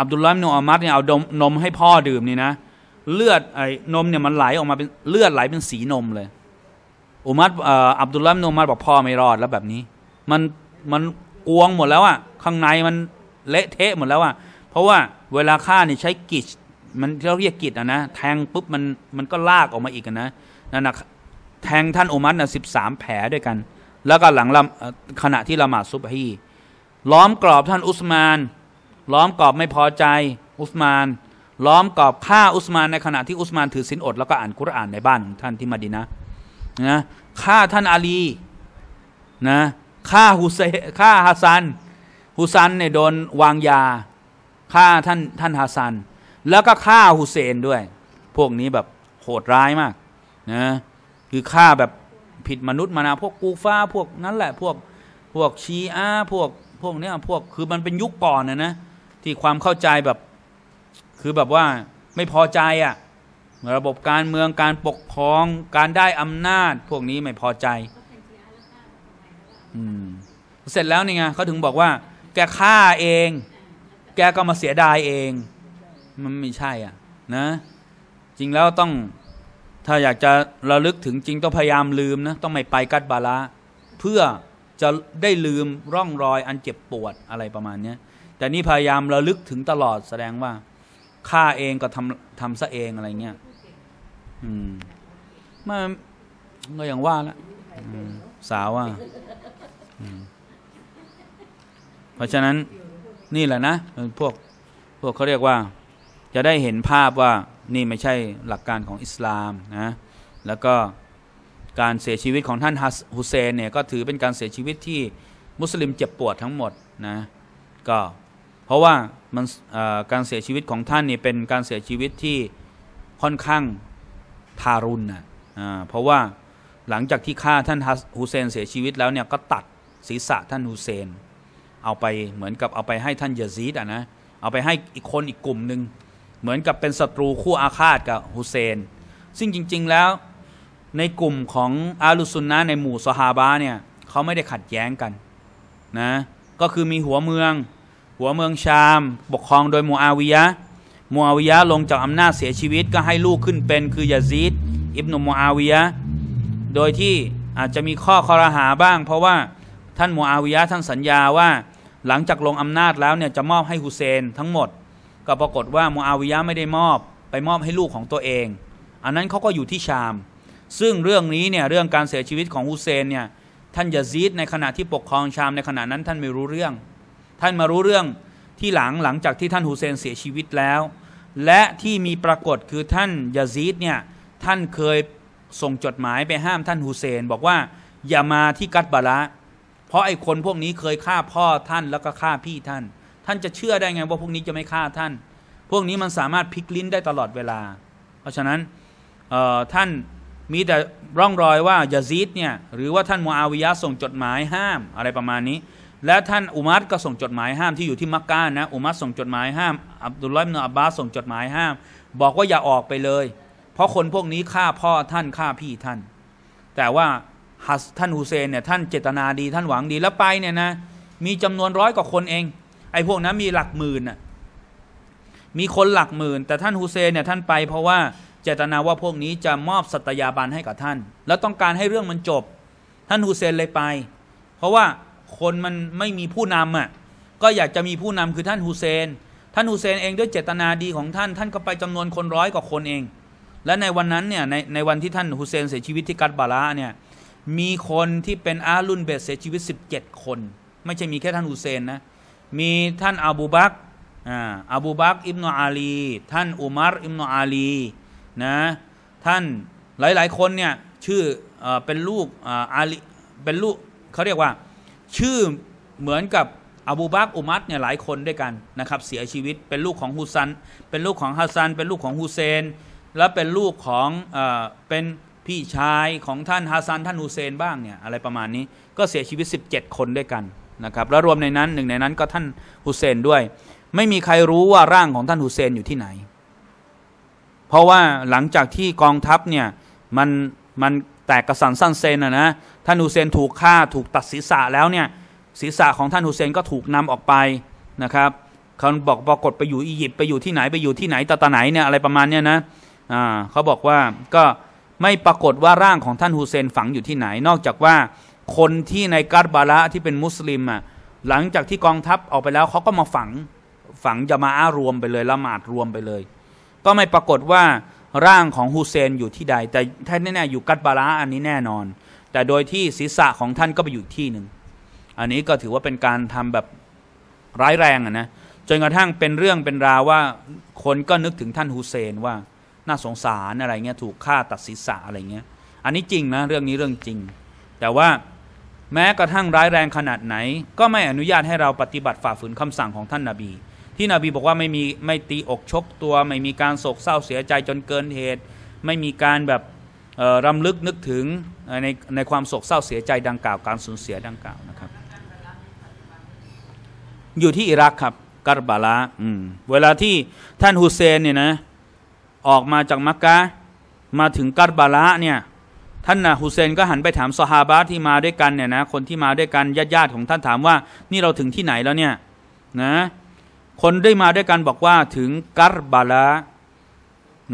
อับดุลลอฮ์นูอุมัดเนี่ยเอาดมนมให้พ่อดื่มนี่นะเลือดไอ้นมเนี่ยมันไหลออกมาเป็นเลือดไหลเป็นสีนมเลย อุมัดอับดุลลอฮ์นูอุมัดบอกพ่อไม่รอดแล้วแบบนี้ มันมันกวงหมดแล้วอะข้างในมันเละเทะหมดแล้วอะเพราะว่าเวลาฆ่าเนี่ยใช้กิจมันเราเรียกกิจนะนะแทงปุ๊บมันมันก็ลากออกมาอีกนะนั่นนะ แทงท่านอุมัตนะสิบสามแผลด้วยกันแล้วก็หลังละขณะที่ละหมาดซุบฮีล้อมกรอบท่านอุสมาน ล้อมกรอบไม่พอใจอุสมาน ล้อมกรอบฆ่าอุสมานในขณะที่อุสมานถือศีลอด แล้วก็อ่านกุรอานในบ้านของท่านที่มาดินะนะฆ่าท่านอาลีนะฆ่าฮุเซฆ่าฮัสซันฮุซันเนี่ยโดนวางยาฆ่าท่านท่านฮัสซันแล้วก็ฆ่าฮุเซนด้วย พวกนี้แบบโหดร้ายมากนะ คือฆ่าแบบผิดมนุษย์มานะพวกกูฟ้าพวกนั้นแหละพวกพวกชีอาพวกพวกเนี้ยพวกคือมันเป็นยุคก่อนนะนะที่ความเข้าใจแบบ คือแบบว่าไม่พอใจอะ่ะระบบการเมืองการปกครองการได้อำนาจ พวกนี้ไม่พอใจ อืมเสร็จแล้วนี่ไงเขาถึงบอกว่า แกฆ่าเอง แกก็มาเสียดายเองมันไม่ใช่ อ่ะนะ จริงแล้วต้องถ้าอยากจะระลึกถึงจริงต้องพยายามลืมนะต้องไม่ไปกัดบาละเพื่อจะได้ลืมร่องรอยอันเจ็บปวดอะไรประมาณนี้แต่นี่พยายามระลึกถึงตลอดแสดงว่าฆ่าเองก็ทำทำซะเองอะไรเงี้ยอืมไม่ก็อย่างว่าละสาวอ่ะเพราะฉะนั้นนี่แหละนะพวก พวกเขาเรียกว่าจะได้เห็นภาพว่านี่ไม่ใช่หลักการของอิสลามนะ แล้วก็การเสียชีวิตของท่านฮุเซนเนี่ยก็ถือเป็นการเสียชีวิตที่มุสลิมเจ็บปวดทั้งหมดนะก็เพราะว่ามันการเสียชีวิตของท่านนี่เป็นการเสียชีวิตที่ค่อนข้างทารุณนะเพราะว่าหลังจากที่ฆ่าท่านฮุเซน เสียชีวิตแล้วเนี่ยก็ตัดศีรษะท่านฮุเซนเอาไปเหมือนกับเอาไปให้ท่านยาซีดอ่ะนะเอาไปให้อีกคนอีกกลุ่มหนึ่งเหมือนกับเป็นศัตรูคู่อาฆาตกับฮุเซน ซึ่งจริงๆ แล้วในกลุ่มของ อาลุซุนนะในหมู่สฮาบะเนี่ยเขาไม่ได้ขัดแย้งกันนะก็คือมีหัวเมือง หัวเมืองชามปกครองโดยมูอาวิยะมูอาวิยะลงจาก อำนาจเสียชีวิตก็ให้ลูกขึ้นเป็น คือยาซีดอิบนุมูอาวิยะ โดยที่อาจจะมีข้อคอรหาบ้าง เพราะว่าท่านมูอาวิยะท่านสัญญาว่า หลังจากลงอำนาจแล้วเนี่ยจะมอบให้ฮุเซนทั้งหมดก็ปรากฏว่ามูอาวิยะไม่ได้มอบไปมอบให้ลูกของตัวเอง อันนั้นเขาก็อยู่ที่ชาม ซึ่งเรื่องนี้เนี่ยเรื่องการเสียชีวิตของฮุเซนเนี่ยท่านยาซีดในขณะที่ปกครองชามในขณะนั้นท่านไม่รู้เรื่อง ท่านมารู้เรื่องที่หลังหลังจากที่ท่านฮุเซนเสียชีวิตแล้ว และที่มีปรากฏคือท่านยาซีดเนี่ยท่านเคยส่งจดหมายไปห้ามท่านฮุเซนบอกว่าอย่ามาที่กัตบาระเพราะไอ้คนพวกนี้เคยฆ่าพ่อท่านแล้วก็ฆ่าพี่ท่านท่านจะเชื่อได้ไงว่าพวกนี้จะไม่ฆ่าท่าน พวกนี้มันสามารถพลิกลิ้นได้ตลอดเวลา เพราะฉะนั้นท่านมีแต่ร่องรอยว่ายาซีดเนี่ย หรือว่าท่านมูอาวิยะส่งจดหมายห้ามอะไรประมาณนี้ และท่านอุมัรก็ส่งจดหมายห้ามที่อยู่ที่ มักกะนะ อุมัรส่งจดหมายห้าม อับดุลลอฮ์นอับบาส ส่งจดหมายห้าม บอกว่าอย่าออกไปเลย เพราะคนพวกนี้ฆ่าพ่อท่านฆ่าพี่ท่าน แต่ว่าฮัสท่านฮุเซนเนี่ยท่านเจตนาดีท่านหวังดีแล้วไปเนี่ยนะมีจำนวนร้อยกว่าคนเองไอ้พวกนั้นมีหลักหมื่นน่ะ มีคนหลักหมื่นแต่ท่านฮุเซนเนี่ยท่านไป เพราะว่าเจตนาว่าพวกนี้จะมอบสัตยาบันให้กับท่าน แล้วต้องการให้เรื่องมันจบท่านฮุเซนเลยไป เพราะว่าคนมันไม่มีผู้นำอ่ะก็อยากจะมีผู้นำคือท่านฮุเซน ท่านฮุเซนเองด้วยเจตนาดีของท่านท่านก็ไปจำนวนคนร้อยกว่าคนเอง และในวันนั้นเนี่ยในในวันที่ท่านฮุเซนเสียชีวิตที่กัตบาระเนี่ยมีคนที่เป็นอาลุนเบสเสียชีวิต17คน ไม่ใช่มีแค่ท่านฮุเซนนะมีท่านอบูบักอบูบักอิบนาอาลี ท่านอุมารอิบนาอาลีนะ ท่านหลายๆ คนเนี่ยชื่ออเป็นลูกอาลีเป็นลูกเขาเรียกว่าชื่อเหมือนกับอบูบักอุมัตเนี่ยหลายคนด้วยกันนะครับเสียชีวิต เป็นลูกของฮุซัน เป็นลูกของฮัสซัน เป็นลูกของฮุเซน และเป็นลูกของเอเป็นพี่ชาย ของท่านฮัสซันท่านฮุเซนบ้างเนี่ยอะไรประมาณนี้ ก็เสียชีวิต 17 คนด้วยกันนะครับและรวมในนั้นหนึ่งในนั้นก็ท่านฮุเซนด้วย ไม่มีใครรู้ว่าร่างของท่านฮุเซนอยู่ที่ไหน เพราะว่าหลังจากที่กองทัพเนี่ยมันมันแตกกระสันสั้นเซนอะนะท่านฮุเซนถูกฆ่าถูกตัดศีรษะแล้วเนี่ยศีรษะของท่านฮุเซนก็ถูกนำออกไปนะครับเขาบอกปรากฏไปอยู่อียิปต์ไปอยู่ที่ไหนไปอยู่ที่ไหนตะตะไหนเนี่ยอะไรประมาณเนี่ยนะเขาบอกว่าก็ไม่ปรากฏว่าร่างของท่านฮุเซนฝังอยู่ที่ไหนนอกจากว่าคนที่ในกัตบาระที่เป็นมุสลิมอ่ะหลังจากที่กองทัพออกไปแล้ว เขาก็มาฝังฝังจะมาอารวมไปเลย ละหมาดรวมไปเลย ก็ไม่ปรากฏว่า ร่างของฮุเซนอยู่ที่ใด แต่ท่านแน่ ๆ อยู่กัตบาระอันนี้แน่นอน แต่โดยที่ศีรษะของท่านก็ไปอยู่ที่หนึ่งอันนี้ก็ถือว่าเป็นการทำแบบร้ายแรงอ่ะนะจนกระทั่งเป็นเรื่องเป็นราวว่า คนก็นึกถึงท่านฮุเซนว่าน่าสงสารอะไรเงี้ยถูกฆ่าตัดศีรษะอะไรเงี้ย อันนี้จริงนะเรื่องนี้เรื่องจริง แต่ว่าแม้กระทั่งร้ายแรงขนาดไหน ก็ไม่อนุญาตให้เราปฏิบัติฝ่าฝืนคำสั่งของท่านนาบี ที่นบีบอกว่าไม่มีไม่ตีอกชกตัวไม่มีการโศกเศร้าเสียใจจนเกินเหตุ ไม่มีการแบบรำลึกนึกถึงในในความโศกเศร้าเสียใจดังกล่าวการสูญเสียดังกล่าวนะครับ อยู่ที่อิรักครับกาบาลาเวลาที่ท่านฮุเซนเนี่ยนะออกมาจากมักกะมาถึงกาบาลาเนี่ยท่านนะฮุเซนก็หันไปถามซอฮาบะที่มาด้วยกันเนี่ยนะ คนที่มาด้วยกันญาติญาติของท่านถามว่า นี่เราถึงที่ไหนแล้วเนี่ยนะคนได้มาด้วยกันบอกว่าถึงกัรบาลา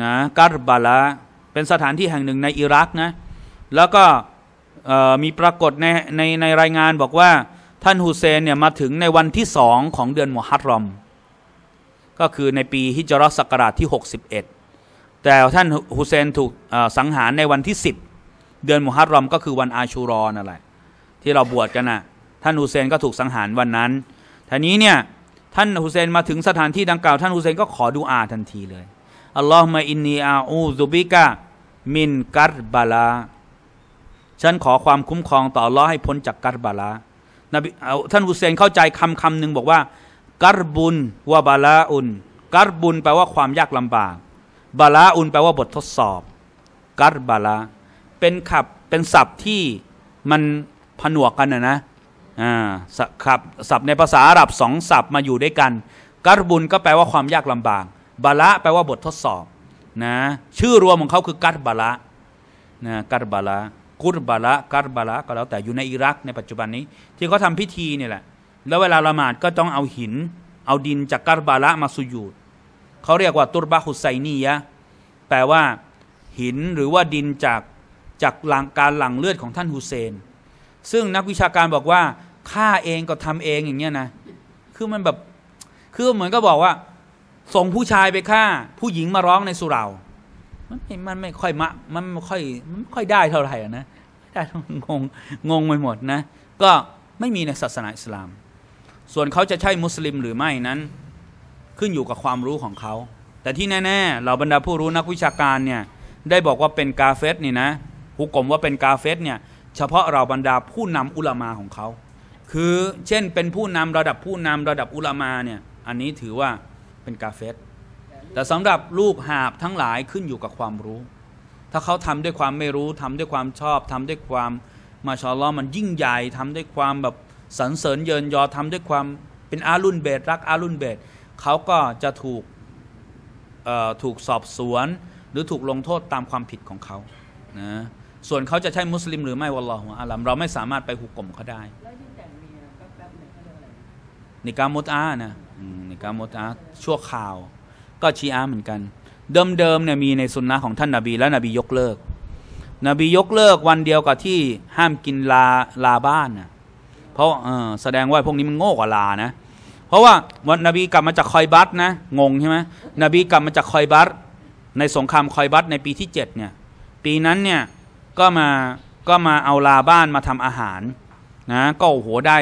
นะกัรบาลาเป็นสถานที่แห่งหนึ่งในอิรักนะแล้วก็มีปรากฏใน ในในรายงานบอกว่าท่านฮุเซนเนี่ยมาถึงในวันที่สองของเดือนมูฮัตรอมก็คือในปีฮิจรัสกราชที่61แต่ท่านฮุเซนถูกสังหารในวันที่10เดือนมุฮัรรอมก็คือวันอาชูรอนั่นแหละที่เราบวชกันนะ่ะท่านฮุเซนก็ถูกสังหารวันนั้นทีนี้เนี่ยท่านฮุเซนมาถึงสถานที่ดังกล่าวท่านฮุเซนก็ขอดูอาทันทีเลยอัลลอฮฺมาอินนีอาอูซุบิกะมินกัตบาลาฉันขอความคุ้มครองต่อรลอให้พ้นจากกัตบาลาท่านฮุเซนเข้าใจคำคำหนึ่งบอกว่ากัตบุนวาบาลาอุนกัตบุนแปลว่าความยากลำบากบาลาอุนแปลว่าบททดสอบกัตบาลาเป็นขับเป็นศัพท์ที่มันผนวกกันนะนะขับศัพท์ในภาษาอาหรับสองศัพท์มาอยู่ด้วยกันกัรบุนก็แปลว่าความยากลำบากบาละแปลว่าบททดสอบนะชื่อรวมของเขาคือกัตบาละนะกัตบาละกุตบาละกัตบาละก็แล้วแต่อยู่ในอิรัก ในปัจจุบันนี้ที่เขาทาพิธีนี่แหละแล้วเวลาละหมาดก็ต้องเอาหิน เอาดินจากกัตบาละมาสุยูดเขาเรียกว่าตุรบาฮุไซนียะแปลว่าหินหรือว่าดินจากจากหลังการหลั่งเลือดของท่านฮุเซน ซึ่งนักวิชาการบอกว่าฆ่าเองก็ทำเองอย่างเงี้ยนะ คือมันแบบ คือเหมือนก็บอกว่า ส่งผู้ชายไปฆ่า ผู้หญิงมาร้องในสุรา มันไม่มันไม่ค่อยมะมันไม่ค่อย มันไม่ค่อยได้เท่าไหร่นะได้งง งงไปหมดนะ ก็ไม่มีในศาสนาอิสลาม ส่วนเขาจะใช่มุสลิมหรือไม่นั้น ขึ้นอยู่กับความรู้ของเขา แต่ที่แน่ๆเหล่าบรรดาผู้รู้นักวิชาการเนี่ย ได้บอกว่าเป็นกาเฟสนี่นะุกกลมว่าเป็น กาเฟสเนี่ยเฉพาะเราบรรดาผู้นำอุลามาของเขาคือเช่นเป็นผู้นำระดับผู้นำระดับอุลามาเนี่ย อันนี้ถือว่าเป็นกาเฟส แต่สำหรับลูกหาบทั้งหลายขึ้นอยู่กับความรู้ ถ้าเขาทำด้วยความไม่รู้ ทำด้วยความชอบ ทำด้วยความมาชอลอมันยิ่งใหญ่ ทำด้วยความแบบสรรเสริญเยินยอทำด้วยความเป็นอาลุนเบตรักอาลุนเบดเขาก็จะถูกถูกสอบสวน หรือถูกลงโทษตามความผิดของเขานะส่วนเขาจะใช่มุสลิมหรือไม่วะลลอฮฺอัลลอฮฺเราไม่สามารถไปหุกกลมเขาได้นิกามุตอานะนิกามุตอาชั่วข่าว ก็ชีอาเหมือนกัน เดิมๆเนี่ยมีในสุนนะของท่านนาบีและนบียกเลิก นบียกเลิกวันเดียวกับที่ห้ามกินลาลาบ้านนะเพราะแสดงว่าพวกนี้มันโง่กว่าลานะ เพราะว่าวันนบีกลับมาจากคอยบัตนะงงใช่ไหมนบีกลับมาจากคอยบัตในสงครามคอยบัตในปีที่เจ็ดเนี่ย ปีนั้นเนี่ยก็มาก็มาเอาลาบ้านมาทำอาหารนะก็โอ้โหได้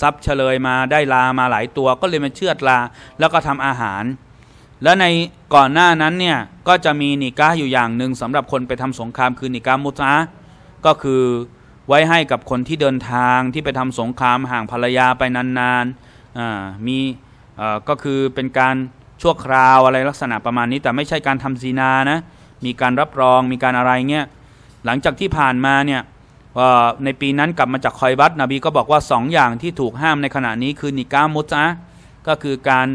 ทรัพย์เฉลยมาได้ลามาหลายตัวก็เลยมาเชือดลาแล้วก็ทำอาหาร แล้วในก่อนหน้านั้นเนี่ยก็จะมีนิก้าอยู่อย่างหนึ่งสำหรับคนไปทำสงครามคือนิก้ามุตะก็คือไว้ให้กับคนที่เดินทางที่ไปทำสงคราม ห่างภรรยาไป นานๆมีก็คือเป็นการชั่วคราวอะไรลักษณะประมาณนี้แต่ไม่ใช่การทำซีนานะมีการรับรองมีการอะไรเงี้ยหลังจากที่ผ่านมาเนี่ยในปีนั้นกลับมาจากคอยบัตนบีก็บอกว่า2ออย่างที่ถูกห้ามในขณะนี้คือนิกามุจะก็คือการ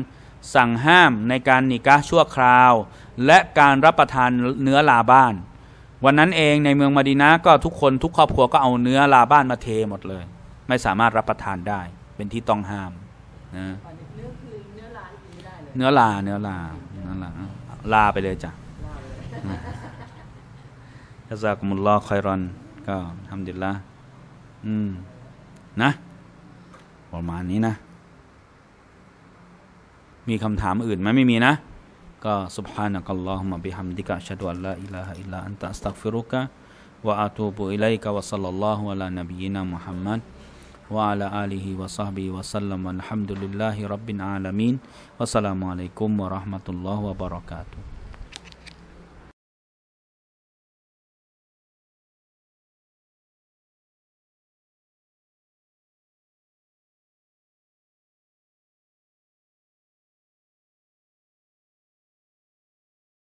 สั่งห้ามในการนิกาชั่วคราว และการรับประทานเนื้อลาบ้าน วันนั้นเองในเมืองมาดีนาก็ทุกคนทุกครอบครัวก็เอาเนื้อลาบ้านมาเทหมดเลย ไม่สามารถรับประทานได้เป็นที่ต้องห้ามนะเนื้อลาเนื้อลาเนื้อลาลาไปเลยจ้ะจซากุมุลลอฮ์คอยรอนก็ทำดีละอืมนะประมาณนี้นะมีคำถามอื่นไหมไม่มีนะก็ سبحانك اللهم بحمدك أشهد أن لا إله إلا أنت أستغفرك وأتوب إليك وصلى الله على نبينا محمد وعلى آله وصحبه وسلم والحمد لله رب العالمين والسلام عليكم ورحمة الله وبركاته